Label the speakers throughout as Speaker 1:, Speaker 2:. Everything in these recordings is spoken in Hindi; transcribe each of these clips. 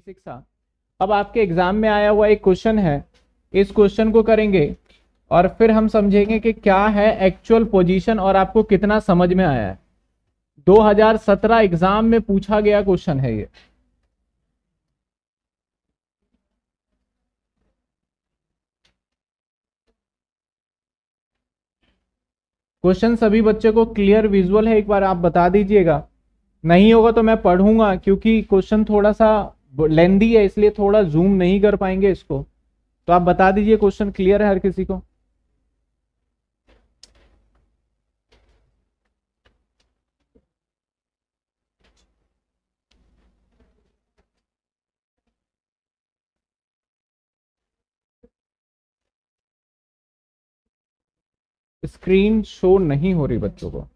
Speaker 1: सिक्स अब आपके एग्जाम में आया हुआ एक क्वेश्चन है इस क्वेश्चन को करेंगे और फिर हम समझेंगे कि क्या है एक्चुअल पोजीशन और आपको कितना समझ में आया है 2017 एग्जाम में पूछा गया क्वेश्चन है ये क्वेश्चन सभी बच्चे को क्लियर विजुअल है एक बार आप बता दीजिएगा नहीं होगा तो मैं पढ़ूंगा क्योंकि क्वेश्चन थोड़ा सा लेंदी है इसलिए थोड़ा जूम नहीं कर पाएंगे इसको तो आप बता दीजिए क्वेश्चन क्लियर है हर किसी को स्क्रीन शो नहीं हो रही बच्चों को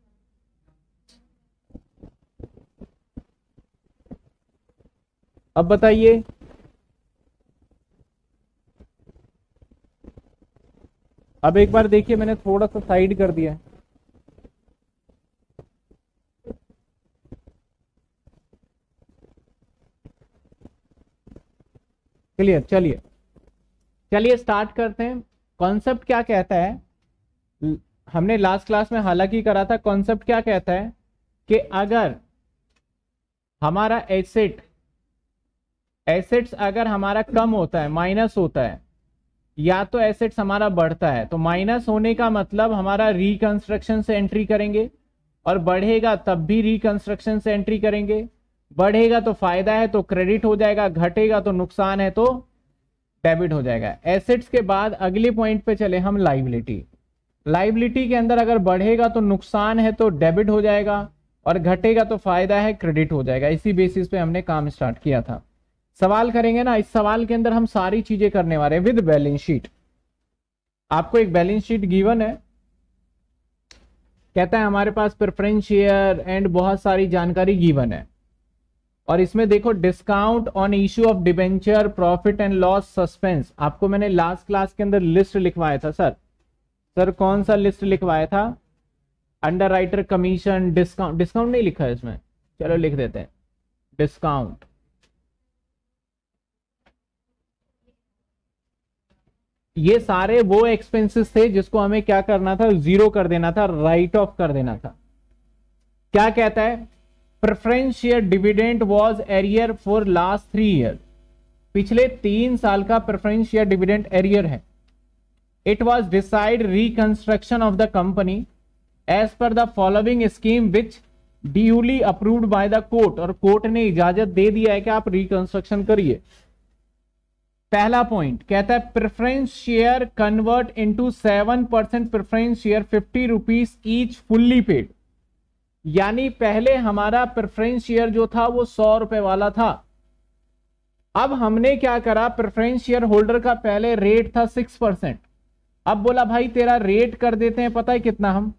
Speaker 1: अब बताइए अब एक बार देखिए मैंने थोड़ा सा साइड कर दिया क्लियर चलिए चलिए स्टार्ट करते हैं कॉन्सेप्ट क्या कहता है हमने लास्ट क्लास में हालांकि करा था कॉन्सेप्ट क्या कहता है कि अगर हमारा एसेट एसेट्स अगर हमारा कम होता है माइनस होता है या तो एसेट्स हमारा बढ़ता है तो माइनस होने का मतलब हमारा रिकंस्ट्रक्शन से एंट्री करेंगे और बढ़ेगा तब भी रिकंस्ट्रक्शन से एंट्री करेंगे बढ़ेगा तो फायदा है तो क्रेडिट हो जाएगा घटेगा तो नुकसान है तो डेबिट हो जाएगा एसेट्स के बाद अगले पॉइंट पे चले हम लाइबिलिटी लाइबिलिटी के अंदर अगर बढ़ेगा तो नुकसान है तो डेबिट हो जाएगा और घटेगा तो फायदा है क्रेडिट हो जाएगा इसी बेसिस पे हमने काम स्टार्ट किया था सवाल करेंगे ना इस सवाल के अंदर हम सारी चीजें करने वाले हैं विद बैलेंस शीट आपको एक बैलेंस शीट गिवन है कहता है हमारे पास प्रेफरेंस शेयर एंड बहुत सारी जानकारी गिवन है और इसमें देखो discount on issue of debenture profit and loss suspense आपको मैंने लास्ट क्लास के अंदर लिस्ट लिखवाया था सर सर कौन सा लिस्ट लिखवाया था underwriter commission discount discount नहीं लिखा है इसमें चलो लिख देते हैं डिस्काउंट ये सारे वो एक्सपेंसेस थे जिसको हमें क्या करना था जीरो कर देना था राइट ऑफ कर देना था क्या कहता है preference share dividend was arrear for last three year पिछले तीन साल का प्रेफरेंस शेयर डिविडेंड एरियर है it was decide reconstruction of the company as per the following scheme which duly approved by the court और कोर्ट ने इजाजत दे दिया है कि आप रिकंस्ट्रक्शन करिए पहला पॉइंट कहता है preference share convert into seven percent preference share fifty rupees each fully paid यानी पहले हमारा प्रेफरेंस शेयर जो था वो सौ रुपए वाला था अब हमने क्या करा प्रेफरेंस शेयर होल्डर का पहले रेट था सिक्स परसेंट अब बोला भाई तेरा रेट कर देते हैं पता है कितना हम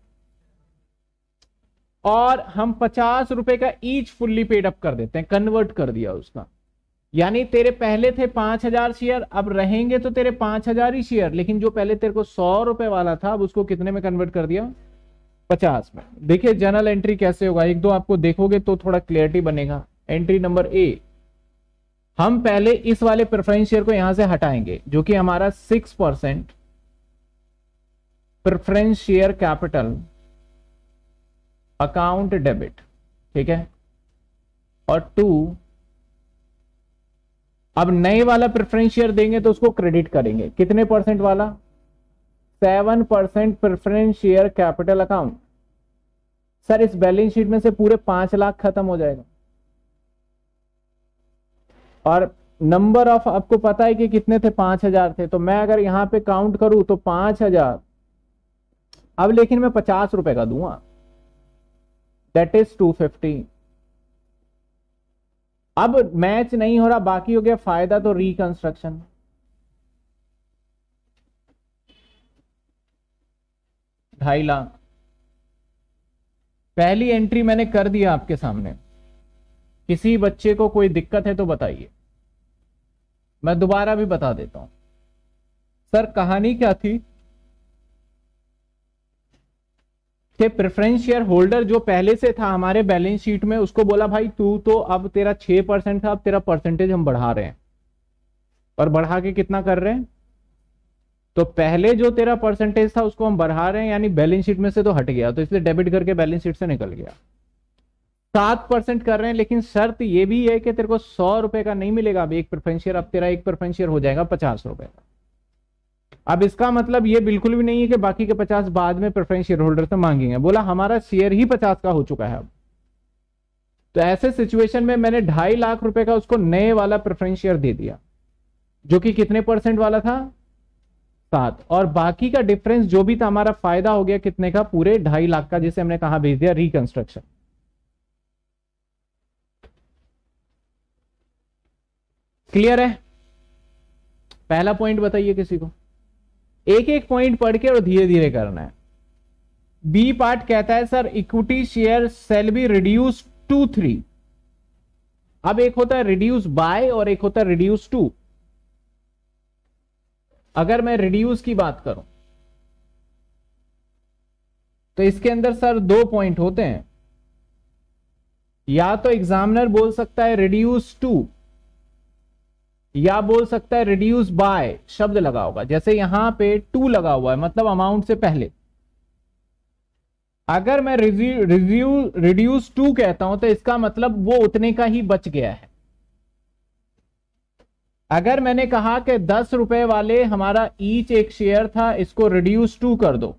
Speaker 1: और हम पचास रुपए का ईच फुल्ली पेड अप कर देते हैं कन्वर्ट कर दिया उसका यानी तेरे पहले थे पांच हजार शेयर अब रहेंगे तो तेरे पांच हजार ही शेयर लेकिन जो पहले तेरे को सौ रुपए वाला था अब उसको कितने में कन्वर्ट कर दिया पचास में देखिए जनरल एंट्री कैसे होगा एक दो आपको देखोगे तो थोड़ा क्लियरिटी बनेगा एंट्री नंबर ए हम पहले इस वाले प्रेफरेंस शेयर को यहां से हटाएंगे जो कि हमारा six percent preference share capital account debit ठीक है और टू अब नए वाला प्रेफरेंस शेयर देंगे तो उसको क्रेडिट करेंगे कितने परसेंट वाला seven percent preference share capital account sir इस बैलेंस शीट में से पूरे पांच लाख खत्म हो जाएगा और नंबर ऑफ आपको पता है कि कितने थे पांच हजार थे तो मैं अगर यहां पे काउंट करूं तो पांच हजार अब लेकिन मैं पचास रुपए का दूंगा दैट इज टू फिफ्टी अब मैच नहीं हो रहा बाकी हो गया फायदा तो रिकंस्ट्रक्शन ढाई लाख पहली एंट्री मैंने कर दिया आपके सामने किसी बच्चे को कोई दिक्कत है तो बताइए मैं दोबारा भी बता देता हूं सर कहानी क्या थी थे प्रेफरेंस शेयर होल्डर जो पहले से था हमारे बैलेंस शीट में उसको बोला भाई तू तो अब तेरा छह परसेंट था अब तेरा परसेंटेज हम बढ़ा रहे हैं और बढ़ा के कितना कर रहे हैं तो पहले जो तेरा परसेंटेज था उसको हम बढ़ा रहे हैं यानी बैलेंस शीट में से तो हट गया तो इसलिए डेबिट करके बैलेंस शीट से निकल गया सात परसेंट कर रहे हैं लेकिन शर्त यह भी है कि तेरे को सौ रुपए का नहीं मिलेगा अब एक प्रेफरेंस शेयर अब तेरा एक प्रेफरेंस शेयर हो जाएगा पचास रुपए का अब इसका मतलब ये बिल्कुल भी नहीं है कि बाकी के पचास बाद में प्रेफरेंस शेयर होल्डर से मांगेंगे बोला हमारा शेयर ही पचास का हो चुका है अब तो ऐसे सिचुएशन में मैंने ढाई लाख रुपए का उसको नए वाला प्रेफरेंस शेयर दे दिया जो कि कितने परसेंट वाला था सात और बाकी का डिफरेंस जो भी था हमारा फायदा हो गया कितने का पूरे ढाई लाख का जिसे हमने कहा भेज दिया रिकंस्ट्रक्शन क्लियर है पहला पॉइंट बताइए किसी को एक एक पॉइंट पढ़ के और धीरे धीरे करना है बी पार्ट कहता है sir equity share shall be reduce to three अब एक होता है रिड्यूस बाय और एक होता है रिड्यूस टू अगर मैं रिड्यूस की बात करूं तो इसके अंदर सर दो पॉइंट होते हैं या तो एग्जामिनर बोल सकता है रिड्यूस टू या बोल सकता है रिड्यूस बाय शब्द लगा होगा जैसे यहां पे टू लगा हुआ है मतलब अमाउंट से पहले अगर मैं रिज्यू रिड्यूस टू कहता हूं तो इसका मतलब वो उतने का ही बच गया है अगर मैंने कहा कि दस रुपए वाले हमारा ईच एक शेयर था इसको रिड्यूस टू कर दो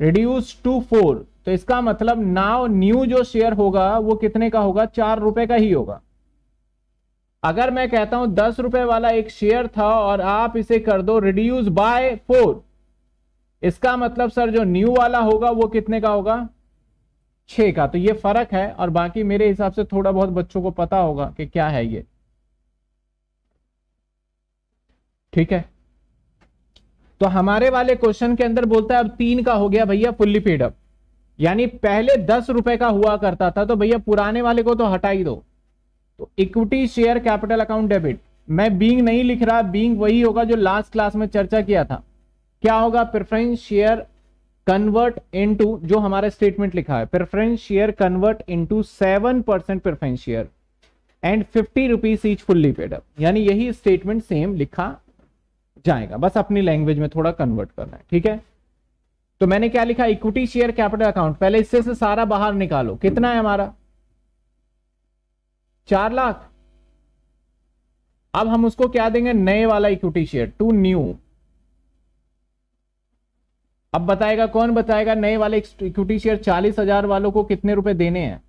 Speaker 1: रिड्यूस टू फोर तो इसका मतलब नाव न्यू जो शेयर होगा वो कितने का होगा चार रुपए का ही होगा अगर मैं कहता हूं दस रुपए वाला एक शेयर था और आप इसे कर दो रिड्यूस बाय फोर इसका मतलब सर जो न्यू वाला होगा वो कितने का होगा छ का तो ये फर्क है और बाकी मेरे हिसाब से थोड़ा बहुत बच्चों को पता होगा कि क्या है ये ठीक है तो हमारे वाले क्वेश्चन के अंदर बोलता है अब तीन का हो गया भैया फुल्ली पेडअप यानी पहले दस रुपए का हुआ करता था तो भैया पुराने वाले को तो हटा ही दो तो equity share capital account debit मैं बींग नहीं लिख रहा बींग वही होगा जो लास्ट क्लास में चर्चा किया था क्या होगा प्रेफरेंस शेयर कन्वर्ट इनटू जो हमारे स्टेटमेंट लिखा है preference share convert into seven percent preference share and fifty rupees each fully paid up यानी यही स्टेटमेंट सेम लिखा जाएगा बस अपनी लैंग्वेज में थोड़ा कन्वर्ट करना है ठीक है तो मैंने क्या लिखा इक्विटी शेयर कैपिटल अकाउंट पहले इससे से सारा बाहर निकालो कितना है हमारा चार लाख अब हम उसको क्या देंगे नए वाला इक्विटी शेयर टू न्यू अब बताएगा कौन बताएगा नए वाले इक्विटी शेयर चालीस हजार वालों को कितने रुपए देने हैं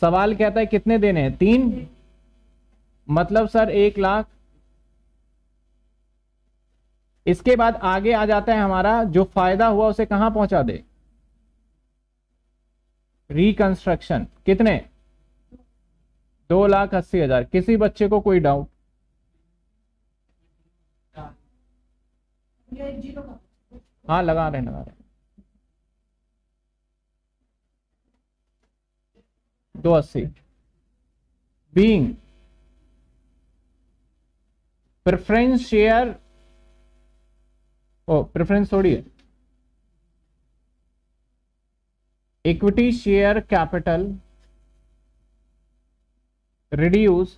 Speaker 1: सवाल कहता है कितने देने हैं तीन मतलब सर एक लाख इसके बाद आगे आ जाता है हमारा जो फायदा हुआ उसे कहां पहुंचा दे रिकंस्ट्रक्शन कितने दो लाख अस्सी हजार किसी बच्चे को कोई डाउट हाँ लगा रहे लगा रहे दो अस्सी बींग प्रेफरेंस शेयर ओ प्रेफरेंस थोड़ी है equity share capital reduce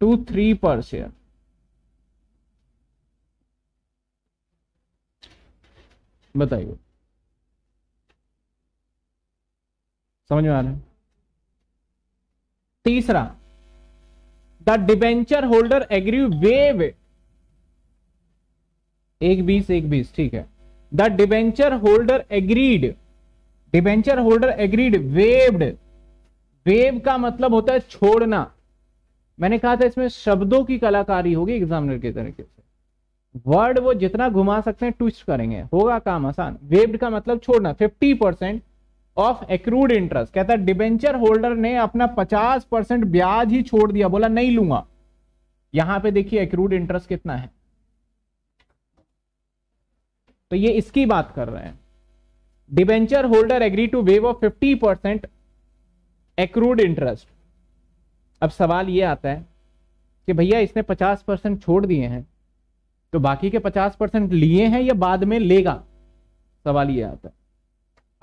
Speaker 1: to 3 per share. बताइए समझ में आ रहा है तीसरा the debenture holder agree waive एक बीस एक बीस ठीक है the debenture holder agreed debenture holder agreed waived waive का मतलब होता है छोड़ना मैंने कहा था इसमें शब्दों की कलाकारी होगी एग्जामिनर के तरीके से वर्ड वो जितना घुमा सकते हैं ट्विस्ट करेंगे होगा काम आसान वेव्ड का मतलब छोड़ना 50 परसेंट ऑफ एक्रूड इंटरेस्ट कहता है डिबेंचर होल्डर ने अपना 50 परसेंट ब्याज ही छोड़ दिया बोला नहीं लूंगा यहां पे देखिए एक्रूड इंटरेस्ट कितना है तो ये इसकी बात कर रहे हैं debenture holder agree to waive off 50 percent accrued interest अब सवाल ये आता है कि भैया इसने 50 परसेंट छोड़ दिए हैं तो बाकी के 50 परसेंट लिए हैं या बाद में लेगा सवाल ये आता है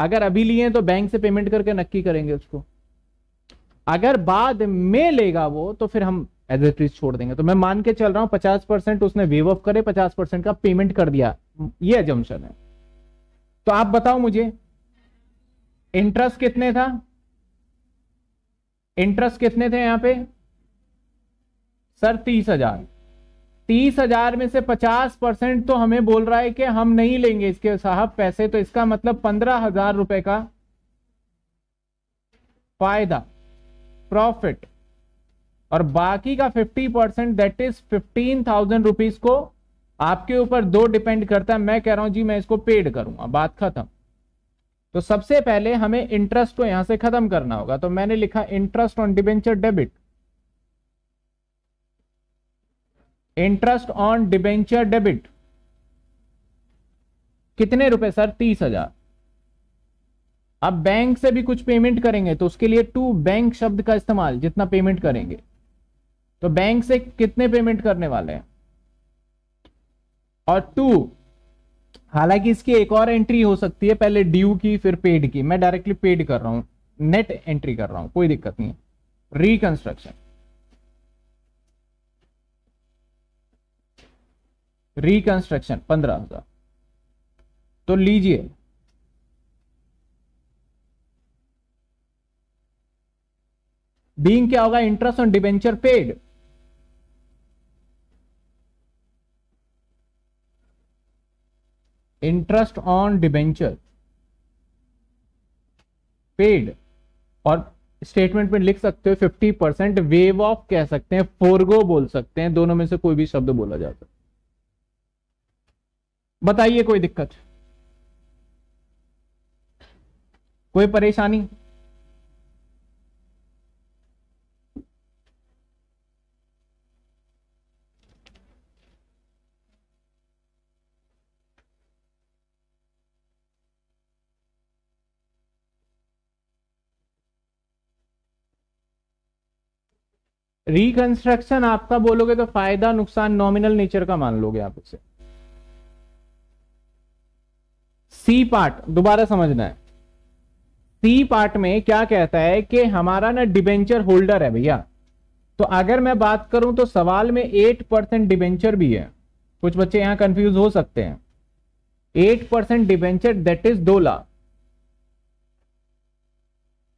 Speaker 1: अगर अभी लिए हैं तो बैंक से पेमेंट करके नक्की करेंगे उसको अगर बाद में लेगा वो तो फिर हम एजेस्ट्रीज छोड़ देंगे तो मैं मान के चल रहा हूं पचास परसेंट उसने वेव ऑफ करे पचास परसेंट का पेमेंट कर दिया ये एजम्पन है तो आप बताओ मुझे इंटरेस्ट कितने था इंटरेस्ट कितने थे यहां पे सर तीस हजार तीस हजार में से पचास परसेंट तो हमें बोल रहा है कि हम नहीं लेंगे इसके साहब पैसे तो इसका मतलब पंद्रह हजार रुपए का फायदा प्रॉफिट और बाकी का fifty percent that is fifteen thousand rupees को आपके ऊपर दो डिपेंड करता है मैं कह रहा हूं जी मैं इसको पेड करूंगा बात खत्म तो सबसे पहले हमें इंटरेस्ट को यहां से खत्म करना होगा तो मैंने लिखा interest on debenture debit interest on debenture debit कितने रुपए सर तीस हजार अब बैंक से भी कुछ पेमेंट करेंगे तो उसके लिए टू बैंक शब्द का इस्तेमाल जितना पेमेंट करेंगे तो बैंक से कितने पेमेंट करने वाले हैं और टू हालांकि इसकी एक और एंट्री हो सकती है पहले ड्यू की फिर पेड की मैं डायरेक्टली पेड कर रहा हूं नेट एंट्री कर रहा हूं कोई दिक्कत नहीं है रिकंस्ट्रक्शन रिकंस्ट्रक्शन पंद्रह हजार तो लीजिए बीइंग क्या होगा interest on debenture paid interest on debenture paid और स्टेटमेंट में लिख सकते हो फिफ्टी परसेंट वेव ऑफ कह सकते हैं फोरगो बोल सकते हैं दोनों में से कोई भी शब्द बोला जा सकता बताइए कोई दिक्कत कोई परेशानी रिकंस्ट्रक्शन आपका बोलोगे तो फायदा नुकसान नॉमिनल नेचर का मान लोगे आप उसे सी पार्ट दोबारा समझना है सी पार्ट में क्या कहता है कि हमारा ना डिबेंचर होल्डर है भैया तो अगर मैं बात करूं तो सवाल में एट परसेंट डिबेंचर भी है कुछ बच्चे यहां कंफ्यूज हो सकते हैं eight percent debenture that is दो लाख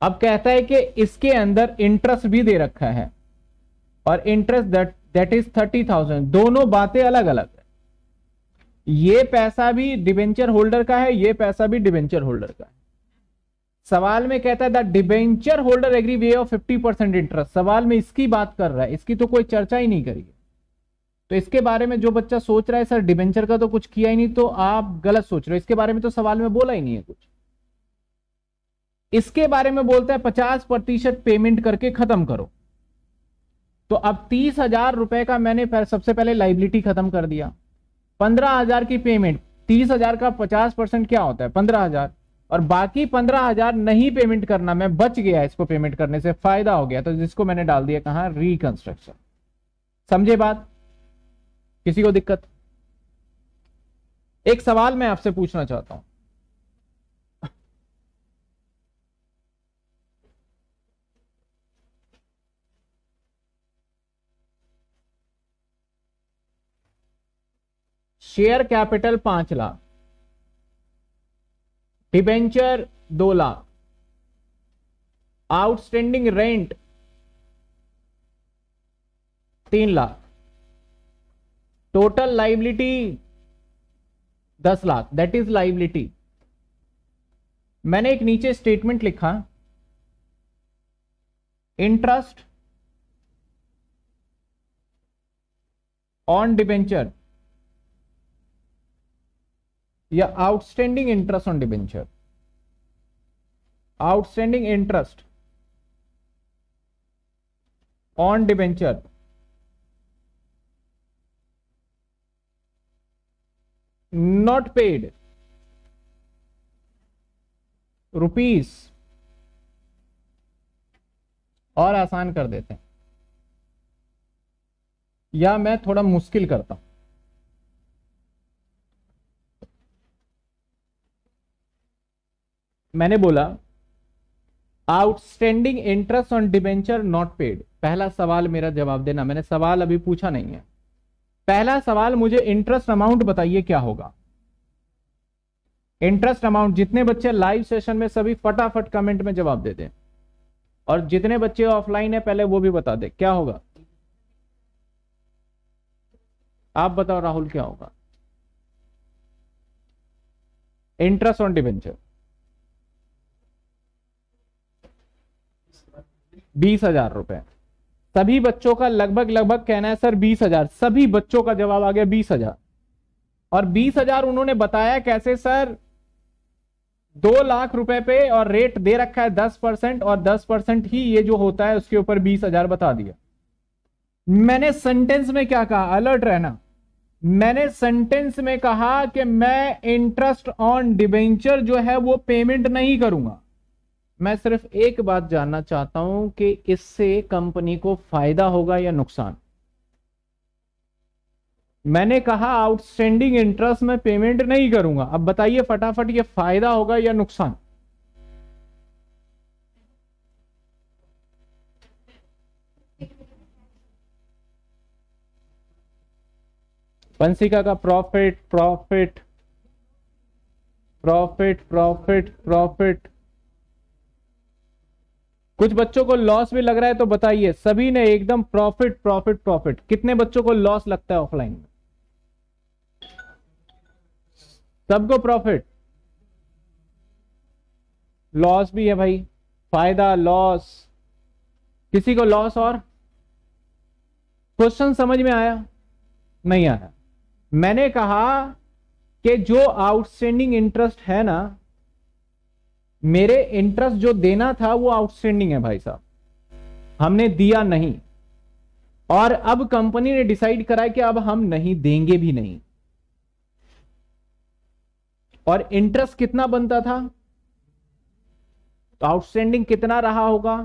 Speaker 1: अब कहता है कि इसके अंदर इंटरेस्ट भी दे रखा है और interest that that is thirty thousand दोनों बातें अलग अलग है ये पैसा भी डिबेंचर होल्डर का है ये पैसा भी डिबेंचर होल्डर का है सवाल में कहता है the debenture holder agree waive off fifty percent interest सवाल में इसकी बात कर रहा है इसकी तो कोई चर्चा ही नहीं करी तो इसके बारे में जो बच्चा सोच रहा है सर डिबेंचर का तो कुछ किया ही नहीं तो आप गलत सोच रहे हो इसके बारे में तो सवाल में बोला ही नहीं है कुछ इसके बारे में बोलता है पचास प्रतिशत पेमेंट करके खत्म करो तो अब तीस हजार रुपए का मैंने सबसे पहले लाइबिलिटी खत्म कर दिया पंद्रह हजार की पेमेंट तीस हजार का पचास परसेंट क्या होता है पंद्रह हजार और बाकी पंद्रह हजार नहीं पेमेंट करना मैं बच गया इसको पेमेंट करने से फायदा हो गया तो जिसको मैंने डाल दिया कहा रिकंस्ट्रक्शन समझे बात किसी को दिक्कत एक सवाल मैं आपसे पूछना चाहता हूं शेयर कैपिटल पांच लाख डिबेंचर दो लाख आउटस्टैंडिंग रेंट तीन लाख टोटल लाइबिलिटी दस लाख दैट इज लाइबिलिटी मैंने एक नीचे स्टेटमेंट लिखा इंटरेस्ट ऑन डिबेंचर या outstanding interest on debenture outstanding interest on debenture not paid rupees और आसान कर देते हैं या मैं थोड़ा मुश्किल करता हूं मैंने बोला outstanding interest on debenture not paid पहला सवाल मेरा जवाब देना मैंने सवाल अभी पूछा नहीं है पहला सवाल मुझे इंटरेस्ट अमाउंट बताइए क्या होगा इंटरेस्ट अमाउंट जितने बच्चे लाइव सेशन में सभी फटाफट कमेंट में जवाब दे दें और जितने बच्चे ऑफलाइन है पहले वो भी बता दे क्या होगा आप बताओ राहुल क्या होगा इंटरेस्ट ऑन डिवेंचर बीस हजार रुपए सभी बच्चों का लगभग लगभग कहना है सर बीस हजार सभी बच्चों का जवाब आ गया बीस हजार और बीस हजार उन्होंने बताया कैसे सर दो लाख रुपए पे और रेट दे रखा है दस परसेंट और दस परसेंट ही ये जो होता है उसके ऊपर बीस हजार बता दिया मैंने सेंटेंस में क्या कहा अलर्ट रहना मैंने सेंटेंस में कहा कि मैं इंटरेस्ट ऑन डिबेंचर जो है वो पेमेंट नहीं करूंगा मैं सिर्फ एक बात जानना चाहता हूं कि इससे कंपनी को फायदा होगा या नुकसान मैंने कहा आउटस्टैंडिंग इंटरेस्ट में पेमेंट नहीं करूंगा अब बताइए फटाफट ये फायदा होगा या नुकसान पंसिका का profit profit profit profit profit कुछ बच्चों को लॉस भी लग रहा है तो बताइए सभी ने एकदम प्रॉफिट प्रॉफिट प्रॉफिट कितने बच्चों को लॉस लगता है ऑफलाइन में सबको प्रॉफिट लॉस भी है भाई फायदा लॉस किसी को लॉस और क्वेश्चन समझ में आया नहीं आया मैंने कहा कि जो आउटस्टैंडिंग इंटरेस्ट है ना मेरे इंटरेस्ट जो देना था वो आउटस्टैंडिंग है भाई साहब हमने दिया नहीं और अब कंपनी ने डिसाइड करा कि अब हम नहीं देंगे भी नहीं और इंटरेस्ट कितना बनता था तो आउटस्टैंडिंग कितना रहा होगा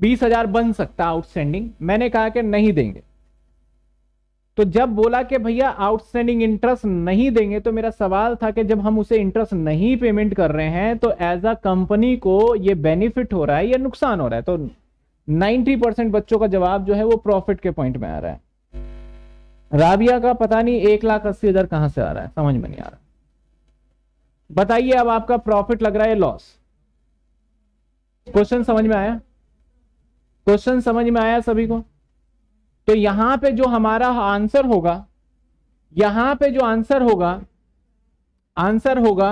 Speaker 1: बीस हजार बन सकता आउटस्टैंडिंग मैंने कहा कि नहीं देंगे तो जब बोला कि भैया आउटस्टैंडिंग इंटरेस्ट नहीं देंगे तो मेरा सवाल था कि जब हम उसे इंटरेस्ट नहीं पेमेंट कर रहे हैं तो एज अ कंपनी को ये बेनिफिट हो रहा है या नुकसान हो रहा है तो 90 परसेंट बच्चों का जवाब जो है वो प्रॉफिट के पॉइंट में आ रहा है राबिया का पता नहीं एक लाख अस्सी हजार कहां से आ रहा है समझ में नहीं आ रहा बताइए अब आपका प्रॉफिट लग रहा है लॉस क्वेश्चन समझ में आया क्वेश्चन समझ में आया सभी को तो यहां पे जो हमारा आंसर होगा यहां पे जो आंसर होगा आंसर होगा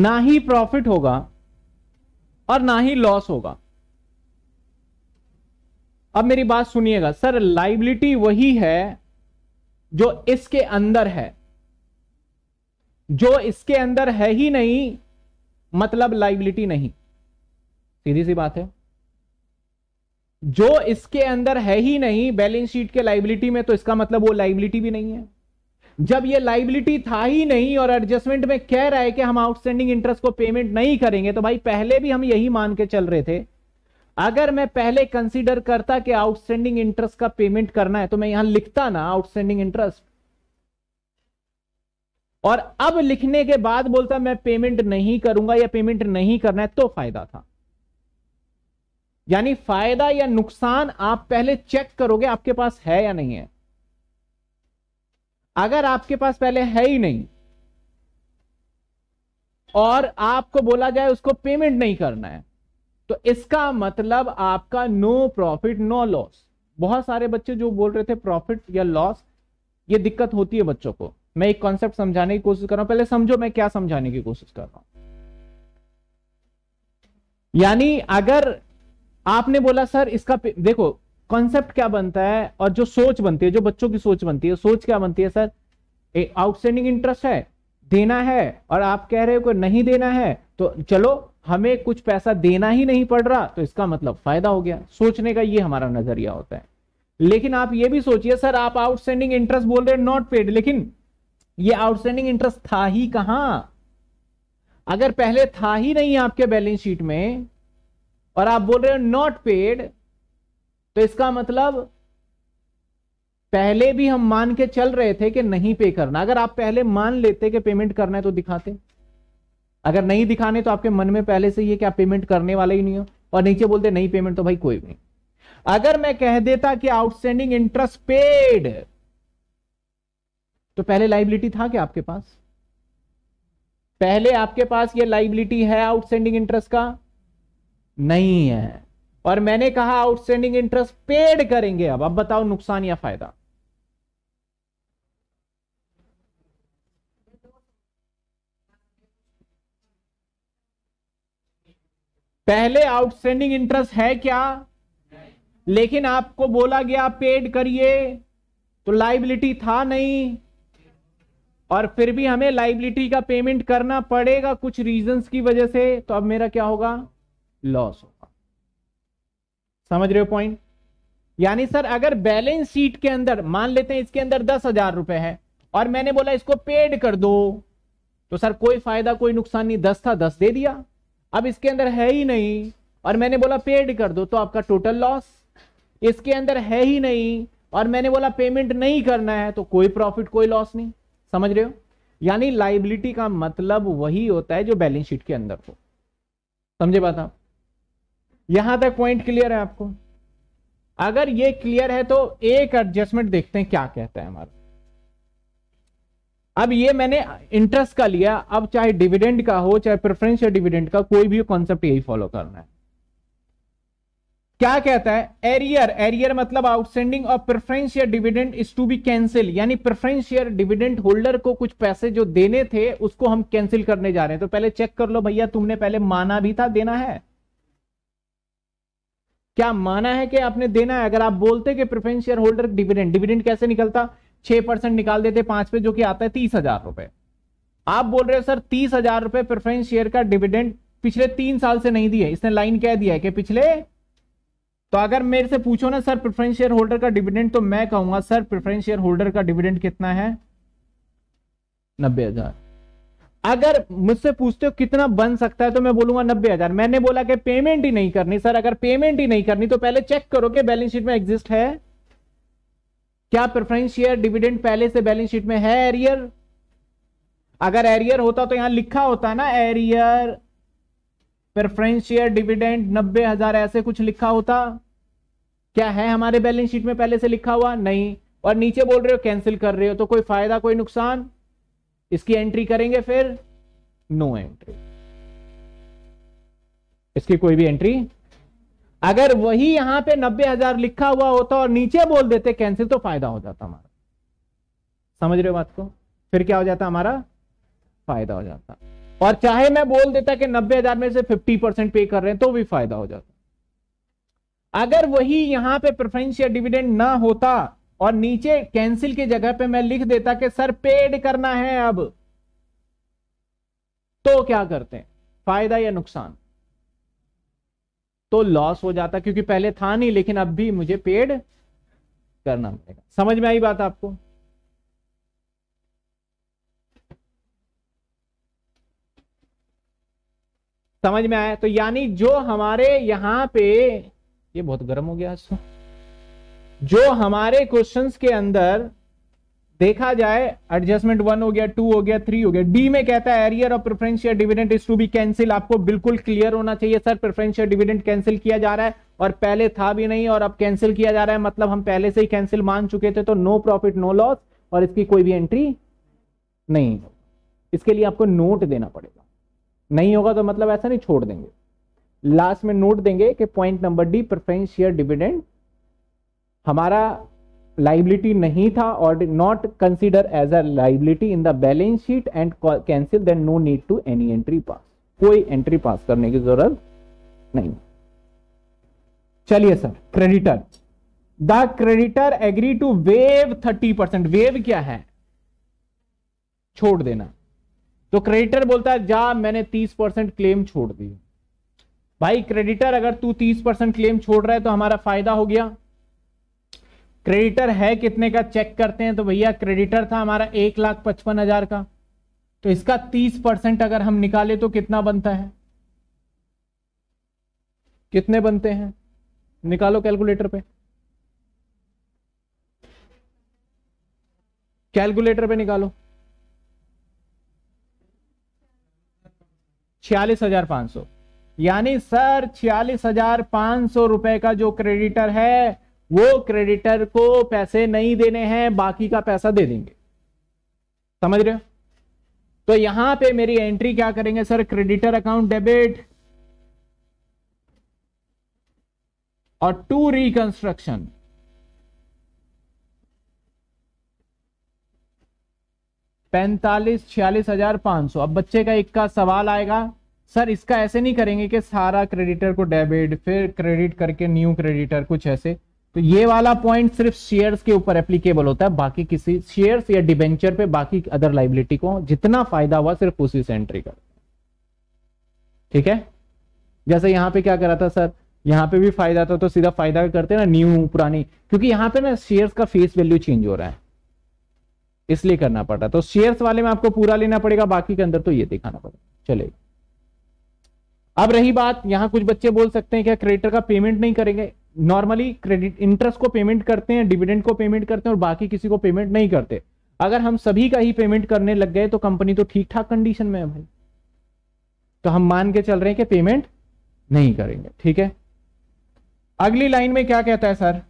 Speaker 1: ना ही प्रॉफिट होगा और ना ही लॉस होगा अब मेरी बात सुनिएगा सर लाइबिलिटी वही है जो इसके अंदर है जो इसके अंदर है ही नहीं मतलब लाइबिलिटी नहीं सीधी सी बात है जो इसके अंदर है ही नहीं बैलेंस शीट के लाइबिलिटी में तो इसका मतलब वो लाइबिलिटी भी नहीं है जब ये लाइबिलिटी था ही नहीं और एडजस्टमेंट में कह रहा है कि हम आउटस्टैंडिंग इंटरेस्ट को पेमेंट नहीं करेंगे तो भाई पहले भी हम यही मान के चल रहे थे अगर मैं पहले कंसीडर करता कि आउटस्टैंडिंग इंटरेस्ट का पेमेंट करना है तो मैं यहां लिखता ना आउटस्टैंडिंग इंटरेस्ट और अब लिखने के बाद बोलता मैं पेमेंट नहीं करूंगा या पेमेंट नहीं करना है तो फायदा था यानी फायदा या नुकसान आप पहले चेक करोगे आपके पास है या नहीं है अगर आपके पास पहले है ही नहीं और आपको बोला जाए उसको पेमेंट नहीं करना है तो इसका मतलब आपका नो प्रॉफिट नो लॉस बहुत सारे बच्चे जो बोल रहे थे प्रॉफिट या लॉस ये दिक्कत होती है बच्चों को मैं एक कॉन्सेप्ट समझाने की कोशिश कर रहा हूं पहले समझो मैं क्या समझाने की कोशिश कर रहा हूं यानी अगर आपने बोला सर इसका देखो कॉन्सेप्ट क्या बनता है और जो सोच बनती है जो बच्चों की सोच बनती है सोच क्या बनती है सर आउटस्टैंडिंग इंटरेस्ट है देना है और आप कह रहे हो कि नहीं देना है तो चलो हमें कुछ पैसा देना ही नहीं पड़ रहा तो इसका मतलब फायदा हो गया सोचने का ये हमारा नजरिया होता है लेकिन आप ये भी सोचिए सर आप आउटस्टैंडिंग इंटरेस्ट बोल रहे नॉट पेड लेकिन ये आउटस्टैंडिंग इंटरेस्ट था ही कहां अगर पहले था ही नहीं आपके बैलेंस शीट में और आप बोल रहे हो नॉट पेड तो इसका मतलब पहले भी हम मान के चल रहे थे कि नहीं पे करना अगर आप पहले मान लेते कि पेमेंट करना है तो दिखाते अगर नहीं दिखाने तो आपके मन में पहले से ही कि आप पेमेंट करने वाले ही नहीं हो और नीचे बोलते नहीं पेमेंट तो भाई कोई नहीं अगर मैं कह देता कि आउटस्टैंडिंग इंटरेस्ट पेड तो पहले लाइबिलिटी था क्या आपके पास पहले आपके पास ये लाइबिलिटी है आउटस्टैंडिंग इंटरेस्ट का नहीं है और मैंने कहा आउटस्टैंडिंग इंटरेस्ट पेड करेंगे अब अब बताओ नुकसान या फायदा पहले आउटस्टैंडिंग इंटरेस्ट है क्या लेकिन आपको बोला गया पेड करिए तो लाइबिलिटी था नहीं और फिर भी हमें लाइबिलिटी का पेमेंट करना पड़ेगा कुछ रीजंस की वजह से तो अब मेरा क्या होगा लॉस होगा समझ रहे हो पॉइंट यानी सर अगर बैलेंस शीट के अंदर मान लेते हैं इसके अंदर दस हजार रुपए है और मैंने बोला इसको पेड कर दो तो सर कोई फायदा कोई नुकसान नहीं दस था दस दे दिया अब इसके अंदर है ही नहीं और मैंने बोला पेड कर दो तो आपका टोटल लॉस इसके अंदर है ही नहीं और मैंने बोला पेमेंट नहीं करना है तो कोई प्रॉफिट कोई लॉस नहीं समझ रहे हो यानी लाइबिलिटी का मतलब वही होता है जो बैलेंस शीट के अंदर हो समझे बात आप यहां तक पॉइंट क्लियर है आपको अगर ये क्लियर है तो एक एडजस्टमेंट देखते हैं क्या कहता है हमारा अब ये मैंने इंटरेस्ट का लिया अब चाहे डिविडेंड का हो चाहे प्रेफरेंस या डिविडेंड का कोई भी कॉन्सेप्ट यही फॉलो करना है क्या कहता है एरियर एरियर मतलब आउटस्टैंडिंग और प्रेफरेंस या dividend is to be cancel यानी प्रेफरेंस या डिविडेंड होल्डर को कुछ पैसे जो देने थे उसको हम कैंसिल करने जा रहे हैं तो पहले चेक कर लो भैया तुमने पहले माना भी था देना है क्या माना है कि आपने देना है अगर आप बोलते कि preference share holder dividend dividend कैसे निकलता छह परसेंट निकाल देते पांच पे जो कि आता है तीस हजार रुपए आप बोल रहे हो सर तीस हजार रुपए प्रेफरेंस शेयर का डिविडेंड पिछले तीन साल से नहीं दिए इसने लाइन क्या दिया है कि पिछले तो अगर मेरे से पूछो ना सर प्रेफरेंस शेयर होल्डर का डिविडेंड तो मैं कहूंगा सर प्रेफरेंस शेयर होल्डर का डिविडेंड कितना है नब्बे हजार अगर मुझसे पूछते हो कितना बन सकता है तो मैं बोलूंगा नब्बे हजार मैंने बोला कि पेमेंट ही नहीं करनी सर अगर पेमेंट ही नहीं करनी तो पहले चेक करो कि बैलेंस शीट में एग्जिस्ट है क्या प्रेफरेंस शेयर डिविडेंड पहले से बैलेंस शीट में है एरियर अगर एरियर होता तो यहां लिखा होता ना एरियर प्रेफरेंस शेयर डिविडेंड नब्बे हजार ऐसे कुछ लिखा होता क्या है हमारे बैलेंस शीट में पहले से लिखा हुआ नहीं और नीचे बोल रहे हो कैंसिल कर रहे हो तो कोई फायदा कोई नुकसान इसकी एंट्री करेंगे फिर नो एंट्री इसकी कोई भी एंट्री अगर वही यहां पे नब्बे हजार लिखा हुआ होता और नीचे बोल देते कैंसिल तो फायदा हो जाता हमारा समझ रहे हो बात को फिर क्या हो जाता हमारा फायदा हो जाता और चाहे मैं बोल देता कि नब्बे हजार में से फिफ्टी परसेंट पे कर रहे हैं तो भी फायदा हो जाता अगर वही यहां पे प्रेफरेंस या डिविडेंड ना होता और नीचे कैंसिल की जगह पे मैं लिख देता कि सर पेड करना है अब तो क्या करते हैं फायदा या नुकसान तो लॉस हो जाता क्योंकि पहले था नहीं लेकिन अब भी मुझे पेड करना पड़ेगा समझ में आई बात आपको समझ में आया तो यानी जो हमारे यहां पे ये बहुत गर्म हो गया जो हमारे क्वेश्चंस के अंदर देखा जाए एडजस्टमेंट वन हो गया टू हो गया थ्री हो गया डी में कहता है एरियर और preferential dividend is to be cancel आपको बिल्कुल क्लियर होना चाहिए सर प्रेफरेंशियल डिविडेंड कैंसिल किया जा रहा है और पहले था भी नहीं और अब कैंसिल किया जा रहा है मतलब हम पहले से ही कैंसिल मान चुके थे तो नो प्रॉफिट नो लॉस और इसकी कोई भी एंट्री नहीं इसके लिए आपको नोट देना पड़ेगा नहीं होगा तो मतलब ऐसा नहीं छोड़ देंगे लास्ट में नोट देंगे कि point number D preferential dividend हमारा लाइबिलिटी नहीं था और not consider as a liability in the balance sheet and cancel then no need to any entry pass कोई एंट्री पास करने की जरूरत नहीं चलिए sir creditor the creditor agree to waive thirty percent waive क्या है छोड़ देना तो क्रेडिटर बोलता है जा मैंने तीस परसेंट क्लेम छोड़ दी भाई क्रेडिटर अगर तू तीस परसेंट क्लेम छोड़ रहा है तो हमारा फायदा हो गया क्रेडिटर है कितने का चेक करते हैं तो भैया क्रेडिटर था हमारा एक लाख पचपन हजार का तो इसका तीस परसेंट अगर हम निकाले तो कितना बनता है कितने बनते हैं निकालो कैलकुलेटर पे कैलकुलेटर पे निकालो छियालीस हजार पांच सौ यानी सर छियालीस हजार पांच सौ रुपए का जो क्रेडिटर है वो क्रेडिटर को पैसे नहीं देने हैं बाकी का पैसा दे देंगे समझ रहे हो तो यहां पे मेरी एंट्री क्या करेंगे सर क्रेडिटर अकाउंट डेबिट और टू रिकंस्ट्रक्शन पैंतालीस छियालीस हजार पांच सौ अब बच्चे का एक का सवाल आएगा सर इसका ऐसे नहीं करेंगे कि सारा क्रेडिटर को डेबिट फिर क्रेडिट करके न्यू क्रेडिटर कुछ ऐसे तो ये वाला पॉइंट सिर्फ शेयर्स के ऊपर एप्लीकेबल होता है बाकी किसी शेयर्स या डिबेंचर पे बाकी अदर लाइबिलिटी को जितना फायदा हुआ सिर्फ उसी से एंट्री कर ठीक है जैसे यहां पे क्या करा था सर यहां पे भी फायदा था तो सीधा फायदा करते ना न्यू पुरानी क्योंकि यहां पे ना शेयर्स का फेस वैल्यू चेंज हो रहा है इसलिए करना पड़ रहा तो शेयर्स वाले में आपको पूरा लेना पड़ेगा बाकी के अंदर तो ये दिखाना पड़ेगा चले अब रही बात यहां कुछ बच्चे बोल सकते हैं क्या क्रेडिटर का पेमेंट नहीं करेंगे नॉर्मली क्रेडिट इंटरेस्ट को पेमेंट करते हैं डिविडेंड को पेमेंट करते हैं और बाकी किसी को पेमेंट नहीं करते अगर हम सभी का ही पेमेंट करने लग गए तो कंपनी तो ठीक ठाक कंडीशन में है भाई तो हम मान के चल रहे हैं कि पेमेंट नहीं करेंगे ठीक है अगली लाइन में क्या कहता है सर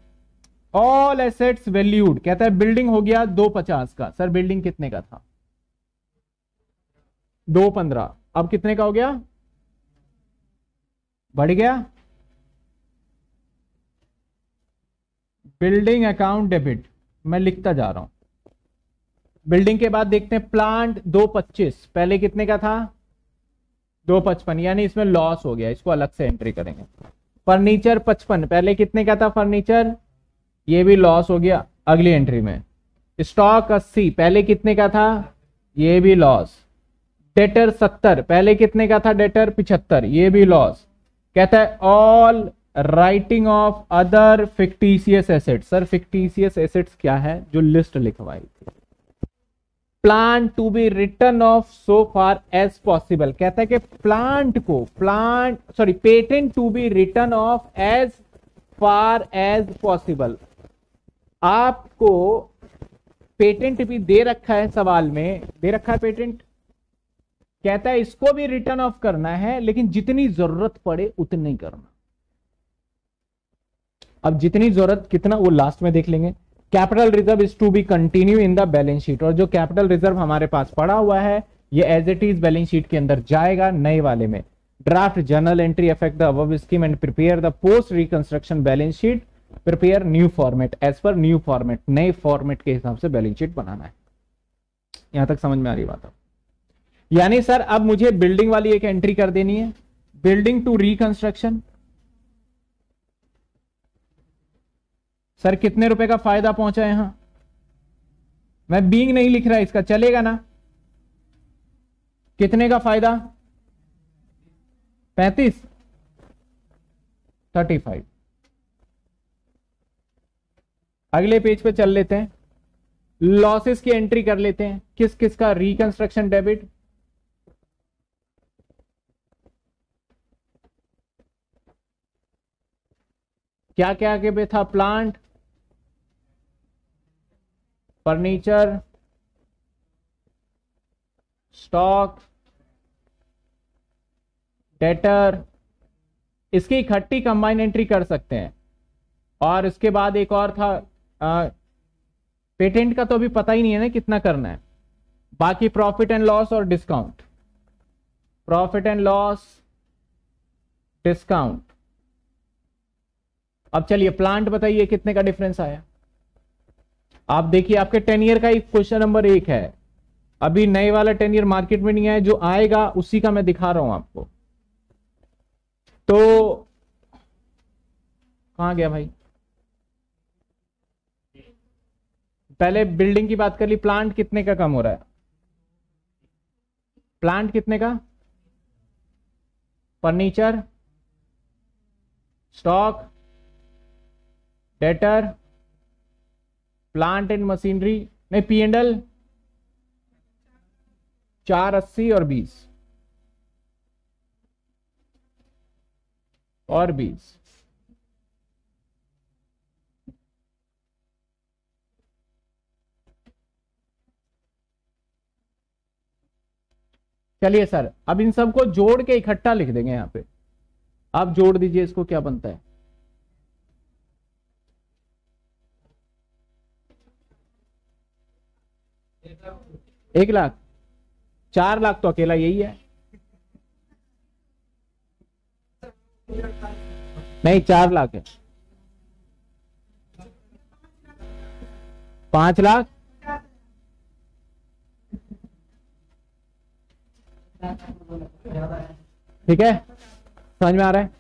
Speaker 1: ऑल एसेट्स वैल्यूड कहता है बिल्डिंग हो गया दो पचास का सर बिल्डिंग कितने का था दो पंद्रह अब कितने का हो गया बढ़ गया बिल्डिंग अकाउंट डेबिट मैं लिखता जा रहा हूं बिल्डिंग के बाद देखते हैं प्लांट दो पच्चीस पहले कितने का था दो पचपन यानी इसमें लॉस हो गया इसको अलग से एंट्री करेंगे फर्नीचर पचपन पहले कितने का था फर्नीचर ये भी लॉस हो गया अगली एंट्री में स्टॉक अस्सी पहले कितने का था ये भी लॉस डेटर सत्तर पहले कितने का था डेटर पिछहत्तर ये भी लॉस कहता है all writing off other fictitious asset sir fictitious assets क्या है जो लिस्ट लिखवाई थी plan to be written off so far as possible कहता है कि प्लांट को plant sorry patent to be written off as far as possible आपको पेटेंट भी दे रखा है सवाल में दे रखा है पेटेंट कहता है इसको भी रिटर्न ऑफ करना है लेकिन जितनी जरूरत पड़े उतनी करना अब जितनी जरूरत कितना वो लास्ट में देख लेंगे capital reserve is to be continue in the balance sheet और जो कैपिटल रिजर्व हमारे पास पड़ा हुआ है ये as it is balance sheet के अंदर जाएगा नए वाले में draft journal entry affect the above scheme and prepare the post reconstruction balance sheet prepare new format as per new format नए फॉर्मेट के हिसाब से बैलेंस शीट बनाना है यहां तक समझ में आ रही बात यानी सर अब मुझे बिल्डिंग वाली एक एंट्री कर देनी है बिल्डिंग टू रिकंस्ट्रक्शन सर कितने रुपए का फायदा पहुंचा यहां मैं बींग नहीं लिख रहा इसका चलेगा ना कितने का फायदा पैंतीस थर्टी फाइव अगले पेज पे चल लेते हैं लॉसेस की एंट्री कर लेते हैं किस किस का रिकंस्ट्रक्शन डेबिट क्या क्या के पे था प्लांट फर्नीचर स्टॉक डेटर इसकी इकट्ठी कंबाइन एंट्री कर सकते हैं और इसके बाद एक और था आ, पेटेंट का तो अभी पता ही नहीं है ना कितना करना है बाकी प्रॉफिट एंड लॉस और discount profit and loss discount अब चलिए प्लांट बताइए कितने का डिफरेंस आया आप देखिए आपके टेन ईयर का एक क्वेश्चन नंबर एक है अभी नए वाला टेन ईयर मार्केट में नहीं आया जो आएगा उसी का मैं दिखा रहा हूं आपको तो कहा गया भाई पहले बिल्डिंग की बात कर ली प्लांट कितने का कम हो रहा है प्लांट कितने का furniture stock debtor plant and machinery नहीं पी एंड एल चार अस्सी और बीस और बीस चलिए सर अब इन सबको जोड़ के इकट्ठा लिख देंगे यहां पे आप जोड़ दीजिए इसको क्या बनता है एक लाख चार लाख तो अकेला यही है नहीं चार लाख है पांच लाख ठीक है समझ में आ रहा है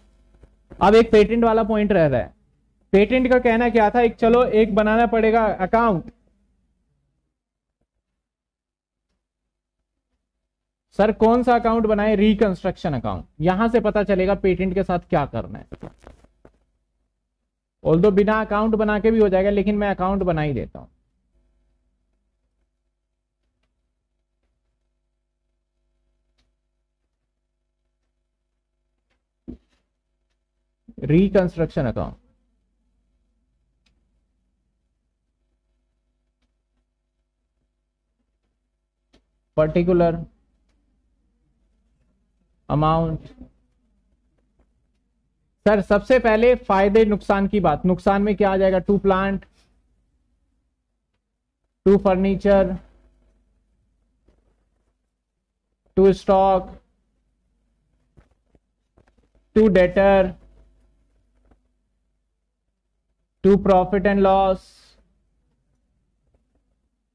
Speaker 1: अब एक पेटेंट वाला पॉइंट रह रहा है पेटेंट का कहना क्या था एक चलो एक बनाना पड़ेगा अकाउंट सर कौन सा अकाउंट बनाए रिकंस्ट्रक्शन अकाउंट यहां से पता चलेगा पेटेंट के साथ क्या करना है ऑल बिना अकाउंट बना के भी हो जाएगा लेकिन मैं अकाउंट बना ही देता हूं reconstruction account particular amount sir सबसे पहले फायदे नुकसान की बात नुकसान में क्या आ जाएगा to plant to furniture to stock to debtor to profit and loss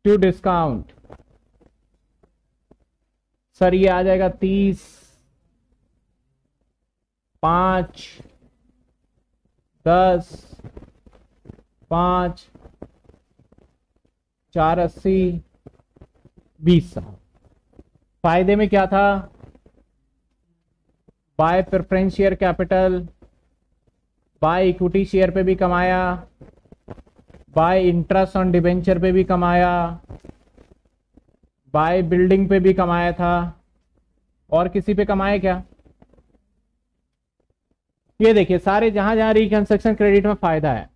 Speaker 1: to discount sir ये आ जाएगा तीस पाँच दस पाँच चार अस्सी बीस साल फायदे में क्या था by preference share capital by equity share पे भी कमाया बाय इंटरेस्ट ऑन डिबेंचर पे भी कमाया बाय बिल्डिंग पे भी कमाया था और किसी पे कमाया क्या ये देखिए सारे जहां जहां रिकंस्ट्रक्शन क्रेडिट में फायदा है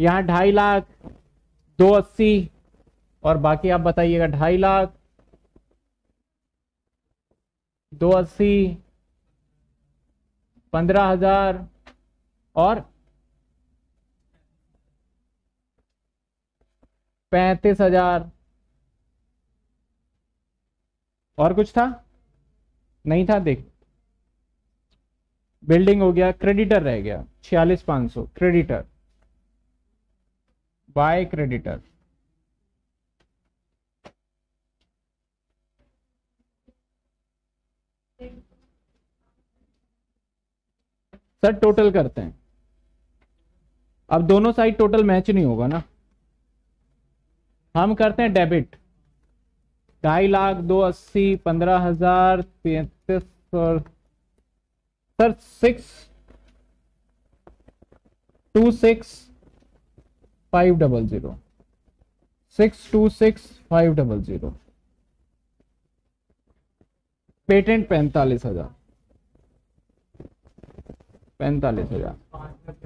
Speaker 1: यहां ढाई लाख दो अस्सी और बाकी आप बताइएगा ढाई लाख दो अस्सी पंद्रह हजार और पैंतीस हजार और कुछ था नहीं था देख बिल्डिंग हो गया क्रेडिटर रह गया छियालीस पांच सौ creditor by creditor sir total करते हैं अब दोनों साइड टोटल मैच नहीं होगा ना हम करते हैं डेबिट ढाई लाख दो अस्सी पंद्रह हजार तैतीस sir six two six five double zero six two six five double zero patent पैंतालीस हजार पैंतालीस हजार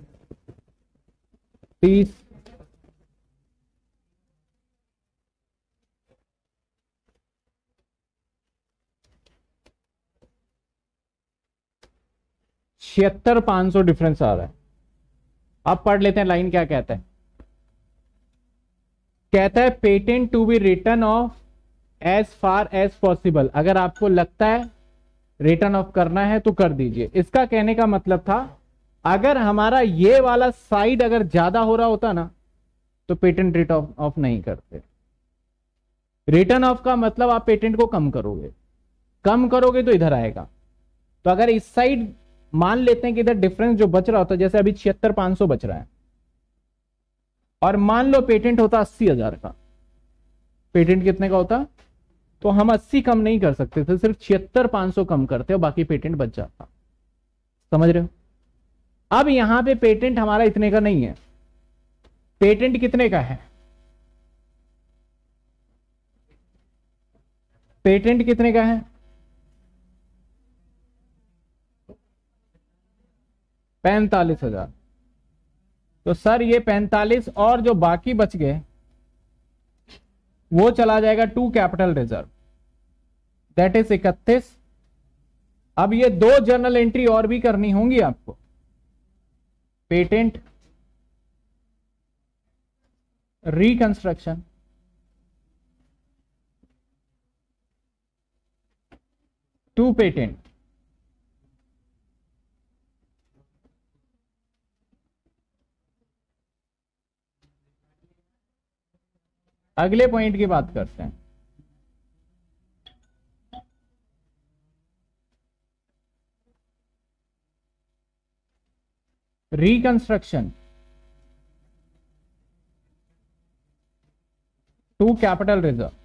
Speaker 1: तीस छिहत्तर पांच सौ डिफरेंस आ रहा है अब पढ़ लेते हैं लाइन क्या कहता है कहता है patent to be written off as far as possible अगर आपको लगता है रिटर्न ऑफ करना है तो कर दीजिए इसका कहने का मतलब था अगर हमारा ये वाला साइड अगर ज्यादा हो रहा होता ना तो पेटेंट रिटर्न ऑफ नहीं करते रिटर्न ऑफ का मतलब आप पेटेंट को कम करोगे कम करोगे तो इधर आएगा तो अगर इस साइड मान लेते हैं कि इधर डिफरेंस जो बच रहा होता है जैसे अभी छिहत्तर पांच सौ बच रहा है और मान लो पेटेंट होता अस्सी हजार का पेटेंट कितने का होता तो हम अस्सी कम नहीं कर सकते थे सिर्फ छिहत्तर पांच सौ कम करते और बाकी पेटेंट बच जाता समझ रहे हो अब यहां पे पेटेंट हमारा इतने का नहीं है पेटेंट कितने का है पेटेंट कितने का है पैंतालीस हजार तो सर ये पैंतालीस और जो बाकी बच गए वो चला जाएगा to capital reserve that is इकतीस अब ये दो जर्नल एंट्री और भी करनी होंगी आपको पेटेंट रिकंस्ट्रक्शन टू पेटेंट अगले पॉइंट की बात करते हैं reconstruction to capital reserve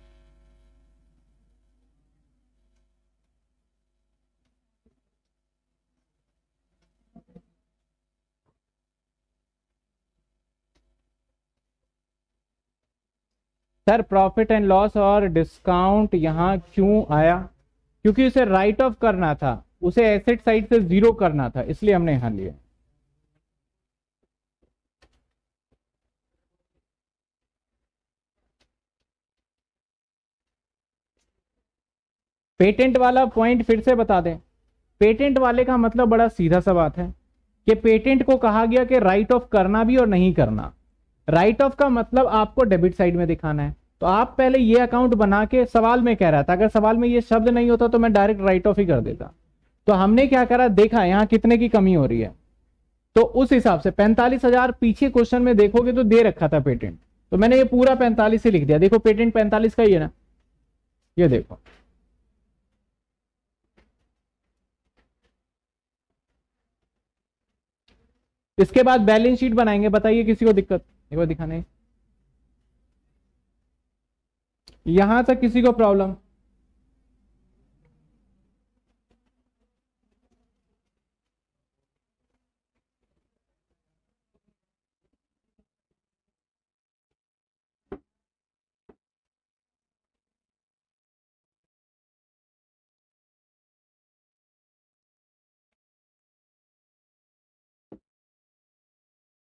Speaker 1: sir profit and loss और डिस्काउंट यहाँ क्यों आया क्योंकि उसे राइट ऑफ करना था उसे एसेट साइड से जीरो करना था इसलिए हमने यहां लिया पेटेंट वाला पॉइंट फिर से बता दें पेटेंट वाले का मतलब बड़ा सीधा सा बात है कि पेटेंट को कहा गया कि राइट ऑफ करना भी और नहीं करना राइट ऑफ का मतलब आपको डेबिट साइड में दिखाना है तो आप पहले ये अकाउंट बना के सवाल में कह रहा था अगर सवाल में ये शब्द नहीं होता तो मैं डायरेक्ट राइट ऑफ ही कर देता तो हमने क्या करा देखा यहाँ कितने की कमी हो रही है तो उस हिसाब से पैंतालीस हजार पीछे क्वेश्चन में देखोगे तो दे रखा था पेटेंट तो मैंने ये पूरा पैंतालीस ही लिख दिया देखो पेटेंट पैंतालीस का ही है ना ये देखो इसके बाद बैलेंस शीट बनाएंगे बताइए किसी को दिक्कत एक बार दिखाने यहां तक किसी को प्रॉब्लम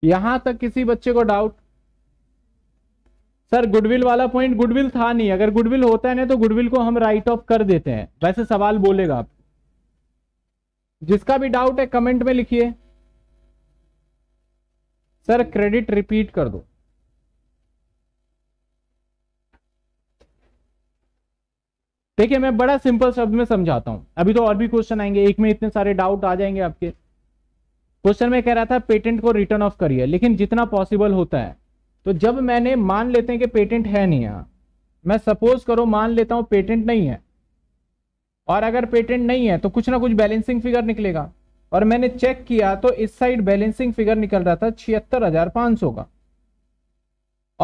Speaker 1: यहां तक किसी बच्चे को डाउट सर गुडविल वाला पॉइंट गुडविल था नहीं अगर गुडविल होता है ना तो गुडविल को हम राइट ऑफ कर देते हैं वैसे सवाल बोलेगा आप जिसका भी डाउट है कमेंट में लिखिए सर क्रेडिट रिपीट कर दो देखिए मैं बड़ा सिंपल शब्द में समझाता हूं अभी तो और भी क्वेश्चन आएंगे एक में इतने सारे डाउट आ जाएंगे आपके क्वेश्चन में कह रहा था पेटेंट को रिटर्न ऑफ करिए लेकिन जितना पॉसिबल होता है तो जब मैंने मान लेते हैं कि पेटेंट है नहीं यहाँ मैं सपोज करो मान लेता हूँ पेटेंट नहीं है और अगर पेटेंट नहीं है तो कुछ ना कुछ बैलेंसिंग फिगर निकलेगा और मैंने चेक किया तो इस साइड बैलेंसिंग फिगर निकल रहा था छिहत्तर हजार पांच सौ का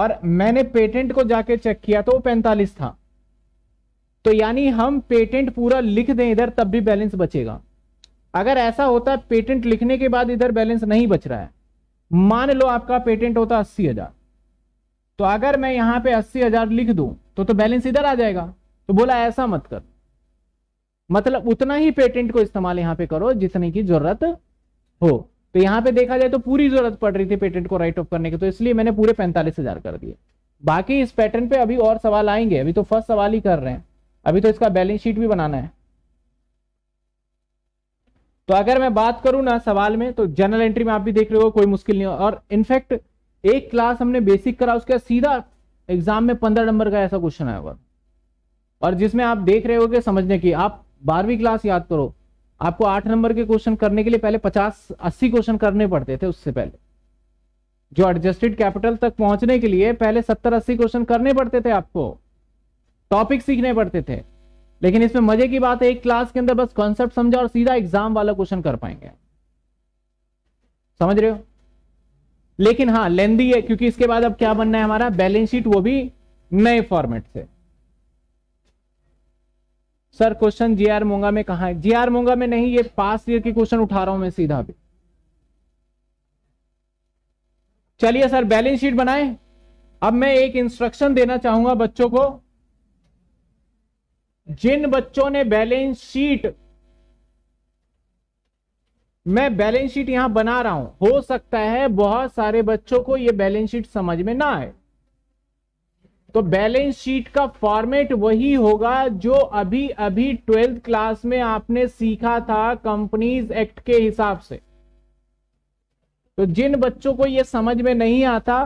Speaker 1: और मैंने पेटेंट को जाके चेक किया तो वो पैंतालीस था तो यानी हम पेटेंट पूरा लिख दें इधर तब भी बैलेंस बचेगा अगर ऐसा होता है पेटेंट लिखने के बाद इधर बैलेंस नहीं बच रहा है मान लो आपका पेटेंट होता अस्सी हजार तो अगर मैं यहां पे अस्सी हजार लिख दूं तो तो बैलेंस इधर आ जाएगा तो बोला ऐसा मत कर मतलब उतना ही पेटेंट को इस्तेमाल यहां पे करो जितने की जरूरत हो तो यहां पे देखा जाए तो पूरी जरूरत पड़ रही थी पेटेंट को राइट ऑफ करने की तो इसलिए मैंने पूरे पैंतालीस हजार कर दिए बाकी इस पैटर्न पे अभी और सवाल आएंगे अभी तो फर्स्ट सवाल ही कर रहे हैं अभी तो इसका बैलेंस शीट भी बनाना है तो अगर मैं बात करूं ना सवाल में तो जनरल एंट्री में आप भी देख रहे हो कोई मुश्किल नहीं हो और इनफैक्ट एक क्लास हमने बेसिक करा उसके सीधा एग्जाम में पंद्रह नंबर का ऐसा क्वेश्चन आया हुआ और जिसमें आप देख रहे हो कि समझने की आप बारहवीं क्लास याद करो आपको आठ नंबर के क्वेश्चन करने के लिए पहले पचास अस्सी क्वेश्चन करने पड़ते थे उससे पहले जो एडजस्टेड कैपिटल तक पहुंचने के लिए पहले सत्तर अस्सी क्वेश्चन करने पड़ते थे आपको टॉपिक सीखने पड़ते थे लेकिन इसमें मजे की बात है एक क्लास के अंदर बस कॉन्सेप्ट समझा और सीधा एग्जाम वाला क्वेश्चन कर पाएंगे समझ रहे हो लेकिन हाँ लेंदी है क्योंकि इसके बाद अब क्या बनना है हमारा बैलेंस शीट वो भी नए फॉर्मेट से सर क्वेश्चन जीआर मोंगा में कहा है जीआर मोंगा में नहीं ये पास ईयर के क्वेश्चन उठा रहा हूं मैं सीधा भी चलिए सर बैलेंस शीट बनाए अब मैं एक इंस्ट्रक्शन देना चाहूंगा बच्चों को जिन बच्चों ने बैलेंस शीट मैं बैलेंस शीट यहां बना रहा हूं हो सकता है बहुत सारे बच्चों को यह बैलेंस शीट समझ में ना आए तो बैलेंस शीट का फॉर्मेट वही होगा जो अभी अभी ट्वेल्थ क्लास में आपने सीखा था कंपनीज एक्ट के हिसाब से तो जिन बच्चों को यह समझ में नहीं आता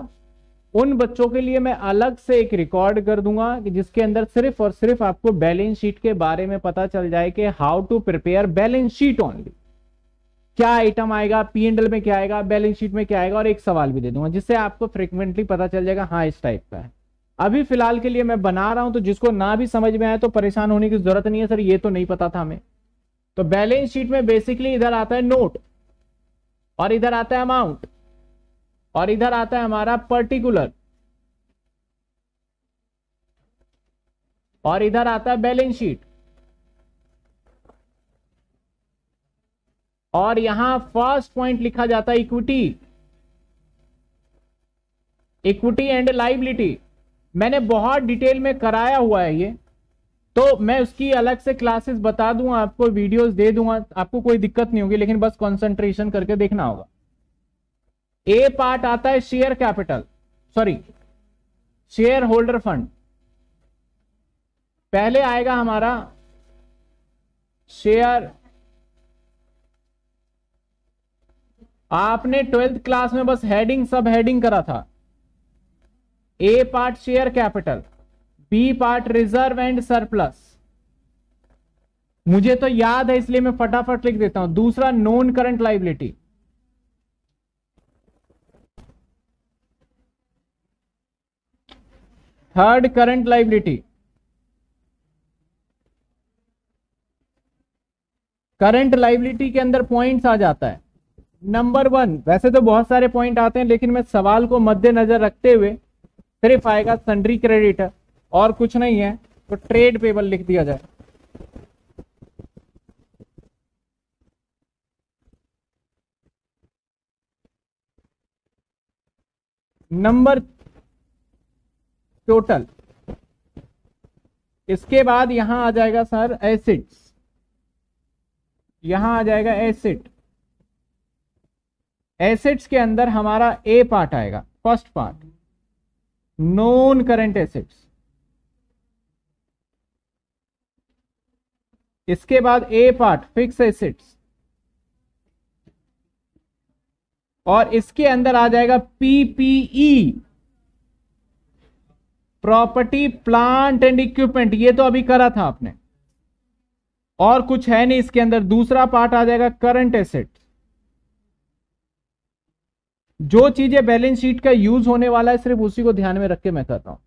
Speaker 1: उन बच्चों के लिए मैं अलग से एक रिकॉर्ड कर दूंगा कि जिसके अंदर सिर्फ और सिर्फ आपको बैलेंस शीट के बारे में पता चल जाए कि how to prepare balance sheet only क्या आइटम आएगा पी एंडल में क्या आएगा बैलेंस शीट में क्या आएगा और एक सवाल भी दे दूंगा जिससे आपको फ्रिक्वेंटली पता चल जाएगा हाँ इस टाइप का है अभी फिलहाल के लिए मैं बना रहा हूं तो जिसको ना भी समझ में आए तो परेशान होने की जरूरत नहीं है सर ये तो नहीं पता था हमें तो बैलेंस शीट में बेसिकली इधर आता है नोट और इधर आता है अमाउंट और इधर आता है हमारा पर्टिकुलर और इधर आता है बैलेंस शीट और यहां फर्स्ट पॉइंट लिखा जाता है इक्विटी इक्विटी एंड लाइबिलिटी मैंने बहुत डिटेल में कराया हुआ है ये तो मैं उसकी अलग से क्लासेस बता दूंगा आपको वीडियोस दे दूंगा आपको कोई दिक्कत नहीं होगी लेकिन बस कंसंट्रेशन करके देखना होगा ए पार्ट आता है share capital sorry share holder fund पहले आएगा हमारा शेयर आपने ट्वेल्थ क्लास में बस हेडिंग सब हेडिंग करा था A part share capital B part reserve and surplus मुझे तो याद है इसलिए मैं फटाफट लिख देता हूं दूसरा non current liability third current liability current liability के अंदर पॉइंट्स आ जाता है नंबर वन वैसे तो बहुत सारे पॉइंट आते हैं लेकिन मैं सवाल को मद्देनजर रखते हुए सिर्फ आएगा सन्ड्री क्रेडिट और कुछ नहीं है तो ट्रेड पेबल लिख दिया जाए नंबर टोटल इसके बाद यहां आ जाएगा सर एसिड्स यहां आ जाएगा एसिड एसिड्स के अंदर हमारा ए पार्ट आएगा first part non current assets इसके बाद ए पार्ट फिक्स एसिड्स और इसके अंदर आ जाएगा PPE property plant and equipment ये तो अभी करा था आपने और कुछ है नहीं इसके अंदर दूसरा पार्ट आ जाएगा करंट एसेट जो चीजें बैलेंस शीट का यूज होने वाला है सिर्फ उसी को ध्यान में रख के मैं करता हूं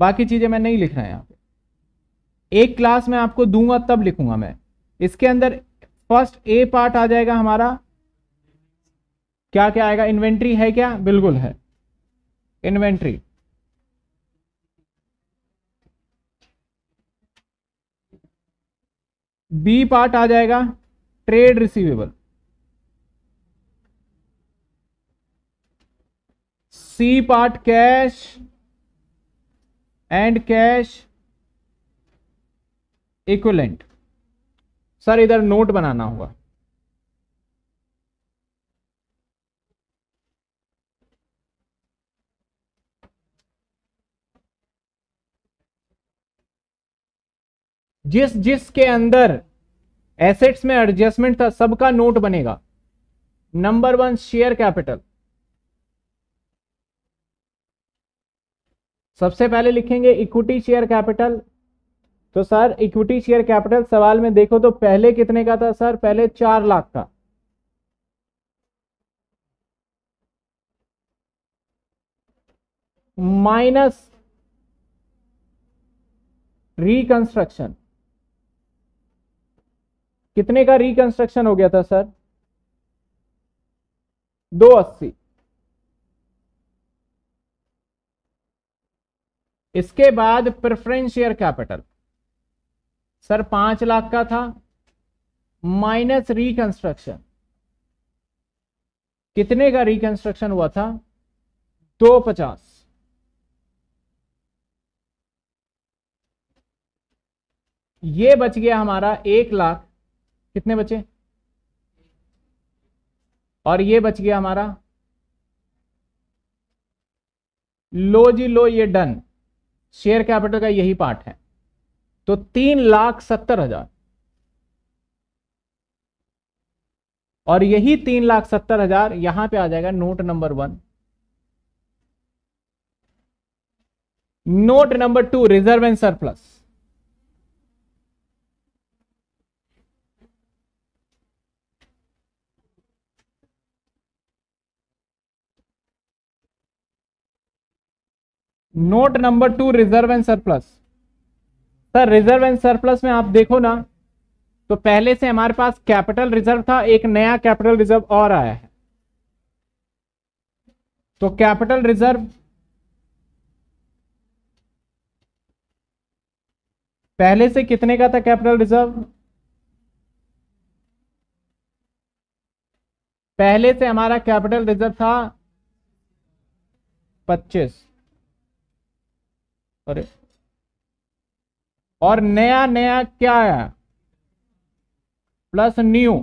Speaker 1: बाकी चीजें मैं नहीं लिख रहा यहां पे एक क्लास में आपको दूंगा तब लिखूंगा मैं इसके अंदर फर्स्ट ए पार्ट आ जाएगा हमारा क्या क्या आएगा इन्वेंट्री है क्या बिल्कुल है इन्वेंट्री बी पार्ट आ जाएगा trade receivable C part cash and cash equivalent sir इधर नोट बनाना होगा जिस जिस के अंदर एसेट्स में एडजस्टमेंट था सबका नोट बनेगा नंबर वन शेयर कैपिटल सबसे पहले लिखेंगे इक्विटी शेयर कैपिटल तो सर इक्विटी शेयर कैपिटल सवाल में देखो तो पहले कितने का था सर पहले चार लाख का माइनस रिकंस्ट्रक्शन कितने का रिकंस्ट्रक्शन हो गया था सर दो अस्सी इसके बाद प्रेफरेंस शेयर कैपिटल सर पांच लाख का था माइनस रिकंस्ट्रक्शन कितने का रिकंस्ट्रक्शन हुआ था दो पचास ये बच गया हमारा एक लाख कितने बचे और ये बच गया हमारा लो जी लो ये डन शेयर कैपिटल का यही पार्ट है तो तीन लाख सत्तर हजार और यही तीन लाख सत्तर हजार यहां पे आ जाएगा note number one note number two reserve and surplus note number two reserve and surplus sir reserve and surplus में आप देखो ना तो पहले से हमारे पास कैपिटल रिजर्व था एक नया कैपिटल रिजर्व और आया है तो कैपिटल रिजर्व पहले से कितने का था कैपिटल रिजर्व पहले से हमारा कैपिटल रिजर्व था पच्चीस अरे और नया नया क्या है प्लस न्यू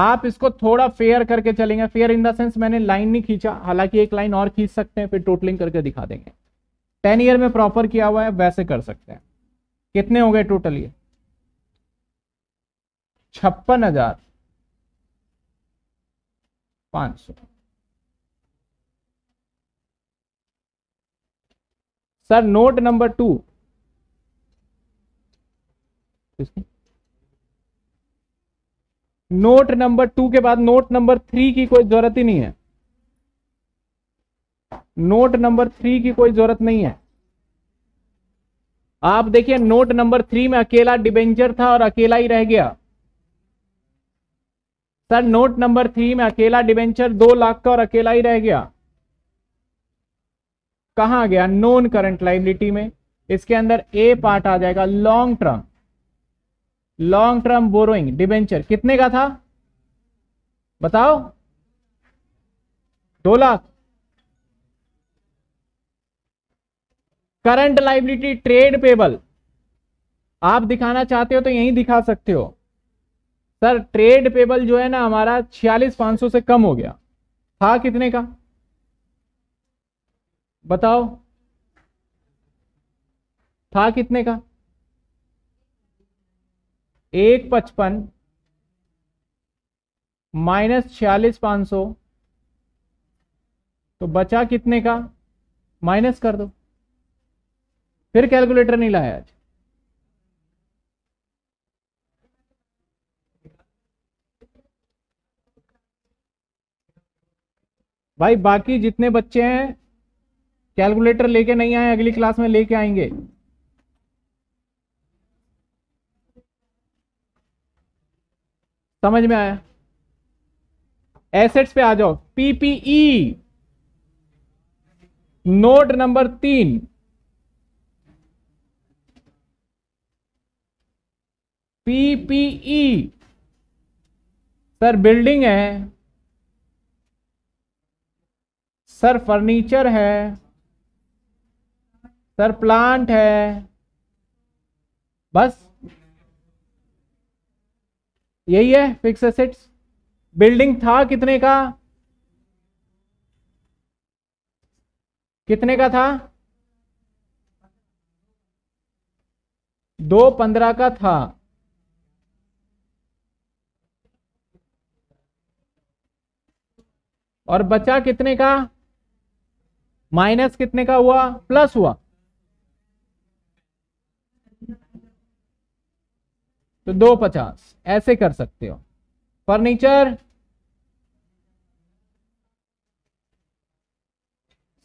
Speaker 1: आप इसको थोड़ा फेयर करके चलेंगे फेयर इन द सेंस मैंने लाइन नहीं खींचा हालांकि एक लाइन और खींच सकते हैं फिर टोटलिंग करके दिखा देंगे टेन ईयर में प्रॉपर किया हुआ है वैसे कर सकते हैं कितने हो गए टोटल ये छप्पन हजार पांच सौ sir note number two note number two के बाद नोट नंबर थ्री की कोई जरूरत ही नहीं है नोट नंबर थ्री की कोई जरूरत नहीं है आप देखिए नोट नंबर थ्री में अकेला डिबेंचर था और अकेला ही रह गया सर नोट नंबर थ्री में अकेला डिबेंचर दो लाख का और अकेला ही रह गया कहाँ गया नॉन करंट लाइबिलिटी में इसके अंदर ए पार्ट आ जाएगा long term long term borrowing debenture कितने का था बताओ दो lakh current liability trade payable आप दिखाना चाहते हो तो यहीं दिखा सकते हो सर ट्रेड पेबल जो है ना हमारा छियालीस पांच सौ से कम हो गया था कितने का बताओ था कितने का एक पचपन माइनस छियालीस पांच सौ तो बचा कितने का माइनस कर दो फिर कैलकुलेटर नहीं लाया आज भाई बाकी जितने बच्चे हैं कैलकुलेटर लेके नहीं आए अगली क्लास में लेके आएंगे समझ में आया एसेट्स पे आ जाओ पीपीई नोट नंबर तीन पीपीई सर बिल्डिंग है सर फर्नीचर है सर प्लांट है बस यही है फिक्स एसेट्स बिल्डिंग था कितने का कितने का था दो पंद्रह का था और बचा कितने का माइनस कितने का हुआ प्लस हुआ तो दो पचास ऐसे कर सकते हो फर्नीचर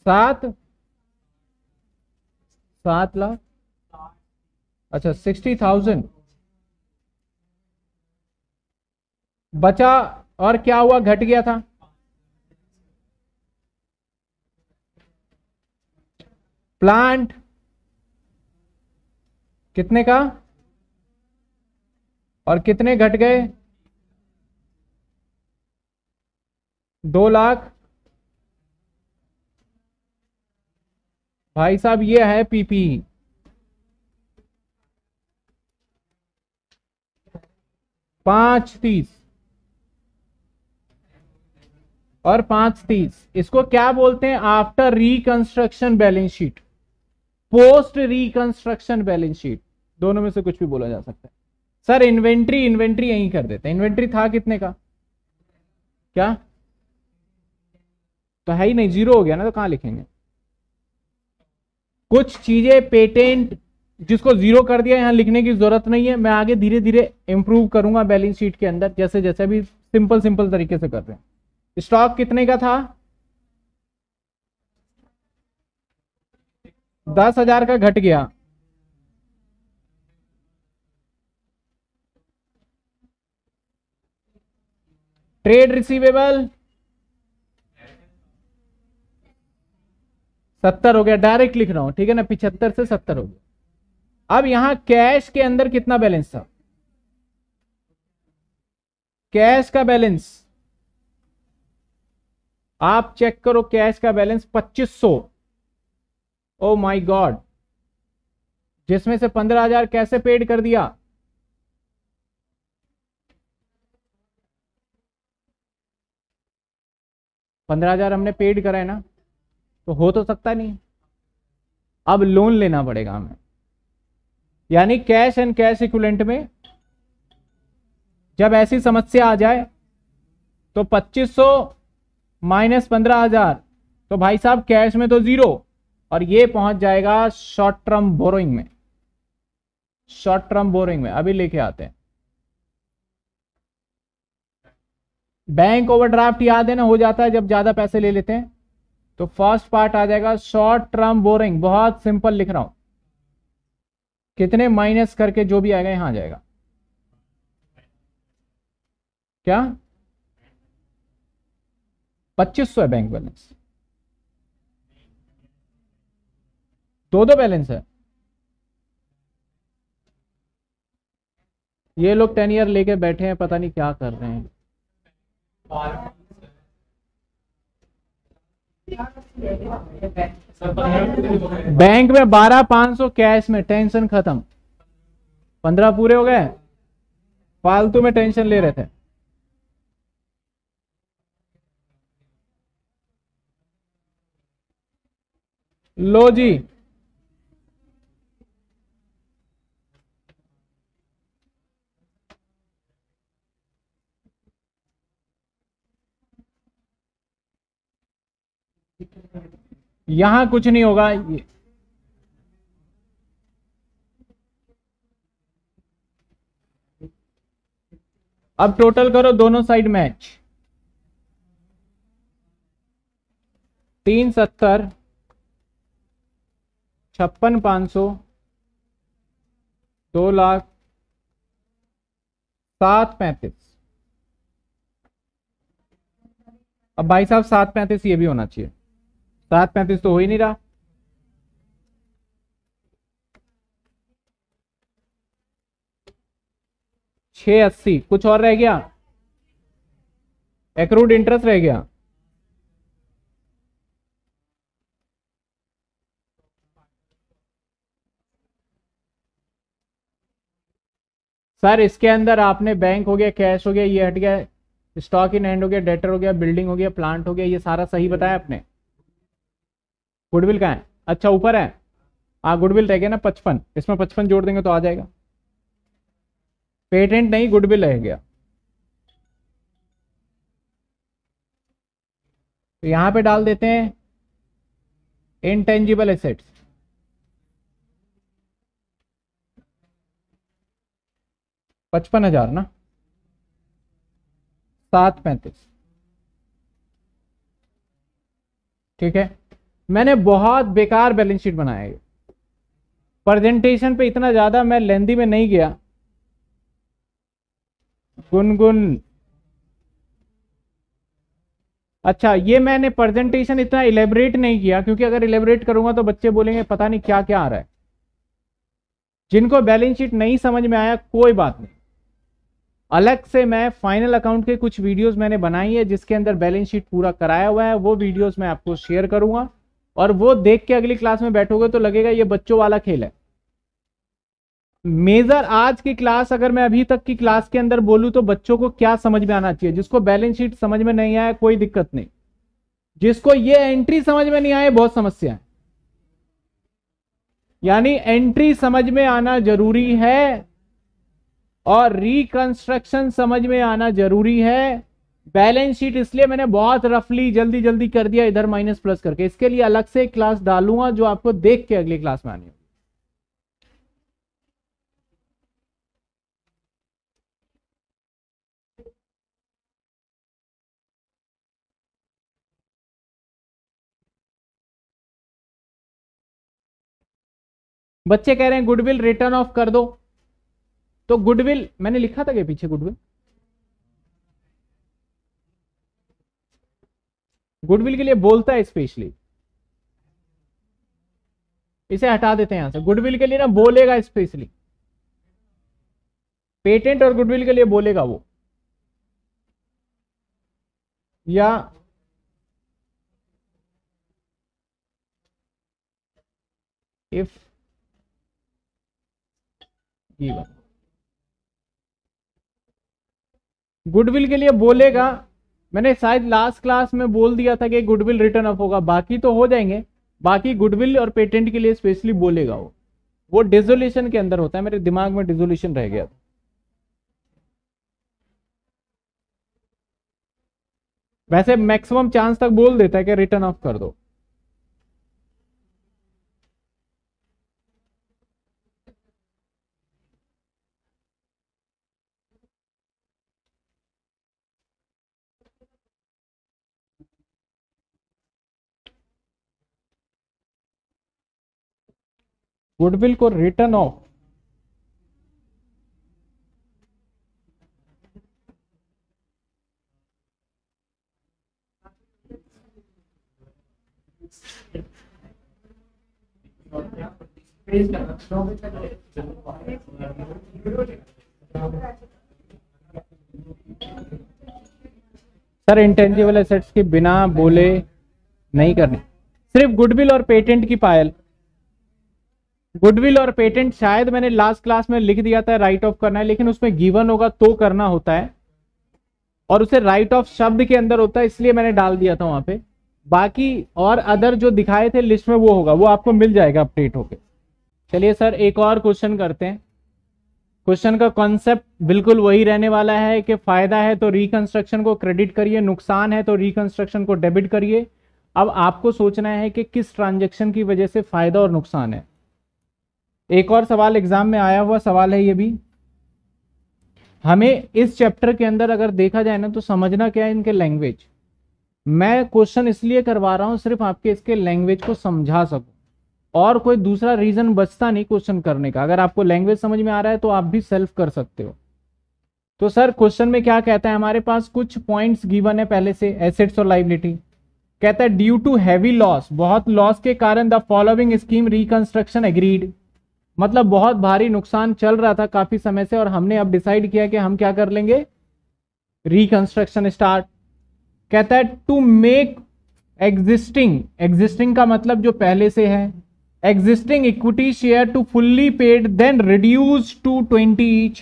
Speaker 1: सात सात लाख अच्छा सिक्सटी थाउजेंड बचा और क्या हुआ घट गया था प्लांट कितने का और कितने घट गए दो लाख भाई साहब ये है पीपी पांच तीस और पांच तीस इसको क्या बोलते हैं after reconstruction balance sheet post reconstruction balance sheet दोनों में से कुछ भी बोला जा सकता है सर इन्वेंट्री इन्वेंट्री यहीं कर देते हैं इन्वेंट्री था कितने का क्या तो है ही नहीं जीरो हो गया ना तो कहां लिखेंगे कुछ चीजें पेटेंट जिसको जीरो कर दिया यहां लिखने की जरूरत नहीं है मैं आगे धीरे धीरे इंप्रूव करूंगा बैलेंस शीट के अंदर जैसे जैसे भी सिंपल सिंपल तरीके से कर रहे हैं स्टॉक कितने का था दस हजार का घट गया ट्रेड रिसीवेबल सत्तर हो गया डायरेक्ट लिख रहा हूं ठीक है ना पिछहत्तर से सत्तर हो गया अब यहां कैश के अंदर कितना बैलेंस था कैश का बैलेंस आप चेक करो कैश का बैलेंस 2500 ओ माय गॉड जिसमें से 15000 कैसे पेड कर दिया पंद्रह हजार हमने पेड करा है ना तो हो तो सकता नहीं अब लोन लेना पड़ेगा हमें यानी कैश एंड कैश इक्वलेंट में जब ऐसी समस्या आ जाए तो 2500 माइनस पंद्रह हजार तो भाई साहब कैश में तो जीरो और ये पहुंच जाएगा शॉर्ट टर्म बोरोइंग में शॉर्ट टर्म बोरिंग में अभी लेके आते हैं बैंक ओवरड्राफ्ट याद है ना हो जाता है जब ज्यादा पैसे ले लेते हैं तो फर्स्ट पार्ट आ जाएगा शॉर्ट टर्म बोरिंग बहुत सिंपल लिख रहा हूं कितने माइनस करके जो भी आएगा यहां आ जाएगा क्या पच्चीस सौ है बैंक बैलेंस दो दो बैलेंस है ये लोग टेन ईयर लेके बैठे हैं पता नहीं क्या कर रहे हैं बैंक में बारह पांच सौ कैश में टेंशन खत्म पंद्रह पूरे हो गए फालतू में टेंशन ले रहे थे लो जी यहां कुछ नहीं होगा अब टोटल करो दोनों साइड मैच तीन सत्तर छप्पन पांच सौ दो लाख सात पैंतीस अब भाई साहब सात पैंतीस ये भी होना चाहिए सात पैंतीस तो हो ही नहीं रहा छ अस्सी कुछ और रह गया एक्रूड इंटरेस्ट रह गया सर इसके अंदर आपने बैंक हो गया कैश हो गया ये हट गया स्टॉक इन एंड हो गया डेटर हो गया बिल्डिंग हो गया प्लांट हो गया ये सारा सही बताया आपने गुडविल कहाँ है अच्छा ऊपर है हाँ गुडविल रह गया ना पचपन इसमें पचपन जोड़ देंगे तो आ जाएगा पेटेंट नहीं गुडविल रह गया तो यहां पे डाल देते हैं इनटेंजिबल एसेट्स पचपन हजार ना सात पैंतीस ठीक है मैंने बहुत बेकार बैलेंस शीट बनाया प्रेजेंटेशन पे इतना ज़्यादा मैं लेंदी में नहीं गया गुनगुन अच्छा ये मैंने प्रेजेंटेशन इतना इलेबरेट नहीं किया क्योंकि अगर इलेबरेट करूंगा तो बच्चे बोलेंगे पता नहीं क्या क्या आ रहा है जिनको बैलेंस शीट नहीं समझ में आया कोई बात नहीं अलग से मैं फाइनल अकाउंट के कुछ वीडियोस मैंने बनाई है जिसके अंदर बैलेंस शीट पूरा कराया हुआ है वो वीडियोस मैं आपको शेयर करूंगा और वो देख के अगली क्लास में बैठोगे तो लगेगा ये बच्चों वाला खेल है मेजर आज की क्लास अगर मैं अभी तक की क्लास के अंदर बोलूं तो बच्चों को क्या समझ में आना चाहिए जिसको बैलेंस शीट समझ में नहीं आया कोई दिक्कत नहीं जिसको ये एंट्री समझ में नहीं आए बहुत समस्या है यानी एंट्री समझ में आना जरूरी है और रिकंस्ट्रक्शन समझ में आना जरूरी है बैलेंस शीट इसलिए मैंने बहुत रफली जल्दी जल्दी कर दिया इधर माइनस प्लस करके इसके लिए अलग से क्लास डालूंगा जो आपको देख के अगली क्लास में आनी होगी बच्चे कह रहे हैं गुडविल रिटर्न ऑफ कर दो तो गुडविल मैंने लिखा था क्या पीछे गुडविल गुडविल के लिए बोलता है स्पेशली इसे हटा देते हैं यहां से गुडविल के लिए ना बोलेगा स्पेशली पेटेंट और गुडविल के लिए बोलेगा वो या इफ गुडविल के लिए बोलेगा मैंने शायद लास्ट क्लास में बोल दिया था कि गुडविल रिटर्न ऑफ होगा बाकी तो हो जाएंगे बाकी गुडविल और पेटेंट के लिए स्पेशली बोलेगा वो वो डिजोल्यूशन के अंदर होता है मेरे दिमाग में डिजोल्यूशन रह गया था वैसे मैक्सिमम चांस तक बोल देता है कि रिटर्न ऑफ कर दो गुडविल को written off sir intangible assets के बिना बोले नहीं करने सिर्फ गुडविल और पेटेंट की पायल गुडविल और पेटेंट शायद मैंने लास्ट क्लास में लिख दिया था राइट ऑफ करना है लेकिन उसमें गिवन होगा तो करना होता है और उसे राइट ऑफ शब्द के अंदर होता है इसलिए मैंने डाल दिया था वहां पे बाकी और अदर जो दिखाए थे लिस्ट में वो होगा वो आपको मिल जाएगा अपडेट होके चलिए सर एक और क्वेश्चन करते हैं क्वेश्चन का कॉन्सेप्ट बिल्कुल वही रहने वाला है कि फायदा है तो रिकंस्ट्रक्शन को क्रेडिट करिए नुकसान है तो रिकंस्ट्रक्शन को डेबिट करिए अब आपको सोचना है कि किस ट्रांजेक्शन की वजह से फायदा और नुकसान है एक और सवाल एग्जाम में आया हुआ सवाल है ये भी हमें इस चैप्टर के अंदर अगर देखा जाए ना तो समझना क्या है इनके लैंग्वेज मैं क्वेश्चन इसलिए करवा रहा हूँ सिर्फ आपके इसके लैंग्वेज को समझा सकूँ और कोई दूसरा रीजन बचता नहीं क्वेश्चन करने का अगर आपको लैंग्वेज समझ में आ रहा है तो आप भी सेल्फ कर सकते हो तो सर क्वेश्चन में क्या कहता है हमारे पास कुछ पॉइंट्स गिवन है पहले से एसेट्स और लाइबिलिटी कहता है ड्यू टू हैवी लॉस बहुत लॉस के कारण the following scheme reconstruction agreed मतलब बहुत भारी नुकसान चल रहा था काफी समय से और हमने अब डिसाइड किया कि हम क्या कर लेंगे रिकंस्ट्रक्शन स्टार्ट कहता है टू मेक एग्जिस्टिंग एग्जिस्टिंग का मतलब जो पहले से है existing equity share to fully paid then reduce to twenty each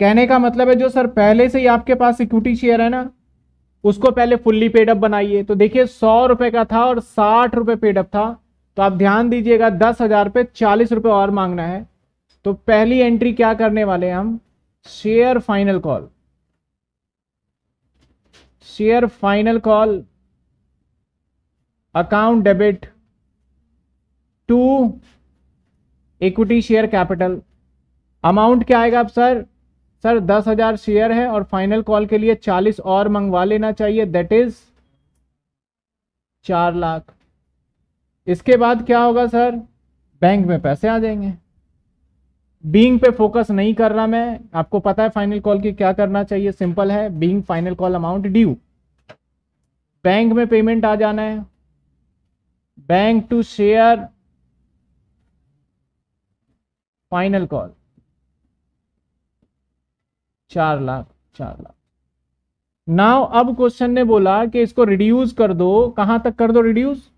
Speaker 1: कहने का मतलब है जो सर पहले से ही आपके पास इक्विटी शेयर है ना उसको पहले फुल्ली पेडअप बनाइए तो देखिए सौ रुपए का था और साठ रुपए पेडअप था तो आप ध्यान दीजिएगा दस हज़ार पे चालीस रुपए और मांगना है तो पहली एंट्री क्या करने वाले हैं हम share final call share final call account debit to equity share capital amount क्या आएगा अब सर सर दस हज़ार शेयर है और फाइनल कॉल के लिए चालीस और मंगवा लेना चाहिए दैट इज चार लाख इसके बाद क्या होगा सर बैंक में पैसे आ जाएंगे बींग पे फोकस नहीं कर रहा मैं आपको पता है फाइनल कॉल की क्या करना चाहिए सिंपल है being final call amount due bank में पेमेंट आ जाना है bank to share final call चार लाख चार लाख नाउ अब क्वेश्चन ने बोला कि इसको रिड्यूस कर दो कहां तक कर दो रिड्यूस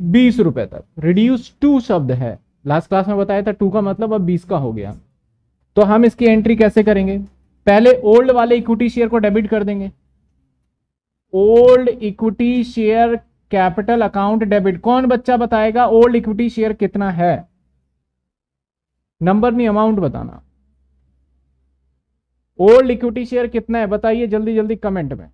Speaker 1: बीस रुपए तक रिड्यूस टू शब्द है लास्ट क्लास में बताया था टू का मतलब अब बीस का हो गया तो हम इसकी एंट्री कैसे करेंगे पहले ओल्ड वाले इक्विटी शेयर को डेबिट कर देंगे old equity share capital account debit कौन बच्चा बताएगा ओल्ड इक्विटी शेयर कितना है नंबर नहीं अमाउंट बताना ओल्ड इक्विटी शेयर कितना है बताइए जल्दी जल्दी कमेंट में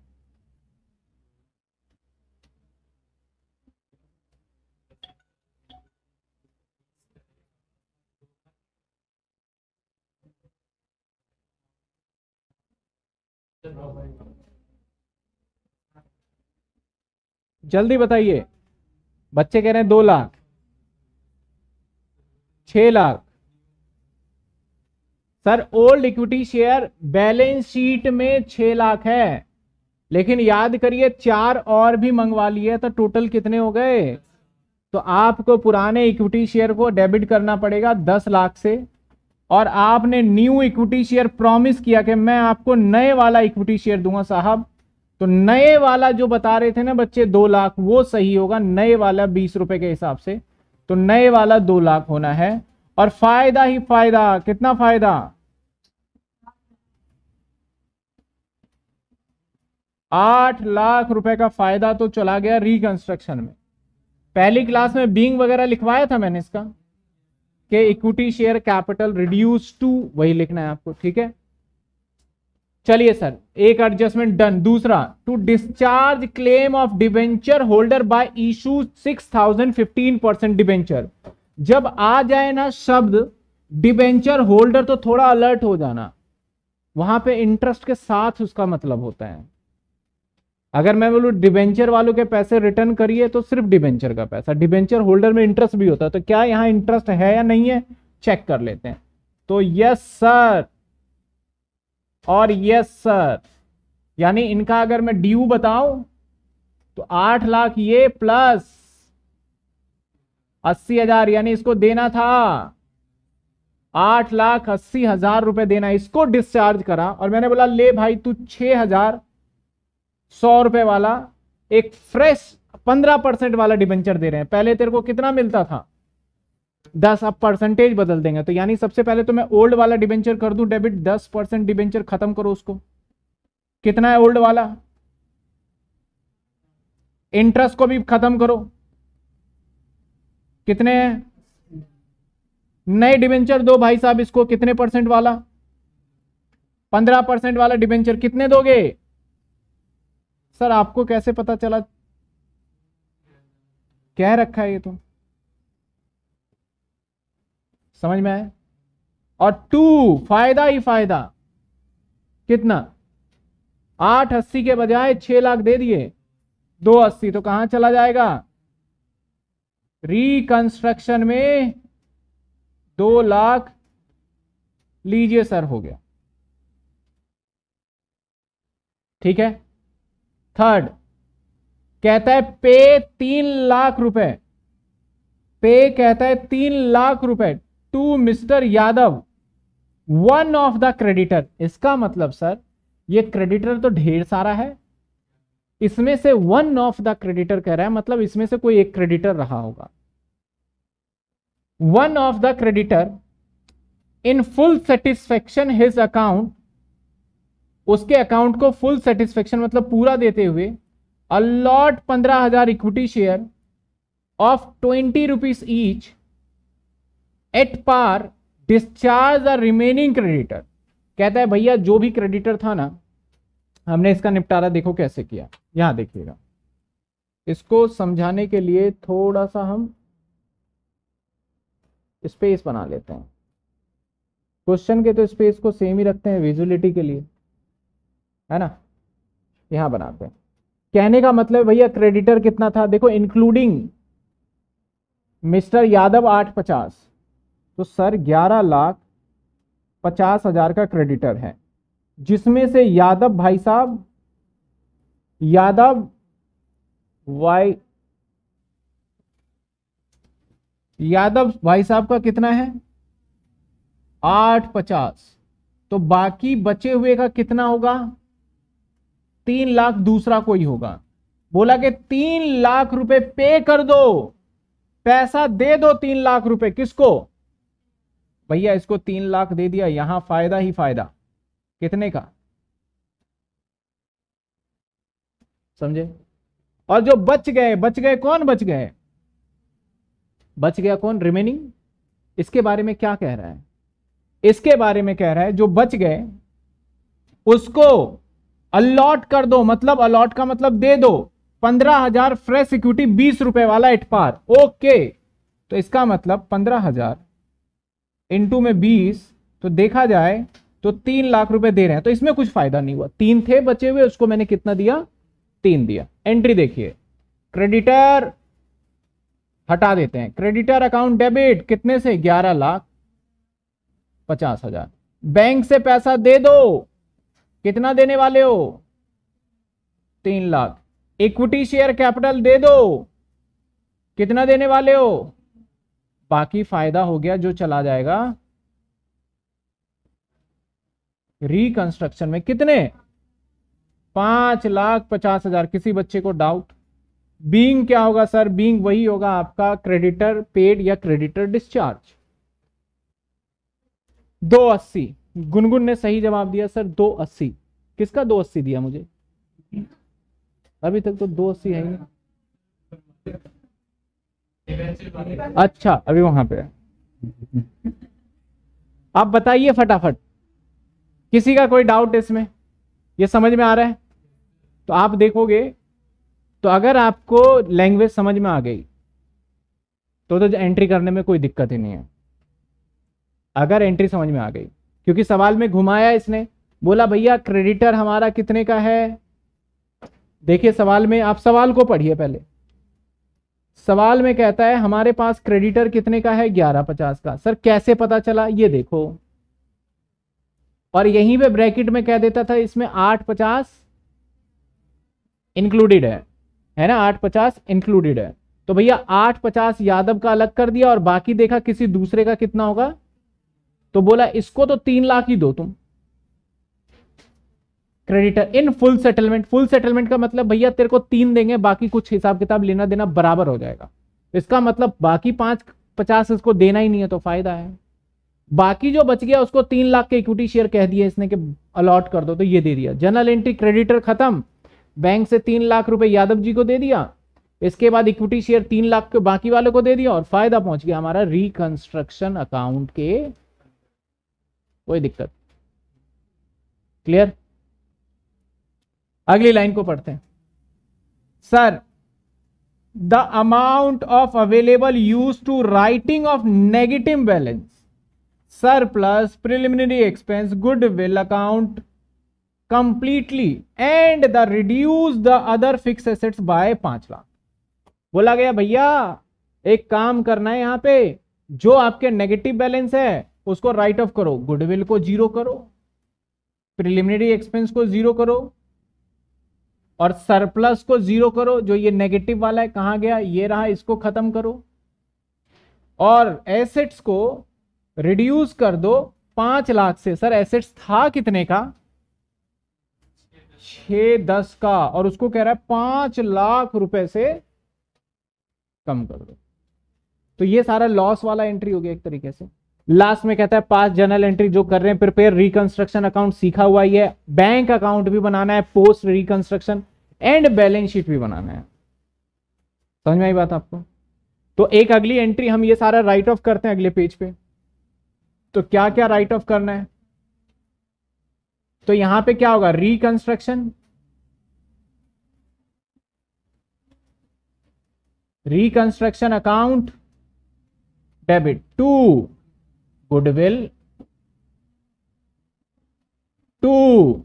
Speaker 1: जल्दी बताइए बच्चे कह रहे हैं दो लाख छ lakh sir old equity share balance sheet में छह लाख है लेकिन याद करिए चार और भी मंगवा लिए तो टोटल कितने हो गए तो आपको पुराने इक्विटी शेयर को डेबिट करना पड़ेगा दस लाख से और आपने न्यू इक्विटी शेयर प्रॉमिस किया कि मैं आपको नए वाला इक्विटी शेयर दूंगा साहब तो नए वाला जो बता रहे थे ना बच्चे दो लाख वो सही होगा नए वाला बीस रुपए के हिसाब से तो नए वाला दो लाख होना है और फायदा ही फायदा कितना फायदा आठ लाख रुपए का फायदा तो चला गया रिकंस्ट्रक्शन में पहली क्लास में बींग वगैरह लिखवाया था मैंने इसका के equity share capital reduce to वही लिखना है आपको ठीक है चलिए सर एक एडजस्टमेंट डन दूसरा to discharge claim of debenture holder by issue six thousand fifteen percent debenture जब आ जाए ना शब्द डिबेंचर होल्डर तो थोड़ा अलर्ट हो जाना वहां पे इंटरेस्ट के साथ उसका मतलब होता है अगर मैं बोलूँ डिबेंचर वालों के पैसे रिटर्न करिए तो सिर्फ डिबेंचर का पैसा डिबेंचर होल्डर में इंटरेस्ट भी होता है तो क्या यहाँ इंटरेस्ट है या नहीं है चेक कर लेते हैं तो यस सर और यस सर यानी इनका अगर मैं ड्यू बताऊं तो आठ लाख ये प्लस अस्सी हजार यानी इसको देना था आठ लाख अस्सी हजार रुपए देना इसको डिस्चार्ज करा और मैंने बोला ले भाई तू छह हजार सौ रुपए वाला एक फ्रेश पंद्रह परसेंट वाला डिबेंचर दे रहे हैं पहले तेरे को कितना मिलता था दस अब परसेंटेज बदल देंगे तो यानी सबसे पहले तो मैं ओल्ड वाला डिबेंचर कर दू डेबिट दस परसेंट डिबेंचर खत्म करो उसको कितना है ओल्ड वाला इंटरेस्ट को भी खत्म करो कितने नए डिबेंचर दो भाई साहब इसको कितने परसेंट वाला पंद्रह परसेंट वाला डिबेंचर कितने दोगे सर आपको कैसे पता चला कह रखा है ये तो समझ में आए और टू फायदा ही फायदा कितना आठ अस्सी के बजाय छह लाख दे दिए दो अस्सी तो कहां चला जाएगा रिकंस्ट्रक्शन में दो लाख लीजिए सर हो गया ठीक है थर्ड कहता है पे तीन लाख रुपए पे कहता है तीन लाख रुपए to mister Yadav one of the creditor इसका मतलब सर ये क्रेडिटर तो ढेर सारा है इसमें से वन ऑफ द क्रेडिटर कह रहा है मतलब इसमें से कोई एक क्रेडिटर रहा होगा one of the creditor in full satisfaction his account उसके अकाउंट को फुल सेटिस्फेक्शन मतलब पूरा देते हुए अलॉट पंद्रह हजार equity share of twenty rupees each at par discharge the remaining creditor कहता है भैया जो भी क्रेडिटर था ना हमने इसका निपटारा देखो कैसे किया यहां देखिएगा इसको समझाने के लिए थोड़ा सा हम स्पेस बना लेते हैं क्वेश्चन के तो स्पेस को सेम ही रखते हैं विजुअलिटी के लिए है ना यहां बनाते हैं कहने का मतलब भैया क्रेडिटर कितना था देखो इंक्लूडिंग मिस्टर यादव आठ पचास तो सर ग्यारह लाख पचास हजार का क्रेडिटर है जिसमें से यादव भाई साहब यादव वाई यादव भाई साहब का कितना है आठ पचास तो बाकी बचे हुए का कितना होगा तीन लाख दूसरा कोई होगा बोला कि तीन लाख रुपए पे कर दो पैसा दे दो तीन लाख रुपए किसको भैया इसको तीन लाख दे दिया यहां फायदा ही फायदा कितने का समझे और जो बच गए बच गए कौन बच गए बच गया कौन रिमेनिंग इसके बारे में क्या कह रहा है इसके बारे में कह रहा है जो बच गए उसको अलॉट कर दो मतलब अलॉट का मतलब दे दो पंद्रह हजार फ्रेश इक्विटी बीस रुपए वाला पार ओके तो इसका मतलब पंद्रह हजार इंटू में बीस तो देखा जाए तो तीन लाख रुपए दे रहे हैं तो इसमें कुछ फायदा नहीं हुआ तीन थे बचे हुए उसको मैंने कितना दिया तीन दिया एंट्री देखिए क्रेडिटर हटा देते हैं क्रेडिटर अकाउंट डेबिट कितने से ग्यारह लाख पचास हजार बैंक से पैसा दे दो कितना देने वाले हो तीन लाख इक्विटी शेयर कैपिटल दे दो कितना देने वाले हो बाकी फायदा हो गया जो चला जाएगा रिकंस्ट्रक्शन में कितने पांच लाख पचास हजार किसी बच्चे को डाउट बींग क्या होगा सर बींग वही होगा आपका क्रेडिटर पेड या क्रेडिटर डिस्चार्ज दो अस्सी गुनगुन ने सही जवाब दिया सर दो अस्सी किसका दो अस्सी दिया मुझे अभी तक तो दो अस्सी है ही अच्छा अभी वहां पे आप बताइए फटाफट किसी का कोई डाउट इसमें ये समझ में आ रहा है तो आप देखोगे तो अगर आपको लैंग्वेज समझ में आ गई तो तो एंट्री करने में कोई दिक्कत ही नहीं है अगर एंट्री समझ में आ गई क्योंकि सवाल में घुमाया इसने बोला भैया क्रेडिटर हमारा कितने का है देखिए सवाल में आप सवाल को पढ़िए पहले सवाल में कहता है हमारे पास क्रेडिटर कितने का है ग्यारह पचास का सर कैसे पता चला ये देखो और यहीं पे ब्रैकेट में कह देता था इसमें आठ पचास इंक्लूडेड है है ना आठ पचास इंक्लूडेड है तो भैया आठ पचास यादव का अलग कर दिया और बाकी देखा किसी दूसरे का कितना होगा तो बोला इसको तो तीन लाख ही दो तुम creditor in full settlement full settlement का मतलब भैया तेरे को तीन देंगे बाकी कुछ हिसाब किताब लेना देना बराबर हो जाएगा इसका मतलब बाकी पांच पचास इसको देना ही नहीं है तो फायदा है बाकी जो बच गया उसको तीन लाख के इक्विटी शेयर कह दिए इसने कि अलॉट कर दो तो ये दे दिया जनरल एंट्री क्रेडिटर खत्म बैंक से तीन लाख रुपए यादव जी को दे दिया इसके बाद इक्विटी शेयर तीन लाख के बाकी वालों को दे दिया और फायदा पहुंच गया हमारा रिकंस्ट्रक्शन अकाउंट के कोई दिक्कत क्लियर अगली लाइन को पढ़ते हैं sir the amount of available use to writing off negative balance sir plus preliminary expense goodwill account completely and the reduce the other fix assets by पांच लाख बोला गया भैया एक काम करना है यहां पे जो आपके नेगेटिव बैलेंस है उसको राइट ऑफ करो गुडविल को जीरो करो प्रिलिमिनरी एक्सपेंस को जीरो करो और सरप्लस को जीरो करो जो ये नेगेटिव वाला है कहां गया ये रहा इसको खत्म करो और एसेट्स को रिड्यूस कर दो पांच लाख से सर एसेट्स था कितने का छ दस का और उसको कह रहा है पांच लाख रुपए से कम कर दो तो ये सारा लॉस वाला एंट्री हो गया एक तरीके से लास्ट में कहता है पास जर्नल एंट्री जो कर रहे हैं प्रिपेयर रिकंस्ट्रक्शन अकाउंट सीखा हुआ ही है बैंक अकाउंट भी बनाना है post reconstruction and balance sheet भी बनाना है समझ में आई बात आपको तो एक अगली एंट्री हम ये सारा राइट ऑफ करते हैं अगले पेज पे तो क्या क्या राइट ऑफ करना है तो यहां पे क्या होगा reconstruction reconstruction account debit to goodwill two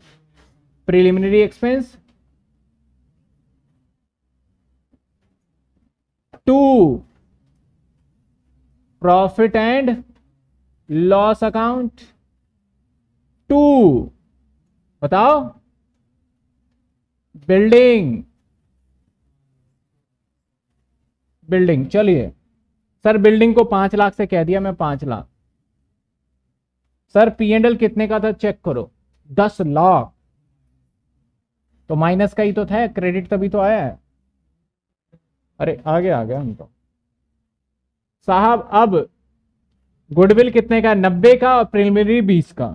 Speaker 1: preliminary expense two profit and loss account two बताओ बिल्डिंग बिल्डिंग चलिए सर बिल्डिंग को पांच लाख से कह दिया मैं पांच lakh sir P and L कितने का था चेक करो दस लाख तो माइनस का ही तो था क्रेडिट तभी तो आया है अरे आ गया आ गया हम तो साहब अब गुडविल कितने का नब्बे का और प्रिलिमिनरी बीस का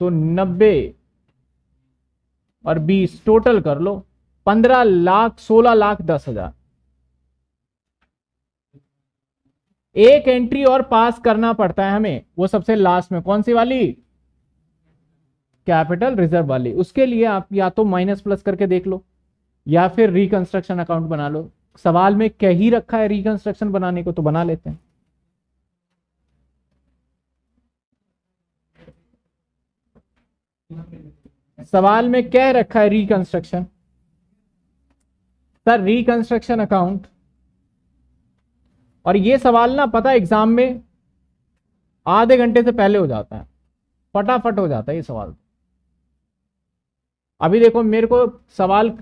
Speaker 1: तो नब्बे और बीस टोटल कर लो पंद्रह लाख सोलह लाख दस हजार एक एंट्री और पास करना पड़ता है हमें वो सबसे लास्ट में कौन सी वाली कैपिटल रिजर्व वाली उसके लिए आप या तो माइनस प्लस करके देख लो या फिर रिकंस्ट्रक्शन अकाउंट बना लो सवाल में कह ही रखा है रिकंस्ट्रक्शन बनाने को तो बना लेते हैं सवाल में कह रखा है रिकंस्ट्रक्शन सर रिकंस्ट्रक्शन अकाउंट और ये सवाल ना पता एग्जाम में आधे घंटे से पहले हो जाता है फटाफट हो जाता है ये सवाल अभी देखो मेरे को सवाल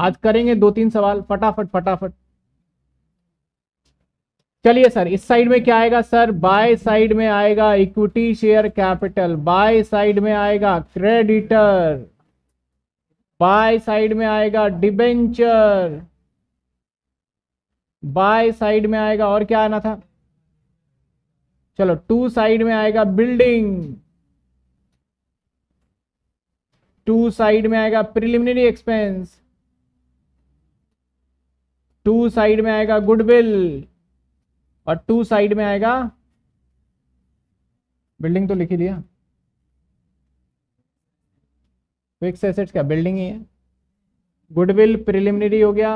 Speaker 1: आज करेंगे दो तीन सवाल फटाफट फटाफट चलिए सर इस साइड में क्या आएगा सर बाय साइड में आएगा equity share capital by side में आएगा क्रेडिटर बाय साइड में आएगा डिबेंचर बाय साइड में आएगा और क्या आना था चलो टू साइड में आएगा बिल्डिंग टू साइड में आएगा प्रिलिमिनरी एक्सपेंस टू साइड में आएगा गुडविल और टू साइड में आएगा बिल्डिंग तो लिखी दिया फिक्स एसेट्स क्या बिल्डिंग ही है गुडविल प्रिलिमिनरी हो गया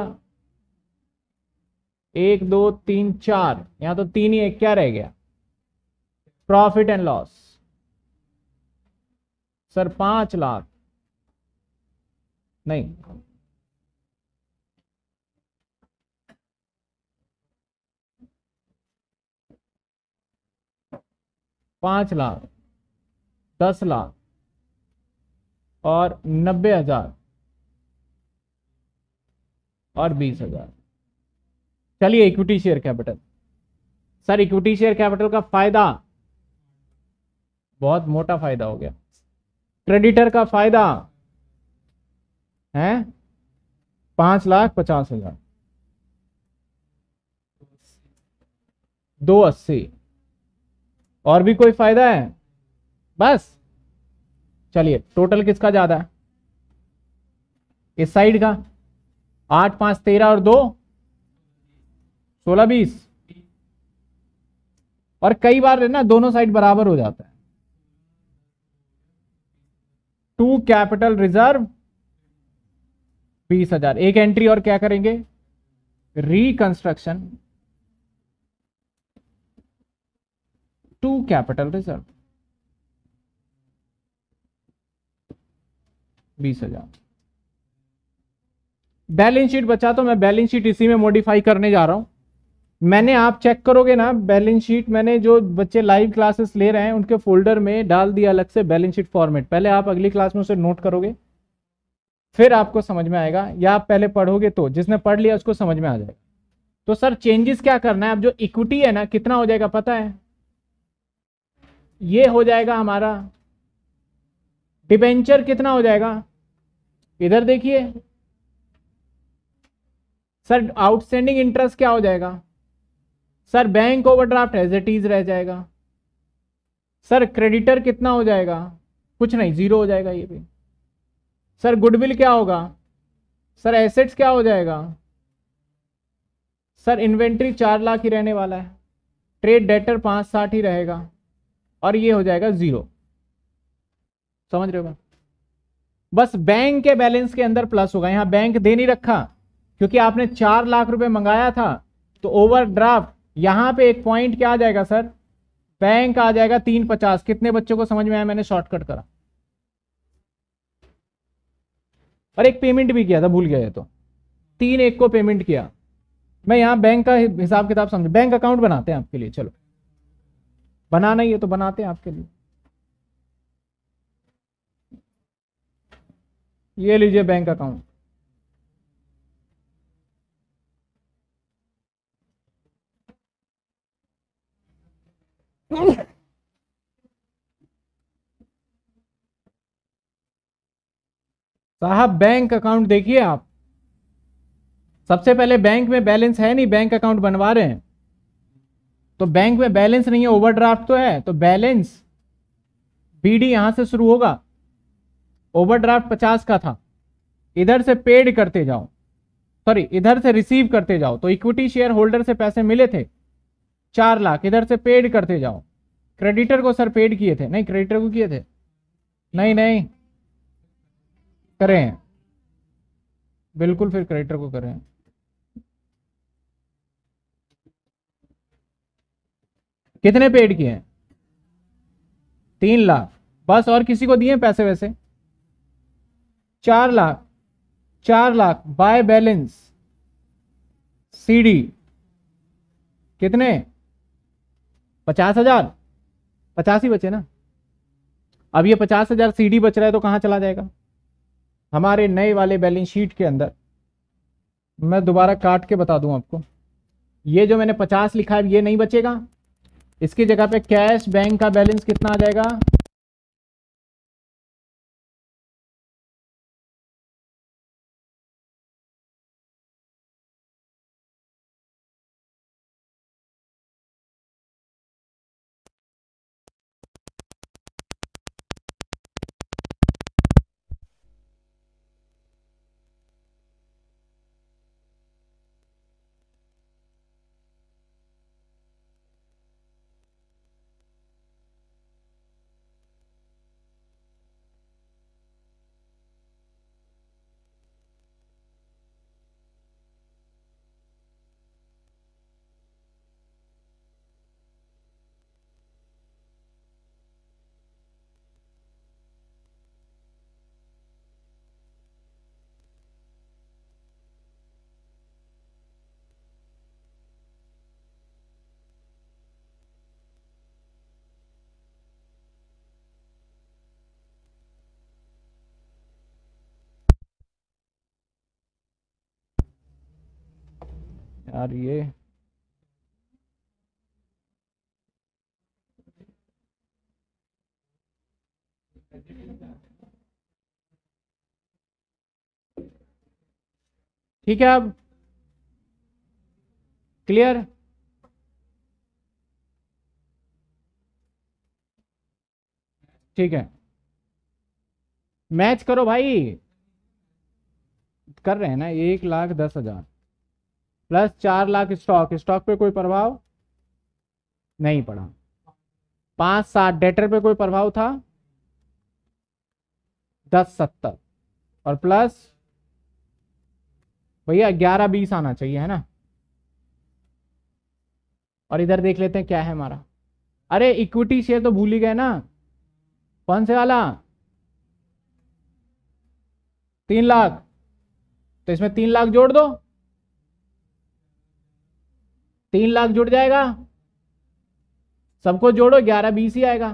Speaker 1: एक दो तीन चार यहां तो तीन ही एक क्या रह गया प्रॉफिट एंड लॉस सर पांच लाख नहीं पांच लाख दस लाख और नब्बे हजार और बीस हजार चलिए equity share capital sir equity share capital का फायदा बहुत मोटा फायदा हो गया क्रेडिटर का फायदा है पांच लाख पचास हजार दो अस्सी और भी कोई फायदा है बस चलिए टोटल किसका ज्यादा है इस साइड का आठ पांच तेरह और दो सोलह बीस और कई बार है ना दोनों साइड बराबर हो जाता है टू कैपिटल रिजर्व बीस हजार एक एंट्री और क्या करेंगे रिकंस्ट्रक्शन टू कैपिटल रिजर्व बीस हजार बैलेंस शीट बचा तो मैं बैलेंस शीट इसी में मॉडिफाई करने जा रहा हूं मैंने आप चेक करोगे ना बैलेंस शीट मैंने जो बच्चे लाइव क्लासेस ले रहे हैं उनके फोल्डर में डाल दिया अलग से बैलेंस शीट फॉर्मेट पहले आप अगली क्लास में उसे नोट करोगे फिर आपको समझ में आएगा या आप पहले पढ़ोगे तो जिसने पढ़ लिया उसको समझ में आ जाएगा तो सर चेंजेस क्या करना है अब जो इक्विटी है ना कितना हो जाएगा पता है ये हो जाएगा हमारा डिबेंचर कितना हो जाएगा इधर देखिए सर आउटस्टैंडिंग इंटरेस्ट क्या हो जाएगा sir bank overdraft as it is रह जाएगा सर क्रेडिटर कितना हो जाएगा कुछ नहीं जीरो हो जाएगा ये भी सर गुडविल क्या होगा सर एसेट्स क्या हो जाएगा सर इन्वेंट्री चार लाख ही रहने वाला है ट्रेड डेटर पाँच साठ ही रहेगा और ये हो जाएगा ज़ीरो समझ रहे हो बस बैंक के बैलेंस के अंदर प्लस होगा यहाँ बैंक दे नहीं रखा क्योंकि आपने चार लाख रुपए मंगाया था तो ओवरड्राफ्ट यहां पे एक पॉइंट क्या आ जाएगा सर बैंक आ जाएगा तीन पचास कितने बच्चों को समझ में आया मैंने शॉर्टकट करा और एक पेमेंट भी किया था भूल गया ये तो तीन एक को पेमेंट किया मैं यहां बैंक का हिसाब किताब समझ बैंक अकाउंट बनाते हैं आपके लिए चलो बनाना ही है तो बनाते हैं आपके लिए ये लीजिए बैंक अकाउंट साहब बैंक अकाउंट देखिए आप सबसे पहले बैंक में बैलेंस है नहीं बैंक अकाउंट बनवा रहे हैं तो बैंक में बैलेंस नहीं है ओवरड्राफ्ट तो है तो बैलेंस बीडी यहां से शुरू होगा ओवरड्राफ्ट पचास का था इधर से पेड करते जाओ सॉरी इधर से रिसीव करते जाओ तो इक्विटी शेयर होल्डर से पैसे मिले थे चार लाख इधर से पेड करते जाओ क्रेडिटर को सर पेड किए थे नहीं क्रेडिटर को किए थे नहीं नहीं करें बिल्कुल फिर क्रेडिटर को करें कितने पेड किए तीन लाख बस और किसी को दिए पैसे वैसे चार लाख चार लाख बाय बैलेंस सीडी कितने पचास हजार पचास ही बचे ना अब ये पचास हजार सी बच रहा है तो कहाँ चला जाएगा हमारे नए वाले बैलेंस शीट के अंदर मैं दोबारा काट के बता दूं आपको ये जो मैंने पचास लिखा है ये नहीं बचेगा इसकी जगह पे कैश बैंक का बैलेंस कितना आ जाएगा यार ये ठीक है अब क्लियर ठीक है मैच करो भाई कर रहे हैं ना एक लाख दस हजार प्लस चार लाख स्टॉक स्टॉक पे कोई प्रभाव नहीं पड़ा पांच सात डेटर पे कोई प्रभाव था दस सत्तर और प्लस भैया ग्यारह बीस आना चाहिए है ना और इधर देख लेते हैं क्या है हमारा अरे इक्विटी शेयर तो भूल ही गए ना कौन से वाला तीन लाख तो इसमें तीन लाख जोड़ दो तीन लाख जुड़ जाएगा सबको जोड़ो ग्यारह बीस ही आएगा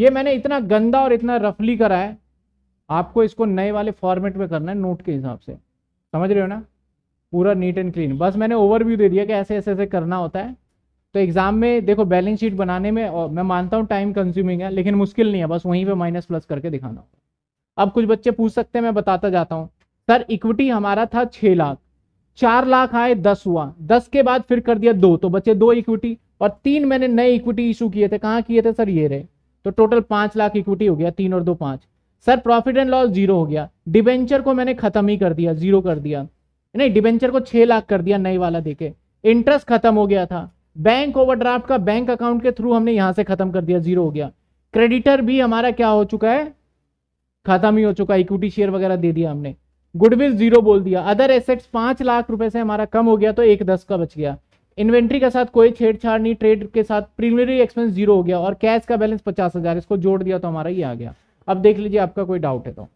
Speaker 1: ये मैंने इतना गंदा और इतना रफली करा है आपको इसको नए वाले फॉर्मेट में करना है नोट के हिसाब से समझ रहे हो ना पूरा नीट एंड क्लीन बस मैंने ओवरव्यू दे दिया कि ऐसे ऐसे ऐसे करना होता है तो एग्ज़ाम में देखो बैलेंस शीट बनाने में और मैं मानता हूँ टाइम कंज्यूमिंग है लेकिन मुश्किल नहीं है बस वहीं पे माइनस प्लस करके दिखाना अब कुछ बच्चे पूछ सकते हैं मैं बताता जाता हूँ सर इक्विटी हमारा था छः लाख चार लाख आए दस हुआ दस के बाद फिर कर दिया दो तो बचे दो इक्विटी और तीन मैंने नए इक्विटी इशू किए थे कहाँ किए थे सर ये रहे तो टोटल पांच लाख इक्विटी हो गया तीन और दो पांच sir profit and loss zero हो गया डिबेंचर को मैंने खत्म ही कर दिया जीरो कर दिया नहीं डिबेंचर को छह लाख कर दिया नई वाला देखे इंटरेस्ट खत्म हो गया था बैंक ओवरड्राफ्ट का बैंक अकाउंट के थ्रू हमने यहां से खत्म कर दिया जीरो हो गया क्रेडिटर भी हमारा क्या हो चुका है खत्म ही हो चुका इक्विटी शेयर वगैरह दे दिया हमने गुडविल जीरो बोल दिया अदर एसेट्स पांच लाख रुपए से हमारा कम हो गया तो एक दस का बच गया इन्वेंट्री के साथ कोई छेड़छाड़ नहीं ट्रेड के साथ प्रीमियरी एक्सपेंस जीरो हो गया और कैश का बैलेंस पचास हजार इसको जोड़ दिया तो हमारा ये आ गया अब देख लीजिए आपका कोई डाउट है तो